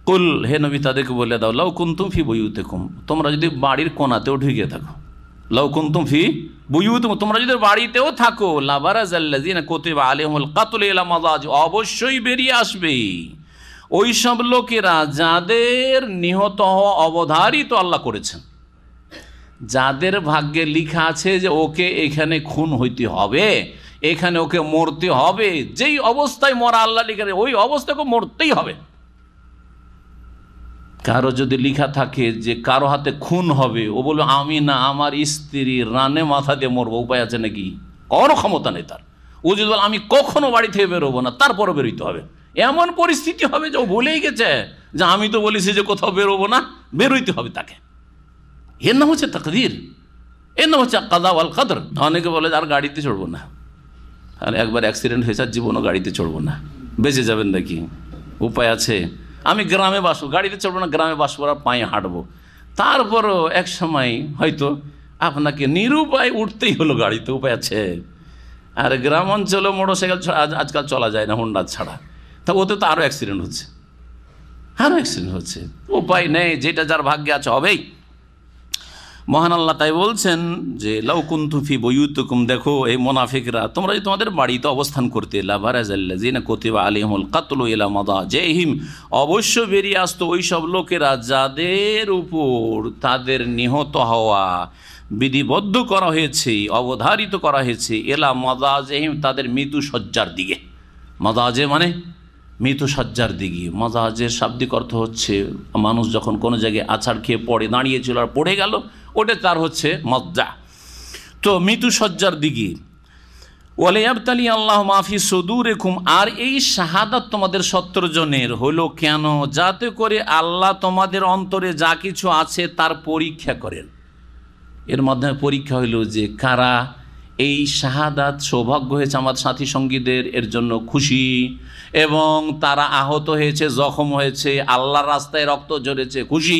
কুল হে নবী তাদেরকে বলে দাও লাউ কুন্তুম ফি বইউ দেখুম তোমরা যদি বাড়ির কোনাতেও ঢুকে থাকো লাউ কুন্তুম ফি বইউত তোমরা যদি বাড়িতেও থাকো লাবারাজ কুতিবা আলাইহিমুল কাতল ইলা মাজাজ অবশ্যই বেরিয়ে আসবে ওই সব লোকেরা যাদের নিহত হওয়া অবধারিত আল্লাহ করেছেন যাদের ভাগ্যে লিখা আছে যে ওকে এখানে খুন হইতে হবে এখানে ওকে মরতে হবে যেই অবস্থায় মরা আল্লাহ লিখে ওই অবস্থাকে মরতেই হবে কারো যদি লিখা থাকে যে কারো হাতে খুন হবে ও বলবে আমি না আমার স্ত্রী রানে মাথা দিয়ে মরবো উপায় আছে নাকি কোনো ক্ষমতা নেই তার ও যদি বলে আমি কখনো বাড়ি থেকে বেরোবো না তারপরও বেরোইতে হবে এমন পরিস্থিতি হবে যে ও ভুলেই গেছে যে আমি তো বলেছি যে কোথাও বেরোবো না বেরোইতে হবে তাকে এর নাম হচ্ছে তাকদির এর নাম হচ্ছে কাদা ওয়াল কাদর অনেকে বলে আর গাড়িতে চড়বো না আর একবার অ্যাক্সিডেন্ট হয়েছে আর জীবনও গাড়িতে চড়বো না বেঁচে যাবেন নাকি উপায় আছে আমি গ্রামে বাসবো গাড়িতে চলবো না গ্রামে বাসবো আর পায়ে হাঁটবো তারপরও এক সময় হয়তো আপনাকে নিরুপায় উঠতেই হলো গাড়িতে উপায় আছে আর গ্রাম অঞ্চলেও মোটরসাইকেল আজকাল চলা যায় না হোন্ডা ছাড়া তা ওতে তো আরও অ্যাক্সিডেন্ট হচ্ছে আরও অ্যাক্সিডেন্ট হচ্ছে উপায় নেই যেটা যার ভাগ্যে আছে হবেই মহান আল্লাহ তাই বলছেন যে লাউকুন্তুফি বইউতুকুম দেখো এই মোনাফিকরা তোমরা যদি তোমাদের বাড়িতে অবস্থান করতে লাভারাজিনা আলিমুল কাতল ইলা মাদা জেহিম অবশ্য বেরিয়ে আসতো ওই সব লোকেরা যাদের উপর তাদের নিহত হওয়া বিধিবদ্ধ করা হয়েছে অবধারিত করা হয়েছে এলা মাদাজেহিম জেহিম তাদের মৃত্যু সজ্জার দিকে মাদাজে মানে মৃত সজ্জার দিকে মাদাজের শাব্দিক অর্থ হচ্ছে মানুষ যখন কোনো জায়গায় আছাড় খেয়ে পড়ে দাঁড়িয়েছিল আর পড়ে গেল ওটা তার হচ্ছে মজ্জা তো মৃত্যুসজ্জার দিকে ওয়ালিয়াবতালি আল্লাহ মাফি সদুর রেখুম আর এই শাহাদাত তোমাদের সত্তরজনের হলো কেন যাতে করে আল্লাহ তোমাদের অন্তরে যা কিছু আছে তার পরীক্ষা করেন এর মাধ্যমে পরীক্ষা হলো যে কারা এই শাহাদাত সৌভাগ্য হয়েছে আমার সাথী সঙ্গীদের এর জন্য খুশি এবং তারা আহত হয়েছে জখম হয়েছে আল্লাহর রাস্তায় রক্ত ঝরেছে খুশি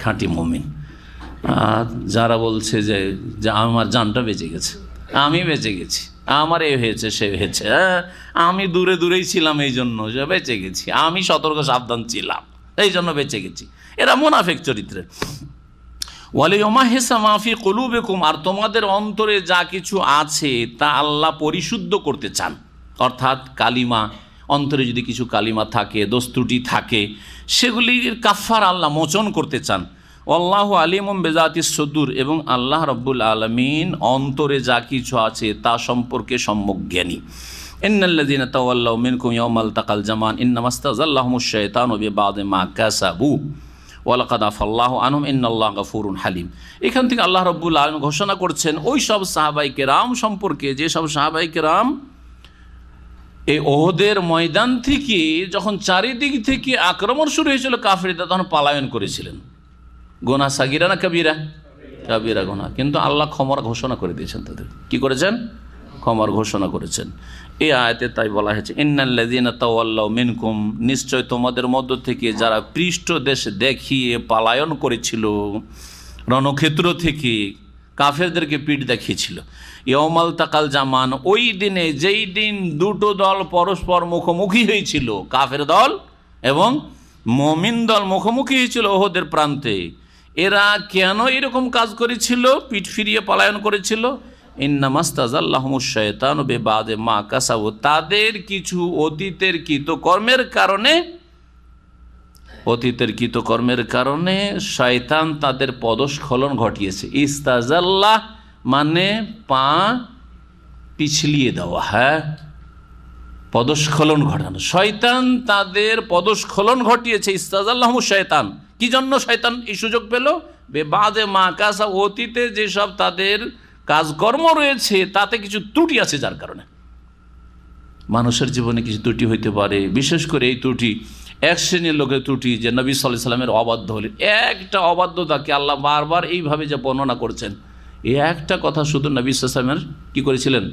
খাঁটি মমিন আর যারা বলছে যে আমার জানটা বেঁচে গেছে আমি বেঁচে গেছি আমার এ হয়েছে সে হয়েছে হ্যাঁ? আমি দূরে দূরেই ছিলাম এই জন্য বেঁচে গেছি আমি সতর্ক সাবধান ছিলাম এই জন্য বেঁচে গেছি এরা মোনাফেক চরিত্রের ওয়ালিমাহেসামাফি কলুবেকুম আর তোমাদের অন্তরে যা কিছু আছে তা আল্লাহ পরিশুদ্ধ করতে চান অর্থাৎ কালিমা অন্তরে যদি কিছু কালিমা থাকে দোস্তুটি থাকে সেগুলির কাফার আল্লাহ মোচন করতে চান আল্লাহ আলিম বেজাতি সদুর এবং আল্লাহ রব্বুল আলমিন অন্তরে যা কিছু আছে তা সম্পর্কে সম্যক জ্ঞানী মা কাসাবু হালিম এখান থেকে আল্লাহ রব্বুল আলম ঘোষণা করছেন ওই সব সম্পর্কে যেসব সব সাহাবাই এই ওহদের ময়দান থেকে যখন চারিদিক থেকে আক্রমণ শুরু হয়েছিল কাফরিদা তখন পালায়ন করেছিলেন গোনা সাগিরা না কাবিরা কাবিরা গোনা কিন্তু আল্লাহ ক্ষমার ঘোষণা করে দিয়েছেন তাদের কি করেছেন ক্ষমার ঘোষণা করেছেন এই আয়তে তাই বলা হয়েছে ইন্নাল্লাদিনা তাওয়াল্লাহ মিনকুম নিশ্চয় তোমাদের মধ্য থেকে যারা পৃষ্ঠ দেশ দেখিয়ে পালায়ন করেছিল রণক্ষেত্র থেকে কাফেরদেরকে পিঠ দেখিয়েছিল ইয়মাল তাকাল জামান ওই দিনে যেই দিন দুটো দল পরস্পর মুখোমুখি হয়েছিল কাফের দল এবং মমিন দল মুখোমুখি হয়েছিল ওহদের প্রান্তে এরা কেন এরকম কাজ করেছিল পিঠ ফিরিয়ে পলায়ন করেছিল ইন্নামাস্তাজাল্লাহমুশায়তানবে মা কাসাবু তাদের কিছু অতীতের কৃতকর্মের কারণে অতীতের কৃতকর্মের কারণে শয়তান তাদের পদস্খলন ঘটিয়েছে ইস্তাজাল্লাহ মানে পা পিছলিয়ে দেওয়া হ্যাঁ পদস্খলন ঘটানো শয়তান তাদের পদস্খলন ঘটিয়েছে ইস্তাজাল্লাহমু শয়তান কি জন্য শয়তান এই সুযোগ পেল বাদে মা কাসা অতীতে যেসব তাদের কাজকর্ম রয়েছে তাতে কিছু ত্রুটি আছে যার কারণে মানুষের জীবনে কিছু ত্রুটি হইতে পারে বিশেষ করে এই ত্রুটি এক শ্রেণীর লোকের ত্রুটি যে নবী সাল্লাহ সাল্লামের অবাধ্য হলেন একটা অবাধ্যতাকে আল্লাহ বারবার এইভাবে যে বর্ণনা করছেন এই একটা কথা শুধু নবী সাল্লামের কী করেছিলেন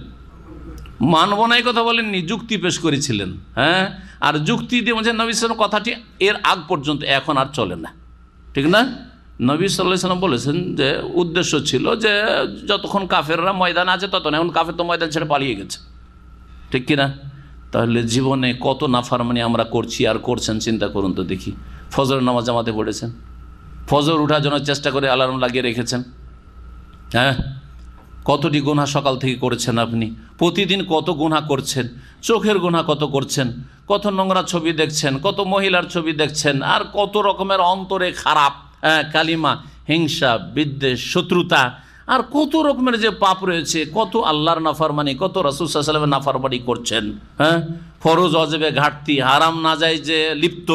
মানব নাই কথা বলেননি যুক্তি পেশ করেছিলেন হ্যাঁ আর যুক্তি দিয়ে বলছেন নবী সালাম কথাটি এর আগ পর্যন্ত এখন আর চলে না ঠিক না নবী সাল্লাহ সাল্লাম বলেছেন যে উদ্দেশ্য ছিল যে যতক্ষণ কাফেররা ময়দান আছে ততক্ষণ এখন কাফের তো ময়দান ছেড়ে পালিয়ে গেছে ঠিক কিনা তাহলে জীবনে কত নাফার মানে আমরা করছি আর করছেন চিন্তা করুন তো দেখি ফজর নামাজ আমাদের পড়েছেন ফজর উঠার জন্য চেষ্টা করে অ্যালার্ম লাগিয়ে রেখেছেন হ্যাঁ কতটি গুণা সকাল থেকে করেছেন আপনি প্রতিদিন কত গুণা করছেন চোখের গুণা কত করছেন কত নোংরা ছবি দেখছেন কত মহিলার ছবি দেখছেন আর কত রকমের অন্তরে খারাপ হ্যাঁ, কালিমা হিংসা বিদ্বেষ শত্রুতা আর কত রকমের যে পাপ রয়েছে কত আল্লাহর নাফারমানি কত রাসুসাল্লামের নাফারমানি করছেন হ্যাঁ ফরজ অজেবে ঘাটতি হারাম না যায় যে লিপ্ত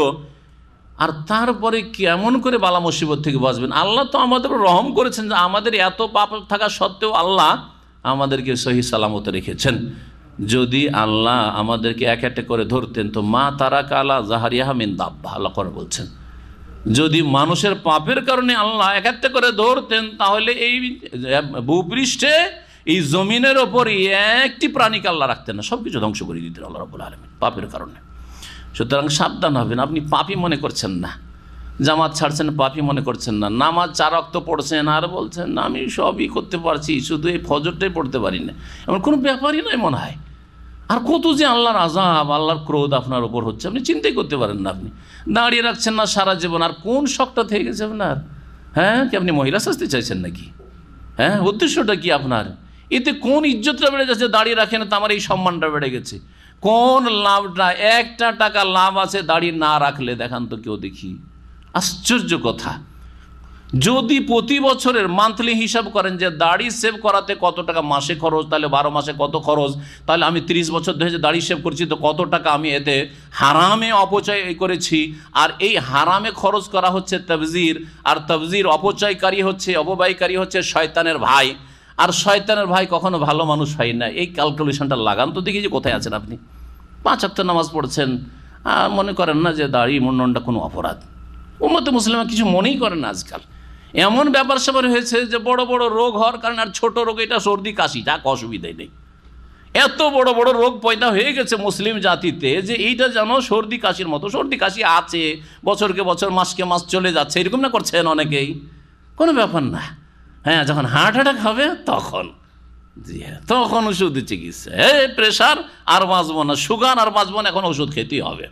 আর তারপরে কেমন করে বালা মুসিবত থেকে বাঁচবেন আল্লাহ তো আমাদের রহম করেছেন যে আমাদের এত পাপ থাকা সত্ত্বেও আল্লাহ আমাদেরকে সহি সালামত রেখেছেন যদি আল্লাহ আমাদেরকে এক একটা করে ধরতেন তো মা তারা কালা জাহারিয়া মিন দাব্বা আল্লাহ করে বলছেন যদি মানুষের পাপের কারণে আল্লাহ এক একটা করে ধরতেন তাহলে এই ভূপৃষ্ঠে এই জমিনের ওপর একটি প্রাণীকে আল্লাহ রাখতেন না সব কিছু ধ্বংস করে দিতেন আল্লাহ রবুল আলমিন পাপের কারণে সুতরাং সাবধান হবেন আপনি পাপি মনে করছেন না জামাত ছাড়ছেন পাপি মনে করছেন না নামাজ চার রক্ত পড়ছেন আর বলছেন আমি সবই করতে পারছি শুধু এই ফজরটাই পড়তে পারি না এমন কোনো ব্যাপারই নয় মনে হয় আর কত যে আল্লাহর আজাব আল্লাহর ক্রোধ আপনার ওপর হচ্ছে আপনি চিন্তাই করতে পারেন না আপনি দাঁড়িয়ে রাখছেন না সারা জীবন আর কোন শখটা থেকে গেছে আপনার হ্যাঁ কি আপনি মহিলা শাস্তি চাইছেন নাকি হ্যাঁ উদ্দেশ্যটা কি আপনার এতে কোন ইজ্জতটা বেড়ে যাচ্ছে দাঁড়িয়ে রাখেন তো আমার এই সম্মানটা বেড়ে গেছে কোন লাভটা একটা টাকা লাভ আছে দাড়ি না রাখলে দেখান তো কেউ দেখি আশ্চর্য কথা যদি প্রতি বছরের মান্থলি হিসাব করেন যে দাড়ি সেভ করাতে কত টাকা মাসে খরচ তাহলে বারো মাসে কত খরচ তাহলে আমি ৩০ বছর ধরে যে দাড়ি সেভ করছি তো কত টাকা আমি এতে হারামে অপচয় করেছি আর এই হারামে খরচ করা হচ্ছে তবজির আর তবজির অপচয়কারী হচ্ছে অপব্যয়কারী হচ্ছে শয়তানের ভাই আর শয়তানের ভাই কখনো ভালো মানুষ হয় না এই ক্যালকুলেশনটা লাগান তো দেখি যে কোথায় আছেন আপনি পাঁচ হাপ্তাহ নামাজ পড়ছেন আর মনে করেন না যে দাড়ি মুন্ডনটা কোনো অপরাধ উন্নত মুসলিমরা কিছু মনেই করে না আজকাল এমন ব্যাপার স্যাপার হয়েছে যে বড় বড় রোগ হওয়ার কারণে আর ছোট রোগ এটা সর্দি কাশি যাক অসুবিধাই নেই এত বড় বড় রোগ পয়দা হয়ে গেছে মুসলিম জাতিতে যে এইটা যেন সর্দি কাশির মতো সর্দি কাশি আছে বছরকে বছর মাসকে মাস চলে যাচ্ছে এরকম না করছেন অনেকেই কোনো ব্যাপার না হ্যাঁ যখন হার্ট অ্যাটাক হবে তখন জি হ্যাঁ তখন ওষুধ চিকিৎসা হে প্রেশার আর বাঁচবো না সুগার আর বাঁচবো না এখন ওষুধ খেতেই হবে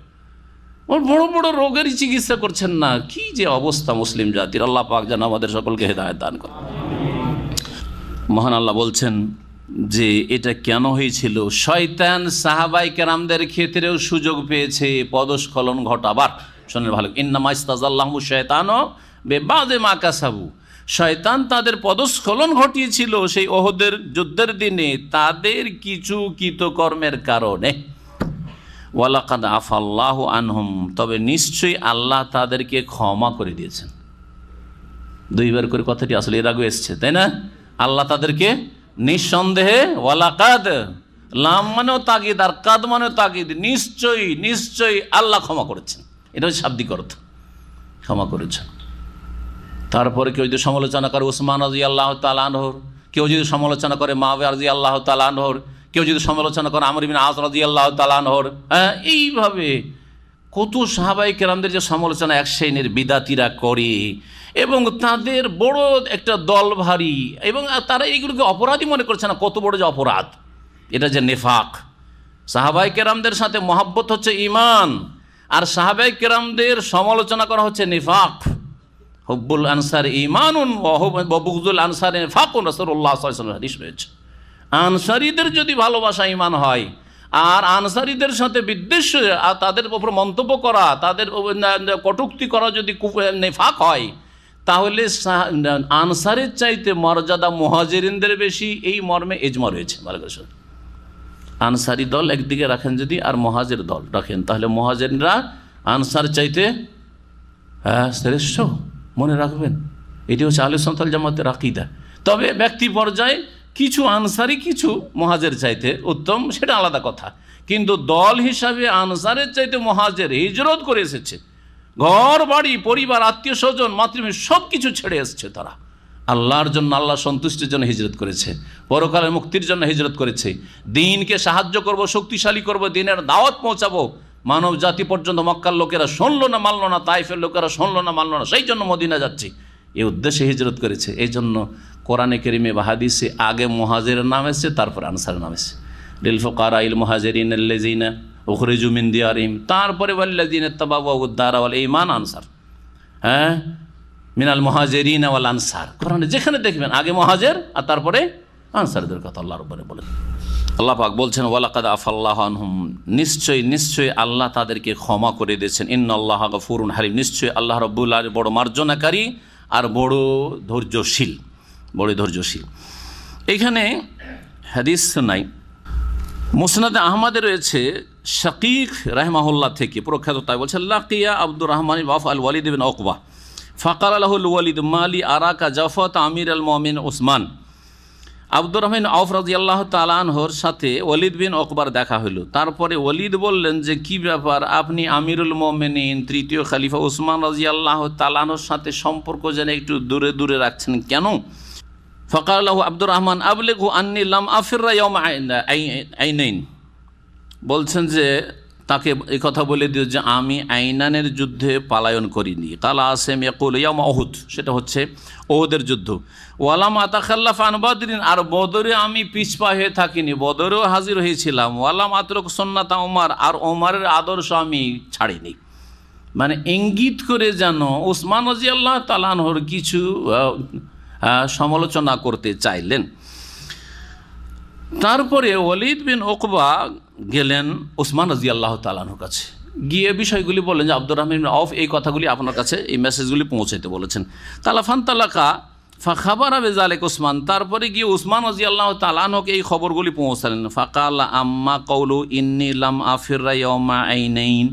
ওর বড় বড় রোগেরই চিকিৎসা করছেন না কি যে অবস্থা মুসলিম জাতির আল্লাহ পাক যেন আমাদের সকলকে হেদায়ত দান করে মহান আল্লাহ বলছেন যে এটা কেন হয়েছিল শয়তান সাহাবাই কেরামদের ক্ষেত্রেও সুযোগ পেয়েছে পদস্খলন ঘটাবার শোনেন ভালো ইন্নামাইস্তাজ বে শয়তানও বেবাদে কাসাবু শয়তান তাদের পদস্খলন ঘটিয়েছিল সেই ওহদের যুদ্ধের দিনে তাদের কিছু কৃতকর্মের কারণে ওয়ালাকাদ আফাল্লাহ আনহুম তবে নিশ্চয়ই আল্লাহ তাদেরকে ক্ষমা করে দিয়েছেন দুইবার করে কথাটি আসলে এর আগে এসছে তাই না আল্লাহ তাদেরকে নিঃসন্দেহে ওয়ালাকাদ লাম মানেও তাগিদ আর কাদ মানেও তাগিদ নিশ্চয়ই নিশ্চয়ই আল্লাহ ক্ষমা করেছেন এটা হচ্ছে শাব্দিক অর্থ ক্ষমা করেছেন তারপরে কেউ যদি সমালোচনা করে উসমান আজি আল্লাহ তালানহর কেউ যদি সমালোচনা করে মাহবে আজি আল্লাহ তালানহর কেউ যদি সমালোচনা করে আমর ইবিন আসর আজি আল্লাহ তালানহর হ্যাঁ এইভাবে কত সাহাবাই কেরামদের যে সমালোচনা এক শ্রেণীর বিদাতিরা করে এবং তাদের বড় একটা দল ভারী এবং তারা এইগুলোকে অপরাধী মনে করছে না কত বড় যে অপরাধ এটা যে নেফাক সাহাবাই কেরামদের সাথে মহাব্বত হচ্ছে ইমান আর সাহাবাই কেরামদের সমালোচনা করা হচ্ছে নেফাক হব্বুল আনসার ইমানুন ববুজুল আনসার ফাকুন রসুল্লাহ হাদিস রয়েছে আনসারিদের যদি ভালোবাসা ইমান হয় আর আনসারিদের সাথে বিদ্বেষ আর তাদের ওপর মন্তব্য করা তাদের কটুক্তি করা যদি ফাঁক হয় তাহলে আনসারের চাইতে মর্যাদা মহাজেরিনদের বেশি এই মর্মে এজমা রয়েছে আনসারি দল একদিকে রাখেন যদি আর মহাজের দল রাখেন তাহলে মহাজেনরা আনসার চাইতে হ্যাঁ শ্রেষ্ঠ মনে রাখবেন এটি হচ্ছে আলু সন্তাল জামাতের রাকিদা তবে ব্যক্তি পর্যায়ে কিছু আনসারি কিছু মহাজের চাইতে উত্তম সেটা আলাদা কথা কিন্তু দল হিসাবে আনসারের চাইতে মহাজের হিজরত করে এসেছে ঘর বাড়ি পরিবার আত্মীয় স্বজন মাতৃভূমি সব কিছু ছেড়ে এসছে তারা আল্লাহর জন্য আল্লাহ সন্তুষ্টির জন্য হিজরত করেছে পরকালের মুক্তির জন্য হিজরত করেছে দিনকে সাহায্য করব শক্তিশালী করব দিনের দাওয়াত পৌঁছাবো মানব জাতি পর্যন্ত মক্কার লোকেরা শুনলো না মানলো না তাইফের লোকেরা শুনলো না মানলো না সেই জন্য মদিনা যাচ্ছি এই উদ্দেশ্যে হিজরত করেছে এই জন্য কোরআনে কেরিমে বাহাদিসে আগে মহাজের নাম এসছে তারপর আনসার নাম এসছে লিল ফোকারা ইল মহাজেরিন লেজিনা ওখরে জুমিন দিয়ারিম তারপরে ওয়াল্লাদিনের ইমান আনসার হ্যাঁ মিনাল মহাজেরিন আওয়াল আনসার কোরআনে যেখানে দেখবেন আগে মহাজের আর তারপরে আনসারদের কথা আল্লাহ রব্বানে বলেন আল্লাহ পাক বলছেন ওয়ালাকাদ আফাল্লাহ আনহুম নিশ্চয়ই নিশ্চয়ই আল্লাহ তাদেরকে ক্ষমা করে দিয়েছেন ইন্ন আল্লাহ ফুরুন হারিম নিশ্চয়ই আল্লাহ রব্বুল্লাহ বড় মার্জনাকারী আর বড় ধৈর্যশীল বড় ধৈর্যশীল এখানে হাদিস নাই মুসনাদ আহমদে রয়েছে শাকিক রাহমাহুল্লাহ থেকে প্রখ্যাত তাই বলছে লাকিয়া আব্দুর রহমান বাফ আল ওয়ালিদ বিন অকবা ফাকার আলাহুল ওয়ালিদ মালি আরাকা জাফত আমির আল মমিন ওসমান আব্দুর রহমান আউফ রাজি আল্লাহ তালানহর সাথে ওলিদ বিন অকবার দেখা হইল তারপরে ওলিদ বললেন যে কি ব্যাপার আপনি আমিরুল মোমেনিন তৃতীয় খালিফা উসমান রাজি আল্লাহ তালানহর সাথে সম্পর্ক যেন একটু দূরে দূরে রাখছেন কেন ফকারুল্লাহ আব্দুর রহমান আবলেগু আন্নিলাম আফির বলছেন যে তাকে কথা বলে দিও যে আমি আইনানের যুদ্ধে পালায়ন করিনি কালা আসেম ইয়াকুল ইয়াম অহুদ সেটা হচ্ছে ওহুদের যুদ্ধ ওয়ালাম আতাখাল্লাফ আনবাদিন আর বদরে আমি পিছপা হয়ে থাকিনি বদরেও হাজির হয়েছিলাম ওয়ালাম আতরক সন্নাতা ওমার আর ওমারের আদর্শ আমি ছাড়িনি মানে ইঙ্গিত করে যেন ওসমান রাজি আল্লাহ তালানহর কিছু সমালোচনা করতে চাইলেন তারপরে ওলিদ বিন ওকবা গেলেন ওসমান রাজি আল্লাহ তালানোর কাছে গিয়ে বিষয়গুলি বলেন যে আব্দুর রহমান অফ এই কথাগুলি আপনার কাছে এই মেসেজগুলি পৌঁছাইতে বলেছেন তালাফান তালাকা ফাখাবার আবে জালেক ওসমান তারপরে গিয়ে উসমান রাজি আল্লাহ তালানহক এই খবরগুলি পৌঁছালেন ফাকাল আম্মা কৌলু ইন্নি লাম আফিরাইমা আইনাইন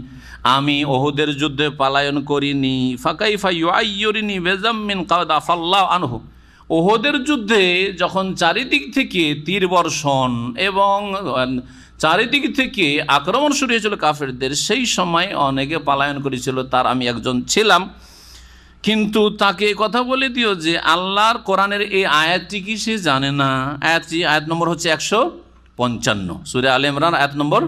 আমি ওহুদের যুদ্ধে পালায়ন করিনি ফাকাই ফাইয়াইনি বেজাম্মিন কাদা ফাল্লাহ আনহ ওহদের যুদ্ধে যখন চারিদিক থেকে তীর বর্ষণ এবং চারিদিক থেকে আক্রমণ শুরু হয়েছিল কাফেরদের সেই সময় অনেকে পালায়ন করেছিল তার আমি একজন ছিলাম কিন্তু তাকে কথা বলে দিও যে আল্লাহর কোরআনের এই আয়াতটি কি সে জানে না আয়াতটি আয়াত নম্বর হচ্ছে একশো পঞ্চান্ন সুরে আল ইমরান আয়াত নম্বর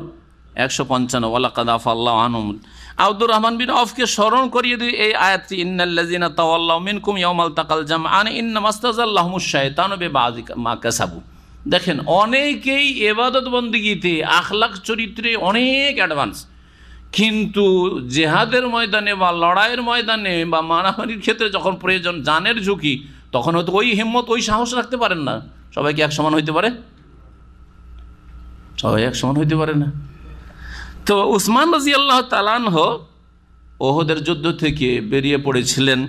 একশো পঞ্চান্ন কাদাফ আল্লাহ আহমদ আব্দুর রহমান বিন অফকে স্মরণ করিয়ে দিই এই আয়াতটি ইন্নাল্লাজিনা তাওয়াল্লাহ মিনকুম ইয়াউমাল তাকাল জামআন ইন্নামাস্তাজাল্লাহুমুশ শায়তানু বিবাযি মা কাসাবু দেখেন অনেকেই এবাদত বন্দিগিতে আখলাখ চরিত্রে অনেক অ্যাডভান্স কিন্তু জেহাদের ময়দানে বা লড়াইয়ের ময়দানে বা মারামারির ক্ষেত্রে যখন প্রয়োজন জানের ঝুঁকি তখন হয়তো ওই হিম্মত ওই সাহস রাখতে পারেন না সবাই কি এক সমান হইতে পারে সবাই এক সমান হইতে পারে না তো উসমান রাজি আল্লাহ তালানহ ওহদের যুদ্ধ থেকে বেরিয়ে পড়েছিলেন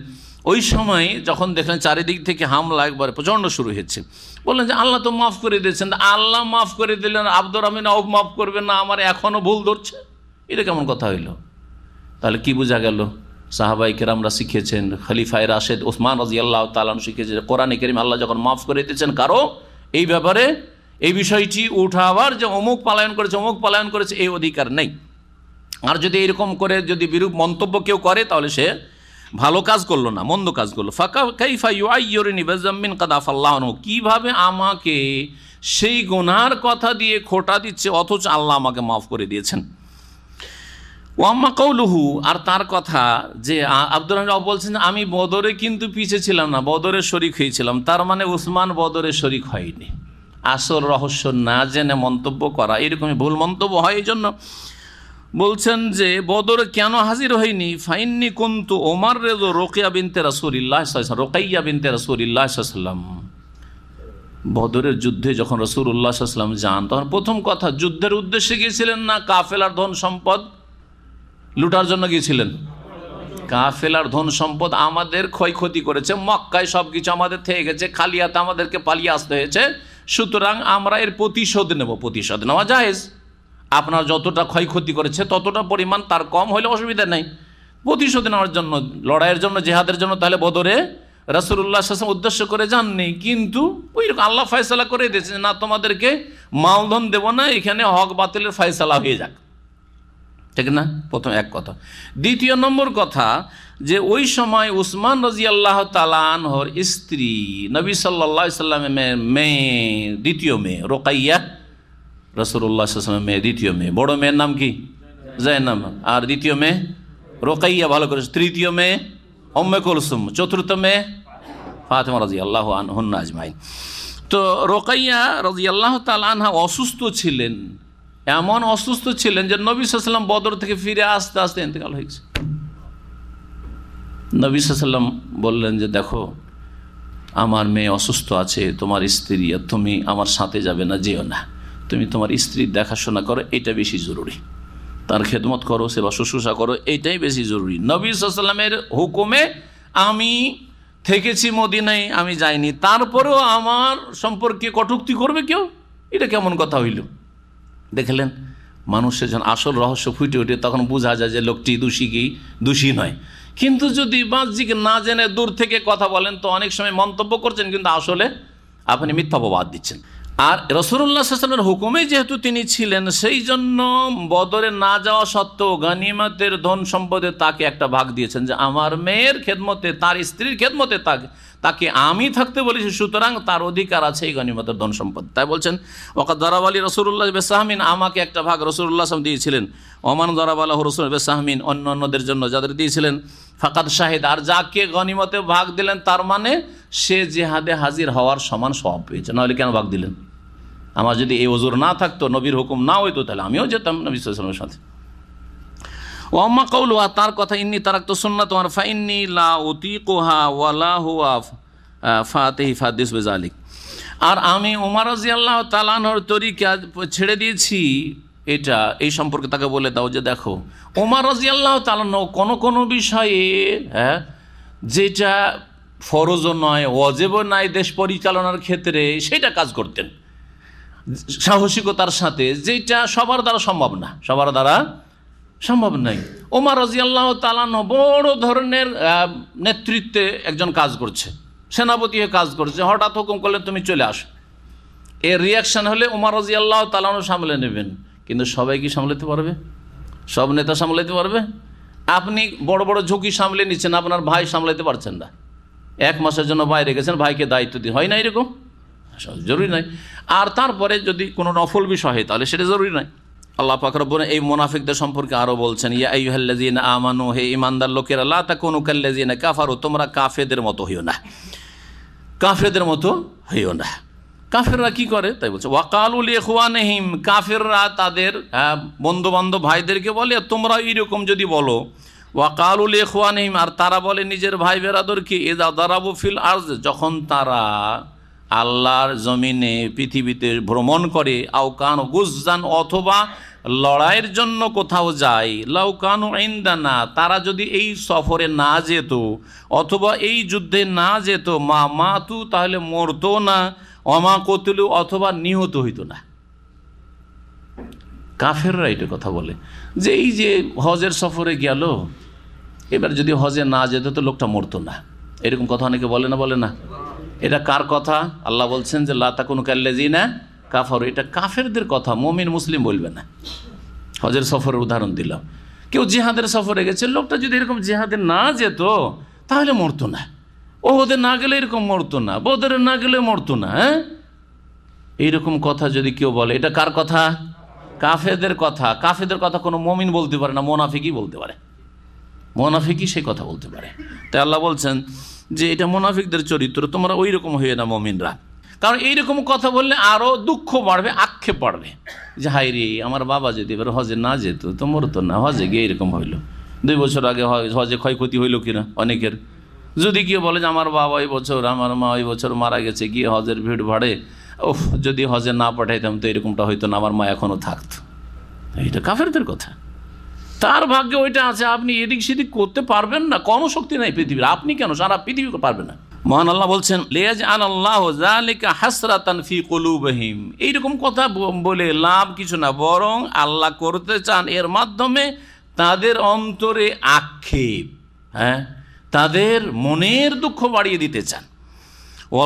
ওই সময় যখন দেখলেন চারিদিক থেকে হামলা একবারে প্রচণ্ড শুরু হয়েছে বললেন যে আল্লাহ তো মাফ করে দিয়েছেন আল্লাহ মাফ করে দিলেন আব্দুর রহমিন অব মাফ করবেন না আমার এখনও ভুল ধরছে এটা কেমন কথা হইল তাহলে কি বোঝা গেল সাহাবাইকের আমরা শিখেছেন খালিফাই রাশেদ ওসমান রাজি আল্লাহ তালাম শিখেছে কোরআন করিম আল্লাহ যখন মাফ করে দিয়েছেন কারো এই ব্যাপারে এই বিষয়টি উঠাবার যে অমুক পালায়ন করেছে অমুক পালায়ন করেছে এই অধিকার নেই আর যদি এরকম করে যদি বিরূপ মন্তব্য কেউ করে তাহলে সে ভালো কাজ করলো না মন্দ কাজ করলো ফাঁকা কাইফা ইউআইয়রিনি বেজাম্মিন কাদাফাল্লাহনু কীভাবে আমাকে সেই গোনার কথা দিয়ে খোটা দিচ্ছে অথচ আল্লাহ আমাকে মাফ করে দিয়েছেন ওয়াম্মা কৌলুহু আর তার কথা যে আব্দুল রাহ বলছেন আমি বদরে কিন্তু পিছিয়ে ছিলাম না বদরে শরিক হয়েছিলাম তার মানে উসমান বদরে শরিক হয়নি আসল রহস্য না জেনে মন্তব্য করা এরকমই ভুল মন্তব্য হয় এই জন্য বলছেন যে বদরে কেন হাজির হয়নি ফাইননি কন্তু ওমার রেজ রোকিয়া বিনতে রাসুলিল্লাহ রোকাইয়া বিনতে রাসুলিল্লাহ সাল্লাম বদরের যুদ্ধে যখন রসুর উল্লাহাম যান তখন প্রথম কথা যুদ্ধের উদ্দেশ্যে গিয়েছিলেন না কাফেলার ধন সম্পদ লুটার জন্য গিয়েছিলেন কাফেলার ধন সম্পদ আমাদের ক্ষয়ক্ষতি করেছে মক্কায় সব কিছু আমাদের থেকে গেছে খালি আমাদেরকে পালিয়ে আসতে হয়েছে সুতরাং আমরা এর প্রতিশোধ নেব প্রতিশোধ নেওয়া যায় আপনার যতটা ক্ষয়ক্ষতি করেছে ততটা পরিমাণ তার কম হলে অসুবিধা নেই প্রতিশোধ নেওয়ার জন্য লড়াইয়ের জন্য জেহাদের জন্য তাহলে বদরে রাসুল্লাহ শাসম উদ্দেশ্য করে যাননি কিন্তু ওই আল্লাহ ফয়সালা করে দিয়েছে না তোমাদেরকে মালধন দেব না এখানে হক বাতিলের ফয়সালা হয়ে যাক ঠিক না প্রথম এক কথা দ্বিতীয় নম্বর কথা যে ওই সময় উসমান রাজি আল্লাহ তালানহর স্ত্রী নবী সাল্লা সাল্লামের মেয়ে দ্বিতীয় মেয়ে রোকাইয়া রসুল্লাহামের মেয়ে দ্বিতীয় মেয়ে বড় মেয়ের নাম কি জয়নাম আর দ্বিতীয় মেয়ে রোকাইয়া ভালো করে তৃতীয় মেয়ে অম্মে কলসুম চতুর্থ মেয়ে ফাতেমা রাজি আল্লাহ আনহন্না আজমাইন তো রোকাইয়া রাজি আল্লাহ আনহা অসুস্থ ছিলেন এমন অসুস্থ ছিলেন যে নবী সাল্লাম বদর থেকে ফিরে আস্তে আস্তে ইন্তেকাল হয়েছে নবী সাল্লাম বললেন যে দেখো আমার মেয়ে অসুস্থ আছে তোমার স্ত্রী তুমি আমার সাথে যাবে না যেও না তুমি তোমার স্ত্রীর দেখাশোনা করো এটা বেশি জরুরি তার খেদমত করো সেবা শুশ্রূষা করো এটাই বেশি জরুরি নবী সাল্লামের হুকুমে আমি থেকেছি মদিনায় আমি যাইনি তারপরেও আমার সম্পর্কে কটুক্তি করবে কেউ এটা কেমন কথা হইল দেখলেন মানুষের যখন আসল রহস্য ফুটে ওঠে তখন বোঝা যায় যে লোকটি দোষী কি দোষী নয় কিন্তু যদি বাহ্যিক না জেনে দূর থেকে কথা বলেন তো অনেক সময় মন্তব্য করছেন কিন্তু আসলে আপনি মিথ্যা প্রবাদ দিচ্ছেন আর রসুল্লাহামের হুকুমে যেহেতু তিনি ছিলেন সেই জন্য বদরে না যাওয়া সত্ত্বেও গানিমাতের ধন সম্পদে তাকে একটা ভাগ দিয়েছেন যে আমার মেয়ের খেদমতে তার স্ত্রীর খেদমতে তাকে তাকে আমি থাকতে বলেছি সুতরাং তার অধিকার আছে এই গণিমতের ধন সম্পদ তাই বলছেন ওকা দরাব আলী রসুল্লাহ বেসাহমিন আমাকে একটা ভাগ রসুল্লাহ সাহেব দিয়েছিলেন ওমান দরাব আল্লাহ রসুল বেসাহমিন অন্য অন্যদের জন্য যাদের দিয়েছিলেন ফাকাত শাহিদ আর যাকে গনিমতে ভাগ দিলেন তার মানে সে জেহাদে হাজির হওয়ার সমান সব পেয়েছে নাহলে কেন ভাগ দিলেন আমার যদি এই ওজোর না থাকতো নবীর হুকুম না হইতো তাহলে আমিও যেতাম নবী সাল্লামের সাথে কৌল কৌলুয়া তার কথা ইন্নি তার তো সুন্না তোমার ফাইন্নি লা অতি কোহা ওয়ালা হুয়া ফাতেহি ফাদিস বেজালিক আর আমি উমার রাজি আল্লাহ তরিকা ছেড়ে দিয়েছি এটা এই সম্পর্কে তাকে বলে দাও যে দেখো উমার রাজিয়াল্লাহ আল্লাহ তালান কোনো কোনো বিষয়ে হ্যাঁ যেটা ফরজও নয় অজেবও নয় দেশ পরিচালনার ক্ষেত্রে সেটা কাজ করতেন সাহসিকতার সাথে যেটা সবার দ্বারা সম্ভব না সবার দ্বারা সম্ভব নাই ওমার রাজিয়াল্লাহ তালানো বড় ধরনের নেতৃত্বে একজন কাজ করছে সেনাপতি হয়ে কাজ করছে হঠাৎ হুকুম করলে তুমি চলে আসো এর রিয়াকশান হলে ওমার রাজিয়াল্লাহ তালানো সামলে নেবেন কিন্তু সবাই কি সামলাতে পারবে সব নেতা সামলাতে পারবে আপনি বড় বড় ঝুঁকি সামলে নিচ্ছেন আপনার ভাই সামলাতে পারছেন না এক মাসের জন্য ভাই রেখেছেন ভাইকে দায়িত্ব দিয়ে হয় না এরকম জরুরি নয় আর তারপরে যদি কোনো নফল বিষয় হয় তাহলে সেটা জরুরি নয় আল্লাহ পাকরব্বনে এই মোনাফিকদের সম্পর্কে আরও বলছেন ইয়া ইহাল্লাজিন আমানো হে ইমানদার লোকেরা লা তা কোনো কাল্লাজিন কাফারো তোমরা কাফেদের মতো হইও না কাফেদের মতো হইও না কাফেররা কি করে তাই বলছে ওয়াকালুল ইখওয়ানহিম কাফেররা তাদের হ্যাঁ, বন্ধু বান্ধব ভাইদেরকে বলে তোমরা এইরকম যদি বলো ওয়াকালুল ইখওয়ানহিম আর তারা বলে নিজের ভাই বেরাদরকে এ দাদারাবু ফিল আর্জ যখন তারা আল্লাহর জমিনে পৃথিবীতে ভ্রমণ করে আউকান গুজান অথবা লড়াইয়ের জন্য কোথাও যায় লাউকান ইন্দানা তারা যদি এই সফরে না যেত অথবা এই যুদ্ধে না যেত মা মাতু তাহলে মরতো না অমা কতলু অথবা নিহত হইত না কাফেররা এটা কথা বলে যে এই যে হজের সফরে গেল এবার যদি হজে না যেত তো লোকটা মরতো না এরকম কথা অনেকে বলে না বলে না এটা কার কথা আল্লাহ বলছেন যে লাতা কোনো না কাফর এটা কাফেরদের কথা মমিন মুসলিম বলবে না হজের সফরের উদাহরণ দিলাম কেউ জেহাদের সফরে গেছে লোকটা যদি এরকম জিহাদের না যেত তাহলে মরতো না ও ওদের না গেলে এরকম মরতো না বৌদের না গেলে মরতো না হ্যাঁ এইরকম কথা যদি কেউ বলে এটা কার কথা কাফেদের কথা কাফেদের কথা কোনো মমিন বলতে পারে না মোনাফিকই বলতে পারে মোনাফিকই সেই কথা বলতে পারে তাই আল্লাহ বলছেন যে এটা মোনাফিকদের চরিত্র তোমরা ওই রকম হয়ে না মমিনরা কারণ এইরকম কথা বললে আরও দুঃখ বাড়বে আক্ষেপ বাড়বে যে হাই রে আমার বাবা যদি এবার হজে না যেত তো মরতো না হজে গিয়ে এরকম হইলো দুই বছর আগে হজে ক্ষয়ক্ষতি হইলো কিনা অনেকের যদি কেউ বলে যে আমার বাবা ওই বছর আমার মা ওই বছর মারা গেছে গিয়ে হজের ভিড় ভাড়ে ওফ যদি হজে না পাঠাইতাম তো এরকমটা হয়তো না আমার মা এখনও থাকতো এটা কাফেরদের কথা তার ভাগ্যে ওইটা আছে আপনি এদিক সেদিক করতে পারবেন না কর্মশক্তি নাই পৃথিবীর আপনি কেন সারা পৃথিবী পারবেন না মহান আল্লাহ বলছেন লেয়াজ আন আল্লাহ হাসরাতান ফি কলুবহিম এইরকম কথা বলে লাভ কিছু না বরং আল্লাহ করতে চান এর মাধ্যমে তাদের অন্তরে আক্ষেপ হ্যাঁ তাদের মনের দুঃখ বাড়িয়ে দিতে চান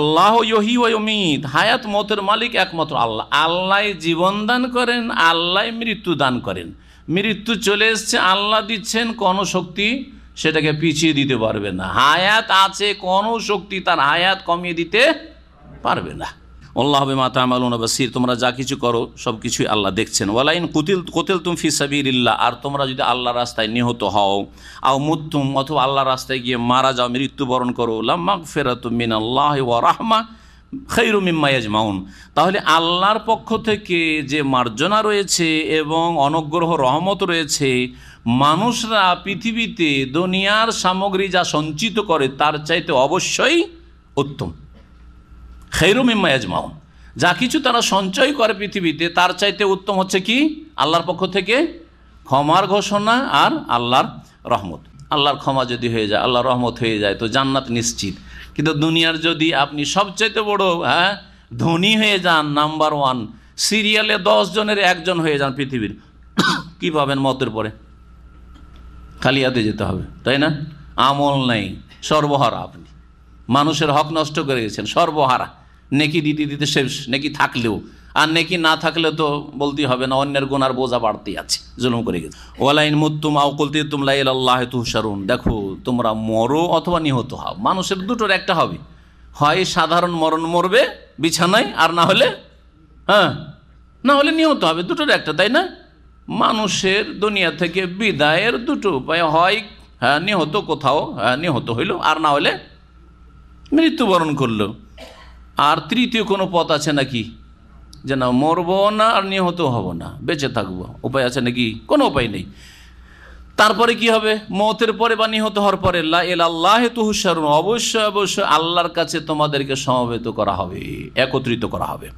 আল্লাহ ইহি ওয়মিদ হায়াত মতের মালিক একমাত্র আল্লাহ আল্লাহ জীবন দান করেন আল্লাহ মৃত্যু দান করেন মৃত্যু চলে এসছে আল্লাহ দিচ্ছেন কোন শক্তি সেটাকে পিছিয়ে দিতে পারবে না হায়াত আছে কোন শক্তি তার হায়াত কমিয়ে দিতে পারবে না আল্লাহ হবে মাতা আমালুন বাসির তোমরা যা কিছু করো সব কিছুই আল্লাহ দেখছেন ওয়ালাইন কুতিল কোতিল তুম ফি সাবিরিল্লা আর তোমরা যদি আল্লাহ রাস্তায় নিহত হও আও মুতুম অথবা আল্লাহ রাস্তায় গিয়ে মারা যাও মৃত্যুবরণ করো লাম্মা ফেরা তুমিন আল্লাহ ওয়া রাহমা খৈরু মিম্মাইয়াজ মাউন তাহলে আল্লাহর পক্ষ থেকে যে মার্জনা রয়েছে এবং অনগ্রহ রহমত রয়েছে মানুষরা পৃথিবীতে দুনিয়ার সামগ্রী যা সঞ্চিত করে তার চাইতে অবশ্যই উত্তম খৈরু মিম্মাইয়াজ মাউন যা কিছু তারা সঞ্চয় করে পৃথিবীতে তার চাইতে উত্তম হচ্ছে কি আল্লাহর পক্ষ থেকে ক্ষমার ঘোষণা আর আল্লাহর রহমত আল্লাহর ক্ষমা যদি হয়ে যায় আল্লাহর রহমত হয়ে যায় তো জান্নাত নিশ্চিত কিন্তু দুনিয়ার যদি আপনি সবচাইতে বড় হ্যাঁ ধনী হয়ে যান নাম্বার ওয়ান সিরিয়ালে দশ জনের একজন হয়ে যান পৃথিবীর *coughs* কি পাবেন মতের পরে খালিয়াতে যেতে হবে তাই না আমল নাই সর্বহারা আপনি মানুষের হক নষ্ট করে গেছেন সর্বহারা নেকি দিতে দিতে শেষ নেকি থাকলেও আর নেকি না থাকলে তো বলতেই হবে না অন্যের গুণার বোঝা বাড়তেই আছে জুলুম করে গেছে ওয়ালাইন মুত্তুম আউকলতি তুমলা ইল আল্লাহ তুহসারুন দেখো তোমরা মরো অথবা নিহত হও মানুষের দুটোর একটা হবে হয় সাধারণ মরণ মরবে বিছানায় আর না হলে হ্যাঁ না হলে নিহত হবে দুটোর একটা তাই না মানুষের দুনিয়া থেকে বিদায়ের দুটো উপায় হয় হ্যাঁ নিহত কোথাও হ্যাঁ নিহত হইল আর না হলে মৃত্যুবরণ করলো আর তৃতীয় কোনো পথ আছে নাকি যে না মরবো না আর নিহত হব না বেঁচে থাকবো উপায় আছে নাকি কোনো উপায় নেই তারপরে কি হবে মতের পরে বা নিহত হওয়ার পরে আল্লাহ তুহুসারুন অবশ্যই অবশ্যই আল্লাহর কাছে তোমাদেরকে সমবেত করা হবে একত্রিত করা হবে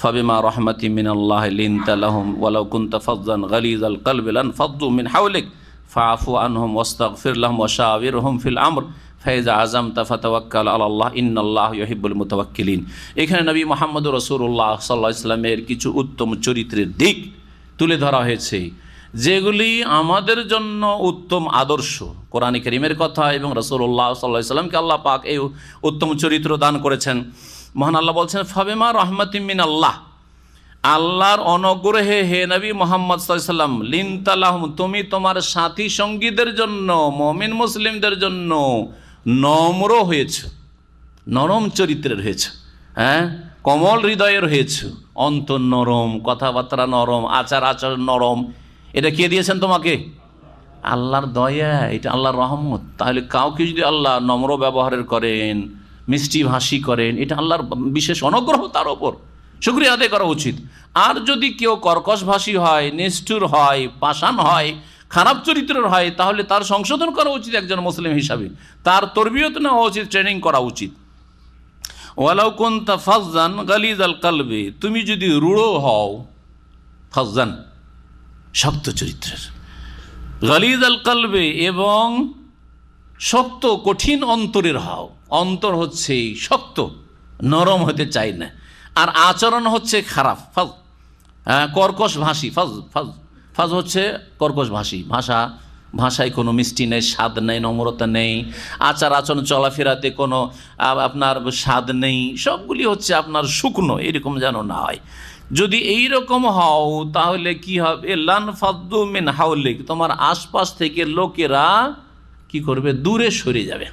ফাবিমা রহমাতি মিন আল্লাহ লিনতালাহম ওয়ালাউ কুন্তা ফজান গালিজ আল কালবিলান ফদ্দু মিন হাউলিক ফাফু আনহম ওস্তাক ফিরলাহম ওশাহ ফিল আমর ফেজা আজম তাফাতওয়াক্কাল আল্লাহ ইন্নআল্লাহ ইহিবুল মুতাওয়াক্কিলিন এখানে নবী মোহাম্মদ রসুল্লাহ সাল্লাহ ইসলামের কিছু উত্তম চরিত্রের দিক তুলে ধরা হয়েছে যেগুলি আমাদের জন্য উত্তম আদর্শ কোরআন করিমের কথা এবং রসুল্লাহ সাল্লাহ ইসলামকে আল্লাহ পাক এই উত্তম চরিত্র দান করেছেন মহান আল্লাহ বলছেন ফাবেমা রহমাতিমিন আল্লাহ আল্লাহর অনগ্রহে হে নবী মোহাম্মদ সাল্লাম লিনতালাহম তুমি তোমার সাথী সঙ্গীদের জন্য মমিন মুসলিমদের জন্য নম্র হয়েছে নরম চরিত্রের হয়েছে হ্যাঁ কমল হৃদয়ের হয়েছে অন্তর নরম কথাবার্তা নরম আচার আচরণ নরম এটা কে দিয়েছেন তোমাকে আল্লাহর দয়া এটা আল্লাহর রহমত তাহলে কাউকে যদি আল্লাহ নম্র ব্যবহারের করেন মিষ্টি ভাসি করেন এটা আল্লাহর বিশেষ অনুগ্রহ তার ওপর সুক্রিয়া আদায় করা উচিত আর যদি কেউ কর্কশ ভাষী হয় নিষ্ঠুর হয় পাষাণ হয় খারাপ চরিত্রের হয় তাহলে তার সংশোধন করা উচিত একজন মুসলিম হিসাবে তার তরবিয়ত নেওয়া উচিত ট্রেনিং করা উচিত ওয়ালাউ কোন তা ফাজান গালিজ আল কালবে তুমি যদি রুড়ো হও ফাজান শক্ত চরিত্রের গালিজ আল কালবে এবং শক্ত কঠিন অন্তরের হও অন্তর হচ্ছে শক্ত নরম হতে চাই না আর আচরণ হচ্ছে খারাপ ফাজ হ্যাঁ, কর্কশ ভাষী ফাজ ফাজ ফাজ হচ্ছে কর্কশ ভাষী ভাষা ভাষায় কোনো মিষ্টি নেই স্বাদ নেই নম্রতা নেই আচার আচরণ চলাফেরাতে কোনো আপনার স্বাদ নেই সবগুলি হচ্ছে আপনার শুকনো এরকম যেন না হয় যদি এই রকম হও তাহলে কি হবে লান ফাদ্দু মিন হাউলিক তোমার আশপাশ থেকে লোকেরা কি করবে দূরে সরে যাবে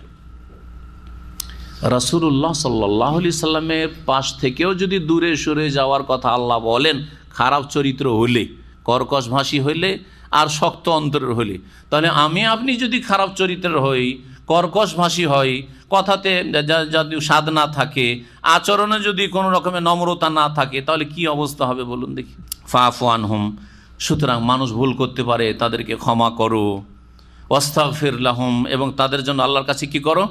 রাসুল্লাহ সাল্লাহ সাল্লামের পাশ থেকেও যদি দূরে সরে যাওয়ার কথা আল্লাহ বলেন খারাপ চরিত্র হলে কর্কশভাষী হইলে আর শক্ত অন্তরের হইলে তাহলে আমি আপনি যদি খারাপ চরিত্রের হই কর্কশভাষী হই কথাতে যদি স্বাদ না থাকে আচরণে যদি কোনো রকমের নম্রতা না থাকে তাহলে কি অবস্থা হবে বলুন দেখি ফান হুম সুতরাং মানুষ ভুল করতে পারে তাদেরকে ক্ষমা করো ফিরলা লাহম এবং তাদের জন্য আল্লাহর কাছে কি করো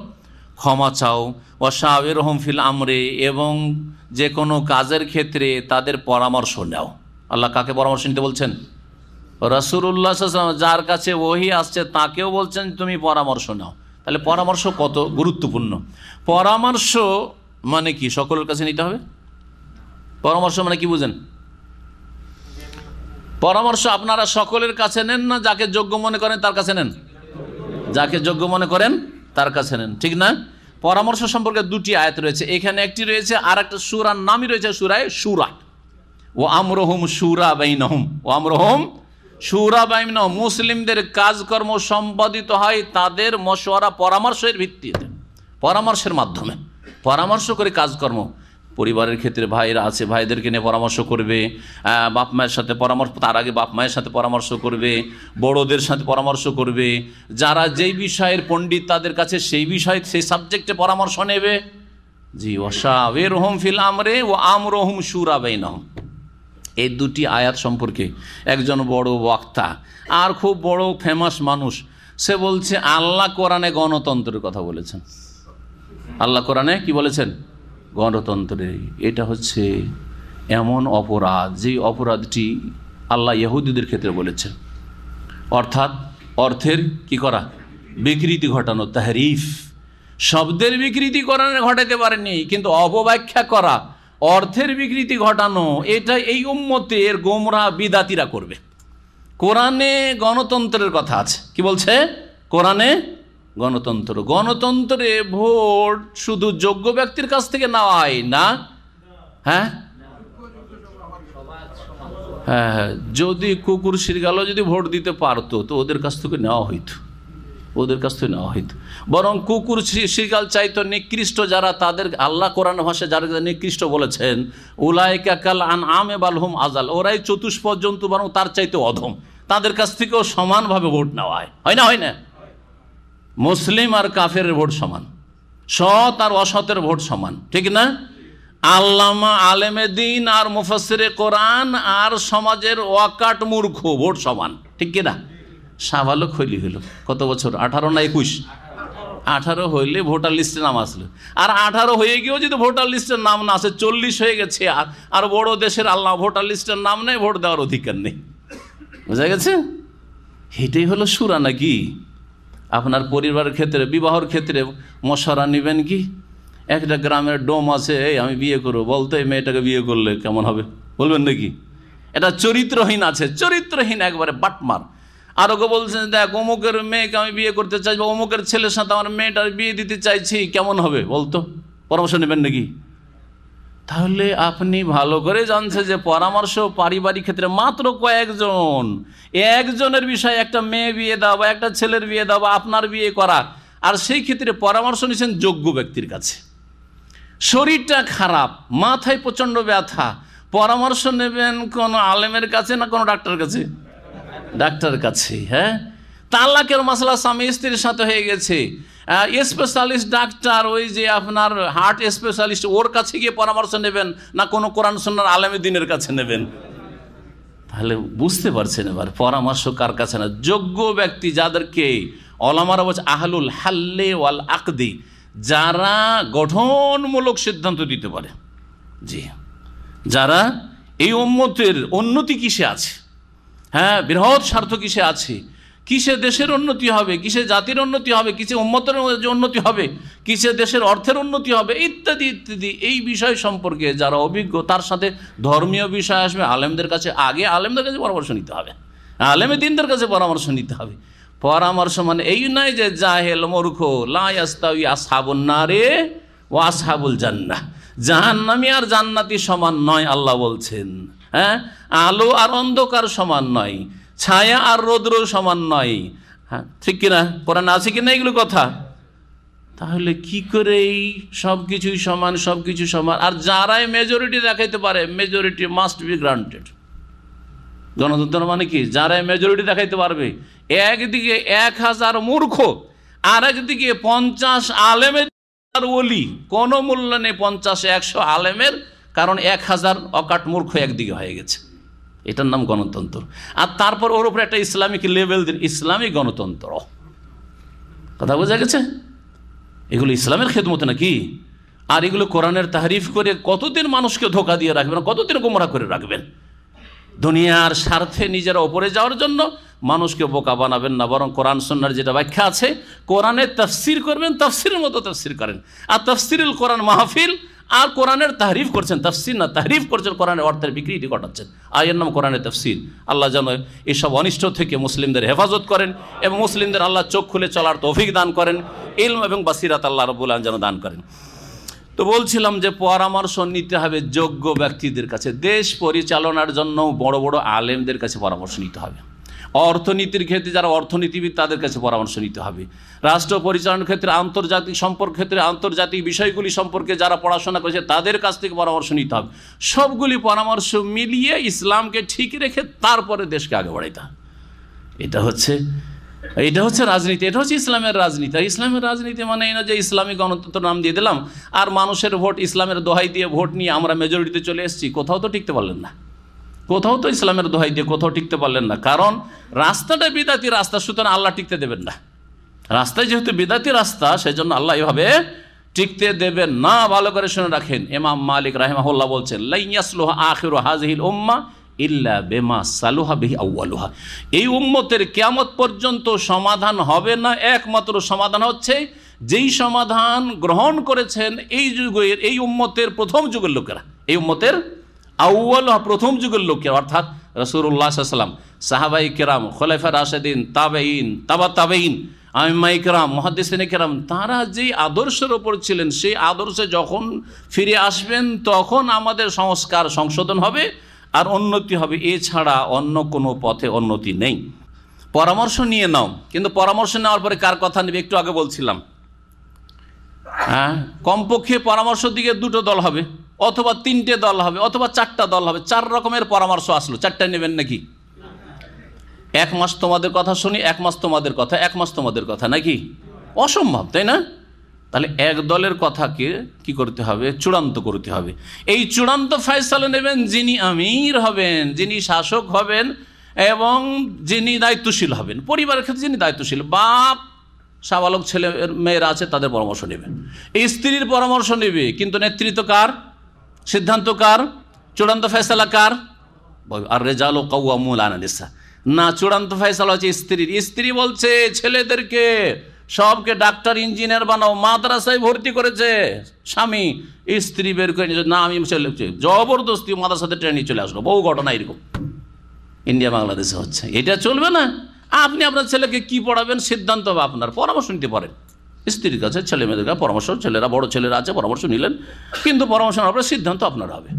ক্ষমা চাও অসাবের হোম ফিল আমরে এবং যে কোনো কাজের ক্ষেত্রে তাদের পরামর্শ নাও আল্লাহ কাকে পরামর্শ নিতে বলছেন রসুল্লাহ যার কাছে ওহি আসছে তাকেও বলছেন তুমি পরামর্শ নাও তাহলে পরামর্শ কত গুরুত্বপূর্ণ পরামর্শ মানে কি সকলের কাছে নিতে হবে পরামর্শ মানে কি বুঝেন পরামর্শ আপনারা সকলের কাছে নেন না যাকে যোগ্য মনে করেন তার কাছে নেন যাকে যোগ্য মনে করেন তার কাছে নেন ঠিক না পরামর্শ সম্পর্কে দুটি আয়াত রয়েছে এখানে একটি রয়েছে আর একটা সুরার নামই রয়েছে সুরায় সুরা ও আমরহম সুরা বাইনহম ও আমরহম সুরা বাইন মুসলিমদের কাজকর্ম সম্পাদিত হয় তাদের মশওয়ারা পরামর্শের ভিত্তিতে পরামর্শের মাধ্যমে পরামর্শ করে কাজকর্ম পরিবারের ক্ষেত্রে ভাইরা আছে ভাইদেরকে নিয়ে পরামর্শ করবে বাপ মায়ের সাথে পরামর্শ তার আগে বাপ মায়ের সাথে পরামর্শ করবে বড়দের সাথে পরামর্শ করবে যারা যেই বিষয়ের পণ্ডিত তাদের কাছে সেই বিষয়ে সেই সাবজেক্টে পরামর্শ নেবে জি ওষা ওয়ের হোম ফিল আমরে ও আমরহম সুরা বেইনহম এই দুটি আয়াত সম্পর্কে একজন বড় বক্তা আর খুব বড় ফেমাস মানুষ সে বলছে আল্লাহ কোরআনে গণতন্ত্রের কথা বলেছেন আল্লাহ কোরআনে কি বলেছেন গণতন্ত্রে এটা হচ্ছে এমন অপরাধ যে অপরাধটি আল্লাহ ইহুদিদের ক্ষেত্রে বলেছেন অর্থাৎ অর্থের কি করা বিকৃতি ঘটানো তাহরিফ শব্দের বিকৃতি করানো ঘটাতে পারেনি কিন্তু অপব্যাখ্যা করা অর্থের বিকৃতি ঘটানো এটা এই উম্মতের গোমরা বিদাতিরা করবে কোরআনে গণতন্ত্রের কথা আছে কি বলছে কোরআনে গণতন্ত্র গণতন্ত্রে ভোট শুধু যোগ্য ব্যক্তির কাছ থেকে নেওয়া হয় না হ্যাঁ? হ্যাঁ হ্যাঁ যদি কুকুর শিরগালও যদি ভোট দিতে পারতো তো ওদের কাছ থেকে নেওয়া হইতো ওদের কাছ থেকে নেওয়া হইত বরং কুকুর শ্রীকাল চাইতো নিকৃষ্ট যারা তাদের আল্লাহ কোরআন ভাষা যারা নিকৃষ্ট বলেছেন উলায়কা কাকাল আন আমে বালহুম আজাল ওরাই চতুষ পর্যন্ত বরং তার চাইতে অধম তাদের কাছ থেকেও সমানভাবে ভোট নেওয়া হয় হয় না হয় না মুসলিম আর কাফের ভোট সমান সৎ আর অসতের ভোট সমান ঠিক না আল্লামা আলেমে দিন আর মুফাসের কোরআন আর সমাজের ওয়াকাট মূর্খ ভোট সমান ঠিক কিনা সাবালক হইলি হইল কত বছর আঠারো না একুশ আঠারো হইলে ভোটার লিস্টে নাম আসলো আর আঠারো হয়ে গিয়েও যদি ভোটার লিস্টের নাম না আসে চল্লিশ হয়ে গেছে আর আর বড় দেশের আল্লাহ ভোটার লিস্টের নাম নেই ভোট দেওয়ার অধিকার নেই বোঝা গেছে এটাই হলো সুরা নাকি আপনার পরিবারের ক্ষেত্রে বিবাহর ক্ষেত্রে মশারা নেবেন কি একটা গ্রামের ডোম আছে এই আমি বিয়ে করবো বলতো এই মেয়েটাকে বিয়ে করলে কেমন হবে বলবেন নাকি এটা চরিত্রহীন আছে চরিত্রহীন একবারে বাটমার আরো কেউ বলছেন দেখ অমুকের মেয়েকে আমি বিয়ে করতে চাই বা অমুকের ছেলের সাথে আমার মেয়েটার বিয়ে দিতে চাইছি কেমন হবে বলতো পরামর্শ নেবেন নাকি তাহলে আপনি ভালো করে জানছে যে পরামর্শ পারিবারিক ক্ষেত্রে মাত্র কয়েকজন একজনের বিষয়ে একটা মেয়ে বিয়ে দাও বা একটা ছেলের বিয়ে দাও বা আপনার বিয়ে করা আর সেই ক্ষেত্রে পরামর্শ নিয়েছেন যোগ্য ব্যক্তির কাছে শরীরটা খারাপ মাথায় প্রচণ্ড ব্যথা পরামর্শ নেবেন কোনো আলেমের কাছে না কোনো ডাক্তারের কাছে ডাক্তার কাছে হ্যাঁ তালাকের মশলা স্বামী স্ত্রীর সাথে হয়ে গেছে স্পেশালিস্ট ডাক্তার ওই যে আপনার হার্ট স্পেশালিস্ট ওর কাছে গিয়ে পরামর্শ নেবেন না কোনো কোরআন সন্ন্যার আলমী দিনের কাছে নেবেন তাহলে বুঝতে পারছেন এবার পরামর্শ কার কাছে না যোগ্য ব্যক্তি যাদেরকে অলামারা বলছে আহলুল হাল্লে ওয়াল আকদি যারা গঠনমূলক সিদ্ধান্ত দিতে পারে জি যারা এই উন্মতের উন্নতি কিসে আছে হ্যাঁ বৃহৎ স্বার্থ কিসে আছে কিসে দেশের উন্নতি হবে কিসে জাতির উন্নতি হবে কিসে উন্মতের উন্নতি হবে কিসে দেশের অর্থের উন্নতি হবে ইত্যাদি ইত্যাদি এই বিষয় সম্পর্কে যারা অভিজ্ঞ তার সাথে ধর্মীয় বিষয় আসবে আলেমদের কাছে আগে আলেমদের কাছে পরামর্শ নিতে হবে আলেমে দিনদের কাছে পরামর্শ নিতে হবে পরামর্শ মানে এই নয় যে জাহেল মূর্খ লাস্তাউই আসহাবুল না রে ও আসাবুল জান্না জাহান্নামি আর জান্নাতি সমান নয় আল্লাহ বলছেন হ্যাঁ আলো আর অন্ধকার সমান নয় ছায়া আর রৌদ্র সমান নয় হ্যাঁ ঠিক কিনা না আছে কিনা এগুলো কথা তাহলে কি করে এই সব কিছুই সমান সব কিছু সমান আর যারাই মেজরিটি দেখাইতে পারে মেজরিটি মাস্ট বি গ্রান্টেড গণতন্ত্র মানে কি যারাই মেজরিটি দেখাইতে পারবে একদিকে এক হাজার মূর্খ আর একদিকে পঞ্চাশ আলেমের ওলি কোনো মূল্য নেই পঞ্চাশ একশো আলেমের কারণ এক হাজার অকাট মূর্খ একদিকে হয়ে গেছে এটার নাম গণতন্ত্র আর তারপর ওর উপরে একটা ইসলামিক লেভেল দিন ইসলামিক গণতন্ত্র কথা বোঝা গেছে এগুলো ইসলামের খেদমত নাকি আর এগুলো কোরআনের তাহারিফ করে কতদিন মানুষকে ধোকা দিয়ে রাখবেন কতদিন গোমরা করে রাখবেন দুনিয়ার স্বার্থে নিজেরা ওপরে যাওয়ার জন্য মানুষকে বোকা বানাবেন না বরং কোরআন সন্ন্যার যেটা ব্যাখ্যা আছে কোরআনের তফসির করবেন তফসিরের মতো তফসির করেন আর তফসিরুল কোরআন মাহফিল আর কোরআনের তাহরিফ করছেন তফসির না তাহরিফ করছেন কোরআনের অর্থের বিক্রিটি ঘটাচ্ছেন আয়ের নাম কোরআনের তফসির আল্লাহ যেন এসব অনিষ্ট থেকে মুসলিমদের হেফাজত করেন এবং মুসলিমদের আল্লাহ চোখ খুলে চলার তৌফিক দান করেন ইলম এবং বাসিরাত আল্লাহ রবুল যেন দান করেন তো বলছিলাম যে পরামর্শ নিতে হবে যোগ্য ব্যক্তিদের কাছে দেশ পরিচালনার জন্য বড় বড় আলেমদের কাছে পরামর্শ নিতে হবে অর্থনীতির ক্ষেত্রে যারা অর্থনীতিবিদ তাদের কাছে পরামর্শ নিতে হবে রাষ্ট্র পরিচালনার ক্ষেত্রে আন্তর্জাতিক সম্পর্ক ক্ষেত্রে আন্তর্জাতিক বিষয়গুলি সম্পর্কে যারা পড়াশোনা করেছে তাদের কাছ থেকে পরামর্শ নিতে হবে সবগুলি পরামর্শ মিলিয়ে ইসলামকে ঠিক রেখে তারপরে দেশকে আগে বাড়াইতে এটা হচ্ছে এটা হচ্ছে রাজনীতি এটা হচ্ছে ইসলামের রাজনীতি আর ইসলামের রাজনীতি মানে এই না যে ইসলামী গণতন্ত্র নাম দিয়ে দিলাম আর মানুষের ভোট ইসলামের দোহাই দিয়ে ভোট নিয়ে আমরা মেজরিটিতে চলে এসেছি কোথাও তো টিকতে পারলেন না কোথাও তো ইসলামের দোহাই দিয়ে কোথাও টিকতে পারলেন না কারণ রাস্তাটা বিদাতি রাস্তা সুতরাং আল্লাহ টিকতে দেবেন না রাস্তায় যেহেতু বিদাতি রাস্তা সেই জন্য আল্লাহ এভাবে টিকতে দেবেন না ভালো করে শুনে রাখেন এমাম মালিক রাহেমাহুল্লাহ বলছেন আখির হাজিল উম্মা ইল্লা বেমা সালুহা বিহি আউ্বালুহা এই উম্মতের কেয়ামত পর্যন্ত সমাধান হবে না একমাত্র সমাধান হচ্ছে যেই সমাধান গ্রহণ করেছেন এই যুগের এই উম্মতের প্রথম যুগের লোকেরা এই উম্মতের আউ্ল প্রথম যুগের লোককে অর্থাৎ রসুরাম সাহাবাই কেরাম খোলাইফা রাশেদিন তাবেইন তাবা তাবেইন আমিমা ইকরাম মহাদিসিন কেরাম তারা যেই আদর্শের ওপর ছিলেন সেই আদর্শে যখন ফিরে আসবেন তখন আমাদের সংস্কার সংশোধন হবে আর উন্নতি হবে এছাড়া অন্য কোনো পথে উন্নতি নেই পরামর্শ নিয়ে নাও কিন্তু পরামর্শ নেওয়ার পরে কার কথা নেবে একটু আগে বলছিলাম হ্যাঁ কমপক্ষে পরামর্শ দিকে দুটো দল হবে অথবা তিনটে দল হবে অথবা চারটা দল হবে চার রকমের পরামর্শ আসলো চারটা নেবেন নাকি এক মাস তোমাদের কথা শুনি এক মাস তোমাদের কথা এক মাস তোমাদের কথা নাকি অসম্ভব তাই না তাহলে এক দলের কথাকে কি করতে হবে চূড়ান্ত করতে হবে এই চূড়ান্ত ফয়সালা নেবেন যিনি আমির হবেন যিনি শাসক হবেন এবং যিনি দায়িত্বশীল হবেন পরিবারের ক্ষেত্রে যিনি দায়িত্বশীল বাপ সাবালক ছেলে মেয়েরা আছে তাদের পরামর্শ নেবেন স্ত্রীর পরামর্শ নেবে কিন্তু নেতৃত্ব কার সিদ্ধান্ত কার চূড়ান্ত কার আর রেজাল ও কৌল আনা না চূড়ান্ত ফেসলা হচ্ছে স্ত্রীর স্ত্রী বলছে ছেলেদেরকে সবকে ডাক্তার ইঞ্জিনিয়ার বানাও মাদ্রাসায় ভর্তি করেছে স্বামী স্ত্রী বের করে না আমি ছেলে জবরদস্তি মাদ্রাসাতে ট্রেনে চলে আসলো বহু ঘটনা এরকম ইন্ডিয়া বাংলাদেশে হচ্ছে এটা চলবে না আপনি আপনার ছেলেকে কি পড়াবেন সিদ্ধান্ত হবে আপনার পরামর্শ নিতে পারেন স্ত্রীর কাছে ছেলে মেয়েদের কাছে পরামর্শ ছেলেরা বড় ছেলেরা আছে পরামর্শ নিলেন কিন্তু পরামর্শ নেওয়ার পরে সিদ্ধান্ত আপনার হবে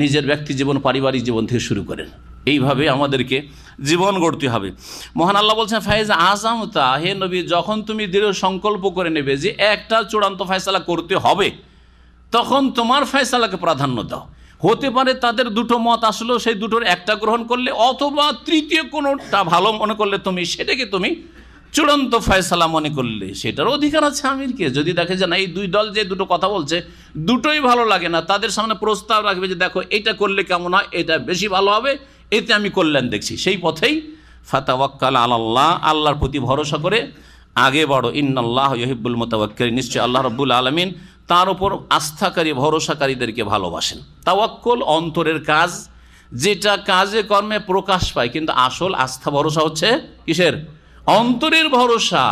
নিজের ব্যক্তি জীবন পারিবারিক জীবন থেকে শুরু করেন এইভাবে আমাদেরকে জীবন গড়তে হবে মহান আল্লাহ বলছেন ফায়েজ আজাম তা হে নবী যখন তুমি দৃঢ় সংকল্প করে নেবে যে একটা চূড়ান্ত ফয়সালা করতে হবে তখন তোমার ফয়সালাকে প্রাধান্য দাও হতে পারে তাদের দুটো মত আসলেও সেই দুটোর একটা গ্রহণ করলে অথবা তৃতীয় কোনোটা ভালো মনে করলে তুমি সেটাকে তুমি চূড়ান্ত ফয়সালা মনে করলে সেটার অধিকার আছে আমিরকে যদি দেখে যে না এই দুই দল যে দুটো কথা বলছে দুটোই ভালো লাগে না তাদের সামনে প্রস্তাব রাখবে যে দেখো এটা করলে কেমন হয় এটা বেশি ভালো হবে এতে আমি কল্যাণ দেখছি সেই পথেই ফাতাওয়াক্কাল আল্লাহ আল্লাহর প্রতি ভরসা করে আগে বড় ইন্নআল্লাহ ইহিবুল মোতাবাক্কারী নিশ্চয় আল্লাহ রব্বুল আলমিন তার উপর আস্থাকারী ভরসাকারীদেরকে ভালোবাসেন তাওয়াক্কল অন্তরের কাজ যেটা কাজে কর্মে প্রকাশ পায় কিন্তু আসল আস্থা ভরসা হচ্ছে কিসের অন্তরের ভরসা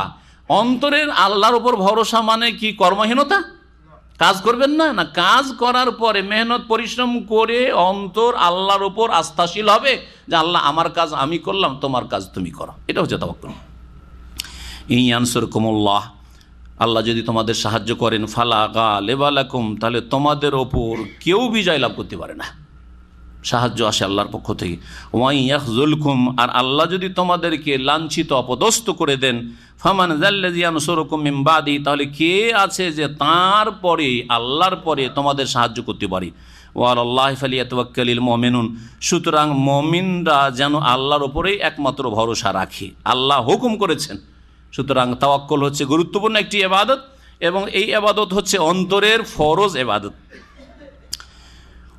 অন্তরের আল্লাহর উপর ভরসা মানে কি কর্মহীনতা কাজ করবেন না না কাজ করার পরে মেহনত পরিশ্রম করে অন্তর আল্লাহর উপর আস্থাশীল হবে যে আল্লাহ আমার কাজ আমি করলাম তোমার কাজ তুমি করো এটা হচ্ছে তাবাক্কুল আনসর কুমল্লাহ আল্লাহ যদি তোমাদের সাহায্য করেন ফালা গা লেবালাকুম তাহলে তোমাদের ওপর কেউ বিজয় লাভ করতে পারে না সাহায্য আসে আল্লাহর পক্ষ থেকে ওয়াই জুলকুম আর আল্লাহ যদি তোমাদেরকে লাঞ্ছিত অপদস্থ করে দেন ফামান জাল্লাজিয়ান সরকম ইম্বাদি তাহলে কে আছে যে তার পরে আল্লাহর পরে তোমাদের সাহায্য করতে পারি ওয়াল আল্লাহ ফালিয়াতওয়াক্কালিল মমিনুন সুতরাং মমিনরা যেন আল্লাহর ওপরেই একমাত্র ভরসা রাখে আল্লাহ হুকুম করেছেন সুতরাং তাওয়াক্কল হচ্ছে গুরুত্বপূর্ণ একটি এবাদত এবং এই আবাদত হচ্ছে অন্তরের ফরজ এবাদত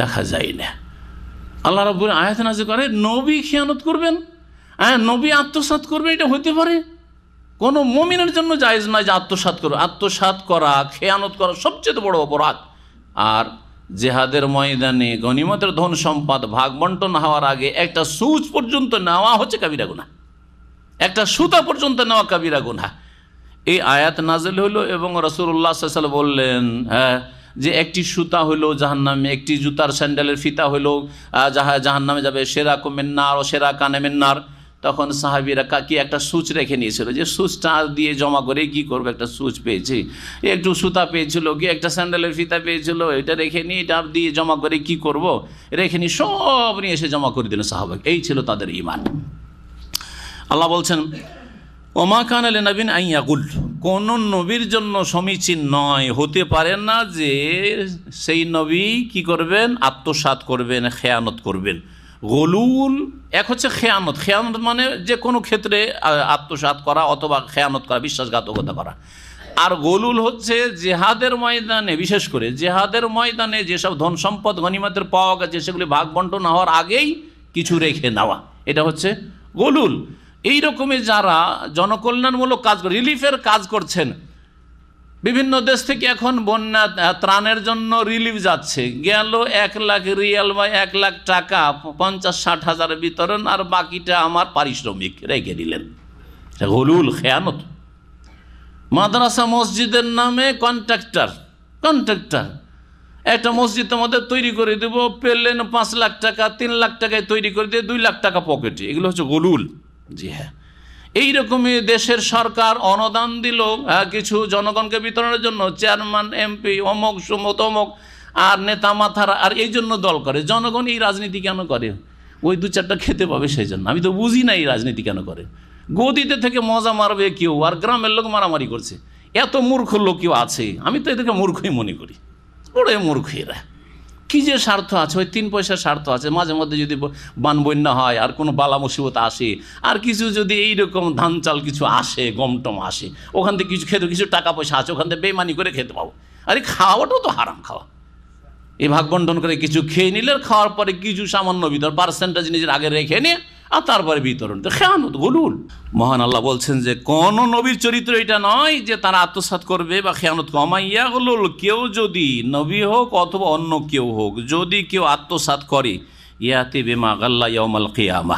দেখা যায় না আল্লাহ রব্বুর আয়াত নাজি করে নবী খেয়ানত করবেন হ্যাঁ নবী আত্মসাত করবে এটা হইতে পারে কোনো মমিনের জন্য জায়জ নয় যে আত্মসাত করবে আত্মসাত করা খেয়ানত করা সবচেয়ে বড় অপরাধ আর জেহাদের ময়দানে গণিমতের ধন সম্পদ ভাগ বন্টন হওয়ার আগে একটা সুচ পর্যন্ত নেওয়া হচ্ছে কাবিরা গুনা একটা সুতা পর্যন্ত নেওয়া কাবিরা গুনা এই আয়াত নাজেল হলো এবং রসুল্লাহ বললেন হ্যাঁ যে একটি সুতা জাহান জাহান্নামে একটি জুতার স্যান্ডেলের ফিতা যাহা জাহান জাহান্নামে যাবে সেরা কমেন্নার ও সেরা মেন্নার তখন সাহাবিরা কাকি একটা সুচ রেখে নিয়েছিল যে সুচটা দিয়ে জমা করে কি করবে একটা সুচ পেয়েছি একটু সুতা পেয়েছিল কি একটা স্যান্ডেলের ফিতা পেয়েছিল এটা রেখে নিই এটা দিয়ে জমা করে কি করব। রেখে নিই সব নিয়ে এসে জমা করে দিল সাহাবাক এই ছিল তাদের ইমান আল্লাহ বলছেন ওমা খান আলী নবীন আইয়াগুল কোন নবীর জন্য সমীচীন নয় হতে পারে না যে সেই নবী কি করবেন আত্মসাত করবেন খেয়ানত করবেন গলুল এক হচ্ছে খেয়ানত খেয়ানত মানে যে কোনো ক্ষেত্রে আত্মসাত করা অথবা খেয়ানত করা বিশ্বাসঘাতকতা করা আর গলুল হচ্ছে জেহাদের ময়দানে বিশেষ করে জেহাদের ময়দানে যেসব ধন সম্পদ গণিমাতের পাওয়া গেছে সেগুলি ভাগ বন্টন হওয়ার আগেই কিছু রেখে নেওয়া এটা হচ্ছে গলুল এই রকমই যারা জনকল্যাণমূলক কাজ করে রিলিফের কাজ করছেন বিভিন্ন দেশ থেকে এখন বন্যা ত্রাণের জন্য রিলিফ যাচ্ছে গেল এক লাখ রিয়াল বা এক লাখ টাকা পঞ্চাশ ষাট হাজার বিতরণ আর বাকিটা আমার পারিশ্রমিক রেখে দিলেন হলুল খেয়ানত মাদ্রাসা মসজিদের নামে কন্ট্রাক্টর কন্ট্রাক্টর একটা মসজিদ আমাদের তৈরি করে দেবো পেলেন পাঁচ লাখ টাকা তিন লাখ টাকায় তৈরি করে দিয়ে দুই লাখ টাকা পকেটে এগুলো হচ্ছে গলুল জি হ্যাঁ এইরকমই দেশের সরকার অনুদান দিল হ্যাঁ, কিছু জনগণকে বিতরণের জন্য চেয়ারম্যান এমপি অমক সুমত অমক আর নেতা মাথারা আর এই জন্য দল করে জনগণ এই রাজনীতি কেন করে ওই দু চারটা খেতে পাবে সেই জন্য আমি তো বুঝি না এই রাজনীতি কেন করে গদিতে থেকে মজা মারবে কেউ আর গ্রামের লোক মারামারি করছে এত মূর্খ লোক কেউ আছে আমি তো এদেরকে মূর্খই মনে করি বড় মূর্খ এরা কি যে স্বার্থ আছে ওই তিন পয়সার স্বার্থ আছে মাঝে মধ্যে যদি বান বন্যা হয় আর কোনো বালা মুসিবত আসে আর কিছু যদি এই রকম ধান চাল কিছু আসে গমটম আসে ওখান থেকে কিছু খেতে কিছু টাকা পয়সা আছে ওখান থেকে বেমানি করে খেতে পাবো আরে খাওয়াটাও তো হারাম খাওয়া এই ভাগ বন্টন করে কিছু খেয়ে নিলে খাওয়ার পরে কিছু সামান্য ভিতর পার্সেন্টেজ নিজের আগে রেখে নিয়ে আর তারপরে বিতরণ তো খেয়ানত গলুল মহান আল্লাহ বলছেন যে কোন নবীর চরিত্র এটা নয় যে তারা আত্মসাত করবে বা খেয়ানত কমাইয়া গলুল কেউ যদি নবী হোক অথবা অন্য কেউ হোক যদি কেউ আত্মসাত করে ইয়াতে বেমা গাল্লা ইয়মাল কেয়ামা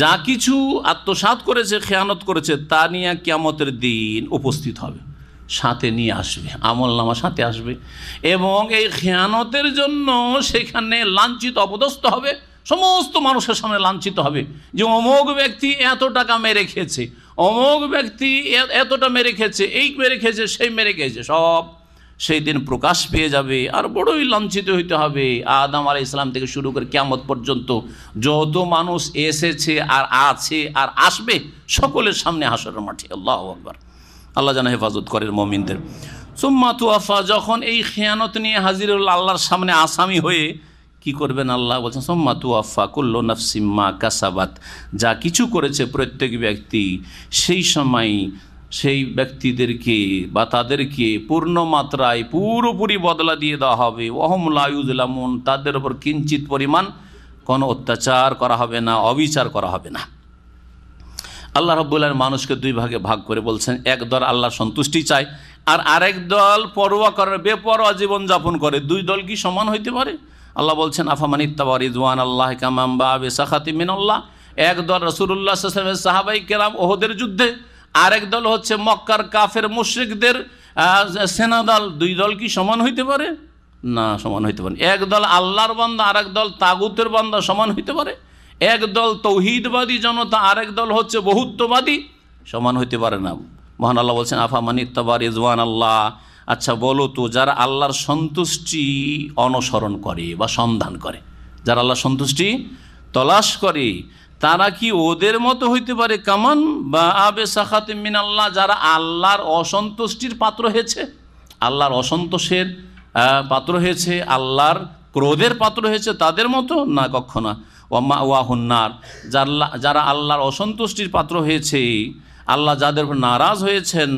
যা কিছু আত্মসাত করেছে খেয়ানত করেছে তা নিয়ে কেয়ামতের দিন উপস্থিত হবে সাথে নিয়ে আসবে আমল নামা সাথে আসবে এবং এই খেয়ানতের জন্য সেখানে লাঞ্ছিত অপদস্থ হবে সমস্ত মানুষের সামনে লাঞ্ছিত হবে যে অমোঘ ব্যক্তি এত টাকা মেরে খেয়েছে অমোক ব্যক্তি এতটা মেরে খেয়েছে এই মেরে খেয়েছে সেই মেরে খেয়েছে সব সেই দিন প্রকাশ পেয়ে যাবে আর বড়ই লাঞ্ছিত হইতে হবে আদাম আলাই ইসলাম থেকে শুরু করে কেয়ামত পর্যন্ত যত মানুষ এসেছে আর আছে আর আসবে সকলের সামনে হাসরের মাঠে আল্লাহ আকবর আল্লাহ যেন হেফাজত করেন মমিনদের সুম্মা তুয়াফা যখন এই খেয়ানত নিয়ে হাজির আল্লাহর সামনে আসামি হয়ে কি করবেন আল্লাহ বলছেন সোম্মা তু আফাকুল্ল নাফসিম্মা কাসাবাত যা কিছু করেছে প্রত্যেক ব্যক্তি সেই সময় সেই ব্যক্তিদেরকে বা তাদেরকে পূর্ণ মাত্রায় পুরোপুরি বদলা দিয়ে দেওয়া হবে ওহমলায়ুদুলামুন তাদের ওপর কিঞ্চিত পরিমাণ কোনো অত্যাচার করা হবে না অবিচার করা হবে না আল্লাহ রব্বুল্লাহর মানুষকে দুই ভাগে ভাগ করে বলছেন এক দল আল্লাহ সন্তুষ্টি চায় আর আরেক দল পরোয়া করার বেপরোয়া জীবনযাপন করে দুই দল কি সমান হইতে পারে আল্লাহ বলছেন আফামান ইত্তাবা আল্লাহ কামাম বাবে সাখাতি মিনাল্লাহ একদল রসুল্লাহ সাহাবাই কেরাম ওহদের যুদ্ধে আরেক দল হচ্ছে মক্কার কাফের মুশ্রিকদের সেনাদল দুই দল কি সমান হইতে পারে না সমান হইতে পারে এক দল আল্লাহর বান্দা আরেক দল তাগুতের বান্দা সমান হইতে পারে এক দল তৌহিদবাদী জনতা আরেক দল হচ্ছে বহুত্ববাদী সমান হইতে পারে না মহান আল্লাহ বলছেন আফা মানিত্তাবা ইজওয়ান আল্লাহ আচ্ছা বলো তো যারা আল্লাহর সন্তুষ্টি অনুসরণ করে বা সন্ধান করে যারা আল্লাহর সন্তুষ্টি তলাশ করে তারা কি ওদের মতো হইতে পারে কামান বা আবে সাখাতে মিন আল্লাহ যারা আল্লাহর অসন্তুষ্টির পাত্র হয়েছে আল্লাহর অসন্তোষের পাত্র হয়েছে আল্লাহর ক্রোধের পাত্র হয়েছে তাদের মতো না না ওয়া ওয়াহন্নার যারা যারা আল্লাহর অসন্তুষ্টির পাত্র হয়েছে আল্লাহ যাদের নারাজ হয়েছেন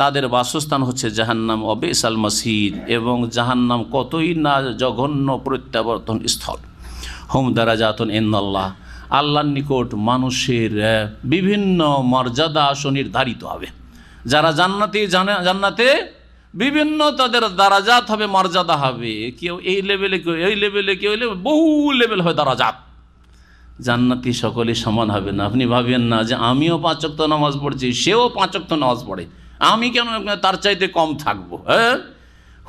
তাদের বাসস্থান হচ্ছে জাহান্নাম সাল মসিদ এবং জাহান্নাম কতই না জঘন্য প্রত্যাবর্তন স্থল হোম দারাজাতন এন্নাল্লাহ আল্লাহর নিকট মানুষের বিভিন্ন মর্যাদা নির্ধারিত হবে যারা জান্নাতে জান্নাতে বিভিন্ন তাদের দারাজাত হবে মর্যাদা হবে কেউ এই লেভেলে কেউ এই লেভেলে কেউ এই লেভেল বহু লেভেল হবে দারাজাত জান্নাতি সকলে সমান হবে না আপনি ভাবেন না যে আমিও পাঁচক্ত নামাজ পড়ছি সেও পাঁচক্ত নামাজ পড়ে আমি কেন তার চাইতে কম থাকবো হ্যাঁ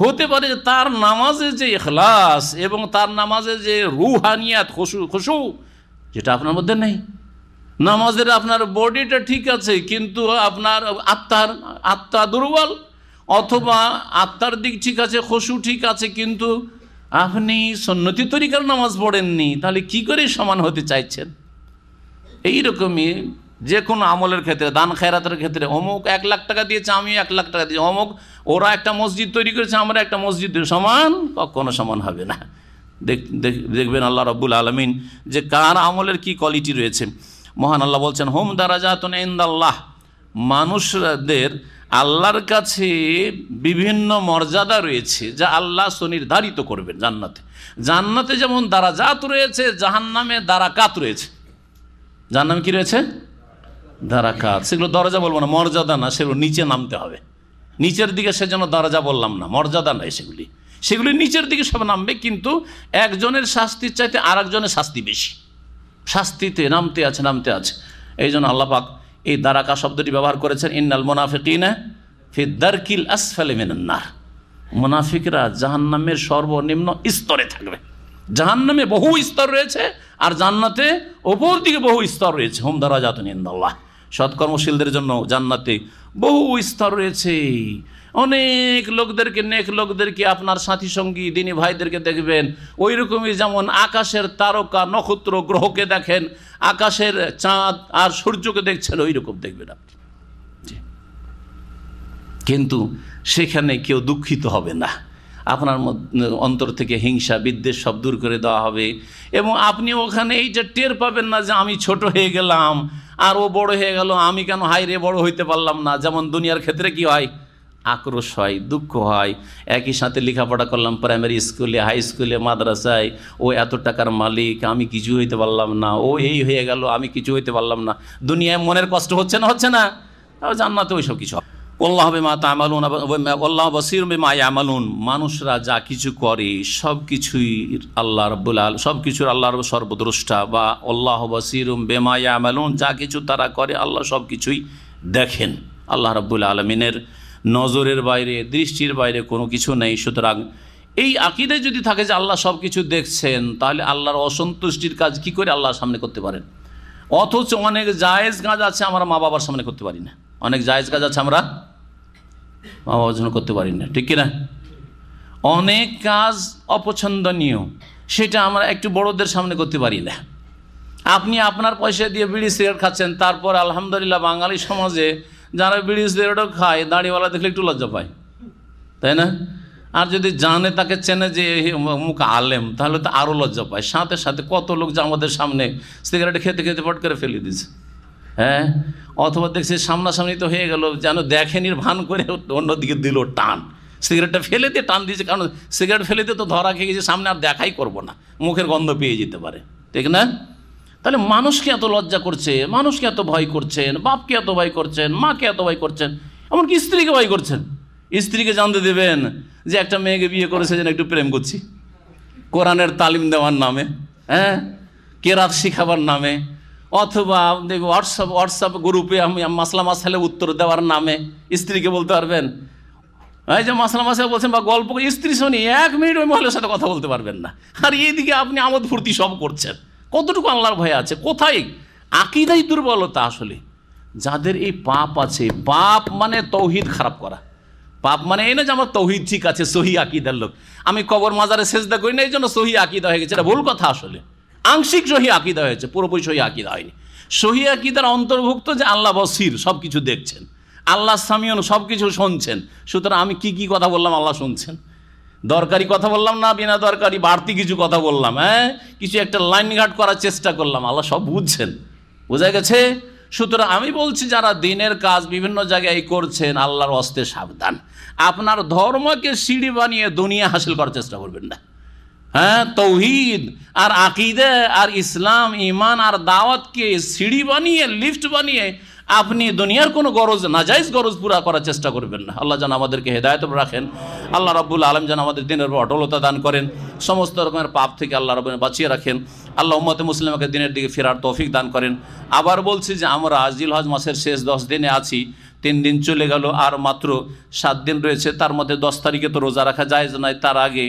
হতে পারে যে তার নামাজে যে এখলাস এবং তার নামাজে যে রুহানিয়াত খসু খসু যেটা আপনার মধ্যে নেই নামাজের আপনার বডিটা ঠিক আছে কিন্তু আপনার আত্মার আত্মা দুর্বল অথবা আত্মার দিক ঠিক আছে খসু ঠিক আছে কিন্তু আপনি সন্ন্যতি তরিকার নামাজ পড়েননি তাহলে কি করে সমান হতে চাইছেন এইরকমই যে কোনো আমলের ক্ষেত্রে দান খেরাতের ক্ষেত্রে অমুক এক লাখ টাকা দিয়েছে আমি এক লাখ টাকা দিয়েছি অমুক ওরা একটা মসজিদ তৈরি করেছে আমরা একটা মসজিদ সমান কখনো সমান হবে না দেখবেন আল্লাহ রব্বুল আলমিন যে কার আমলের কি কোয়ালিটি রয়েছে মহান আল্লাহ বলছেন হোম দারাজাতন ইন্দাল্লাহ মানুষদের আল্লাহর কাছে বিভিন্ন মর্যাদা রয়েছে যা আল্লাহ সুনির্ধারিত করবেন জান্নাতে জান্নাতে যেমন দারাজাত রয়েছে জাহান্নামে দারাকাত রয়েছে জাহান্নামে কি রয়েছে দারাকাত সেগুলো দরজা বলবো না মর্যাদা না সেগুলো নিচে নামতে হবে নিচের দিকে সেজন্য দরজা বললাম না মর্যাদা নাই সেগুলি সেগুলি নিচের দিকে সব নামবে কিন্তু একজনের শাস্তির চাইতে আর একজনের শাস্তি বেশি শাস্তিতে নামতে আছে নামতে আছে এই জন্য আল্লাপাক এই দারাকা শব্দটি ব্যবহার করেছেন ইন্নাল মোনাফিকিনা ফিদ্দারকিল আসফালে মেনান্নার মোনাফিকরা জাহান্নামের সর্বনিম্ন স্তরে থাকবে জাহান্নামে বহু স্তর রয়েছে আর জান্নাতে ওপর দিকে বহু স্তর রয়েছে হোম দারাজাত ইন্দাল্লাহ সৎকর্মশীলদের জন্য জান্নাতে বহু স্তর রয়েছে অনেক লোকদেরকে নেক লোকদেরকে আপনার সাথী সঙ্গী দিনী ভাইদেরকে দেখবেন ওই রকমই যেমন আকাশের তারকা নক্ষত্র গ্রহকে দেখেন আকাশের চাঁদ আর সূর্যকে দেখছেন ওই রকম দেখবেন আপনি কিন্তু সেখানে কেউ দুঃখিত হবে না আপনার অন্তর থেকে হিংসা বিদ্বেষ সব দূর করে দেওয়া হবে এবং আপনি ওখানে এই যে টের পাবেন না যে আমি ছোট হয়ে গেলাম আর ও বড় হয়ে গেল আমি কেন হাই রে বড় হইতে পারলাম না যেমন দুনিয়ার ক্ষেত্রে কি হয় আক্রোশ হয় দুঃখ হয় একই সাথে লেখাপড়া করলাম প্রাইমারি স্কুলে হাই স্কুলে মাদ্রাসায় ও এত টাকার মালিক আমি কিছু হইতে পারলাম না ও এই হয়ে গেল আমি কিছু হইতে পারলাম না দুনিয়ায় মনের কষ্ট হচ্ছে না হচ্ছে না জান্নাতে ওইসব কিছু হয় আল্লাহ বসির মানুষরা যা কিছু করে সব কিছুই আল্লাহ রব আল সব কিছুর আল্লাহর সর্বদ্রষ্টা বা আল্লাহ বসিরুম বেমায়া আমালুন যা কিছু তারা করে আল্লাহ সব কিছুই দেখেন আল্লাহ রব্বুল আলমিনের নজরের বাইরে দৃষ্টির বাইরে কোনো কিছু নেই সুতরাং এই আকিদে যদি থাকে যে আল্লাহ সব কিছু দেখছেন তাহলে আল্লাহর অসন্তুষ্টির কাজ কি করে আল্লাহর সামনে করতে পারেন অথচ অনেক জায়েজ কাজ আছে আমরা মা বাবার সামনে করতে পারি না অনেক জায়েজ কাজ আছে আমরা মা বাবার জন্য করতে পারি না ঠিক কিনা অনেক কাজ অপছন্দনীয় সেটা আমরা একটু বড়দের সামনে করতে পারি না আপনি আপনার পয়সা দিয়ে বিড়ি সিগারেট খাচ্ছেন তারপর আলহামদুলিল্লাহ বাঙালি সমাজে যারা বিড়ি সিগারেটও খায় দাঁড়িওয়ালা দেখলে একটু লজ্জা পায় তাই না আর যদি জানে তাকে চেনে যে মুখ আলেম তাহলে তো আরও লজ্জা পায় সাথে সাথে কত লোক যে আমাদের সামনে সিগারেট খেতে খেতে পট করে ফেলে দিয়েছে হ্যাঁ অথবা দেখছে সামনাসামনি তো হয়ে গেল যেন দেখেনির ভান করে অন্যদিকে দিল টান সিগারেটটা ফেলে দিয়ে টান দিয়েছে কারণ সিগারেট ফেলে দিয়ে তো ধরা খেয়ে গেছে সামনে আর দেখাই করব না মুখের গন্ধ পেয়ে যেতে পারে ঠিক না তাহলে মানুষকে এত লজ্জা করছে মানুষকে এত ভয় করছেন বাপকে এত ভয় করছেন মাকে এত ভয় করছেন এমনকি স্ত্রীকে ভয় করছেন স্ত্রীকে জানতে দেবেন যে একটা মেয়েকে বিয়ে করেছে যেন একটু প্রেম করছি কোরআনের তালিম দেওয়ার নামে হ্যাঁ কেরাত শিখাবার নামে অথবা হোয়াটসঅ্যাপ হোয়াটসঅ্যাপ গ্রুপে আমি মাসলা মাসালে উত্তর দেওয়ার নামে স্ত্রীকে বলতে পারবেন এই যে মাসলা মাসালে বলছেন বা গল্প স্ত্রী শুনি এক মিনিট ওই মহিলার সাথে কথা বলতে পারবেন না আর এইদিকে আপনি আমোদ ফুর্তি সব করছেন কতটুকু আল্লাহর ভয় আছে কোথায় আকিদাই দুর্বলতা আসলে যাদের এই পাপ আছে পাপ মানে তৌহিদ খারাপ করা পাপ মানে এই না যে আমার তৌহিদ ঠিক আছে সহি আকিদার লোক আমি কবর মাজারে শেষদা করি না এই জন্য সহি আকিদা হয়ে গেছে এটা ভুল কথা আসলে আংশিক সহি আকিদা হয়েছে পুরোপুরি সহি আকিদা হয়নি সহি আকিদার অন্তর্ভুক্ত যে আল্লাহ বসির সব কিছু দেখছেন আল্লাহ সামিয়ন সব কিছু শুনছেন সুতরাং আমি কি কি কথা বললাম আল্লাহ শুনছেন দরকারি কথা বললাম না বিনা দরকারি বাড়তি কিছু কথা বললাম হ্যাঁ কিছু একটা লাইন ঘাট করার চেষ্টা করলাম আল্লাহ সব বুঝছেন বোঝা গেছে সুতরাং আমি বলছি যারা দিনের কাজ বিভিন্ন জায়গায় করছেন আল্লাহর অস্তে সাবধান আপনার ধর্মকে সিঁড়ি বানিয়ে দুনিয়া হাসিল করার চেষ্টা করবেন না হ্যাঁ তৌহিদ আর আকিদে আর ইসলাম ইমান আর দাওয়াতকে সিঁড়ি বানিয়ে লিফট বানিয়ে আপনি দুনিয়ার কোনো গরজ নাজাইজ গরজ পুরা করার চেষ্টা করবেন না আল্লাহ যেন আমাদেরকে হেদায়ত রাখেন আল্লাহ রাবুল আলম যেন আমাদের দিনের অটলতা দান করেন সমস্ত রকমের পাপ থেকে আল্লাহ রব বাঁচিয়ে রাখেন আল্লাহ উম্মতে মুসলিমকে দিনের দিকে ফেরার তৌফিক দান করেন আবার বলছি যে আমরা আজিল হজ মাসের শেষ দশ দিনে আছি তিন দিন চলে গেল আর মাত্র সাত দিন রয়েছে তার মধ্যে দশ তারিখে তো রোজা রাখা যায় নাই তার আগে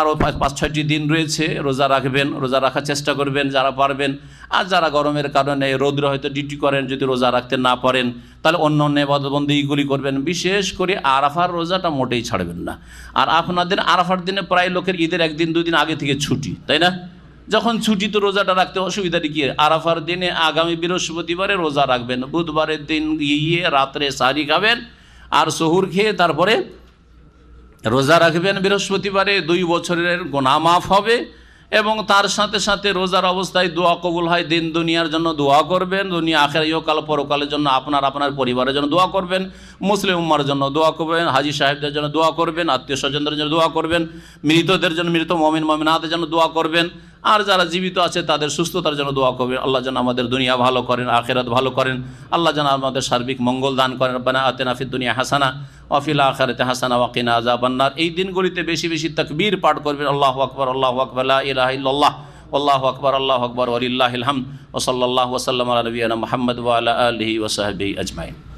আরও পাঁচ পাঁচ ছয়টি দিন রয়েছে রোজা রাখবেন রোজা রাখার চেষ্টা করবেন যারা পারবেন আর যারা গরমের কারণে রোদ্র হয়তো ডিউটি করেন যদি রোজা রাখতে না পারেন তাহলে অন্য অন্য বদবন্দিগুলি করবেন বিশেষ করে আরাফার রোজাটা মোটেই ছাড়বেন না আর আপনাদের আরাফার দিনে প্রায় লোকের ঈদের একদিন দুদিন আগে থেকে ছুটি তাই না যখন ছুটি তো রোজাটা রাখতে অসুবিধা কি আরাফার দিনে আগামী বৃহস্পতিবারে রোজা রাখবেন বুধবারের দিন গিয়ে রাত্রে সারি খাবেন আর শহুর খেয়ে তারপরে রোজা রাখবেন বৃহস্পতিবারে দুই বছরের গোনা মাফ হবে এবং তার সাথে সাথে রোজার অবস্থায় দোয়া কবুল হয় দিন দুনিয়ার জন্য দোয়া করবেন দুনিয়া আখের ইয়কাল পরকালের জন্য আপনার আপনার পরিবারের জন্য দোয়া করবেন মুসলিম উম্মার জন্য দোয়া করবেন হাজি সাহেবদের জন্য দোয়া করবেন আত্মীয় স্বজনদের জন্য দোয়া করবেন মৃতদের জন্য মৃত মমিন মমিনাদের জন্য দোয়া করবেন আর যারা জীবিত আছে তাদের সুস্থতার জন্য দোয়া করবেন আল্লাহ যেন আমাদের দুনিয়া ভালো করেন আখেরাত ভালো করেন আল্লাহ যেন আমাদের সার্বিক মঙ্গল দান করেন আতেনাফিদ দুনিয়া হাসানা وفي الآخرة حسنة وقنا عذاب النار اي دن قولي تبشي بشي تكبير پاڑ کر الله أكبر الله أكبر لا إله إلا الله والله أكبر الله أكبر ولله الحمد وصلى الله وسلم على نبينا محمد وعلى آله وصحبه أجمعين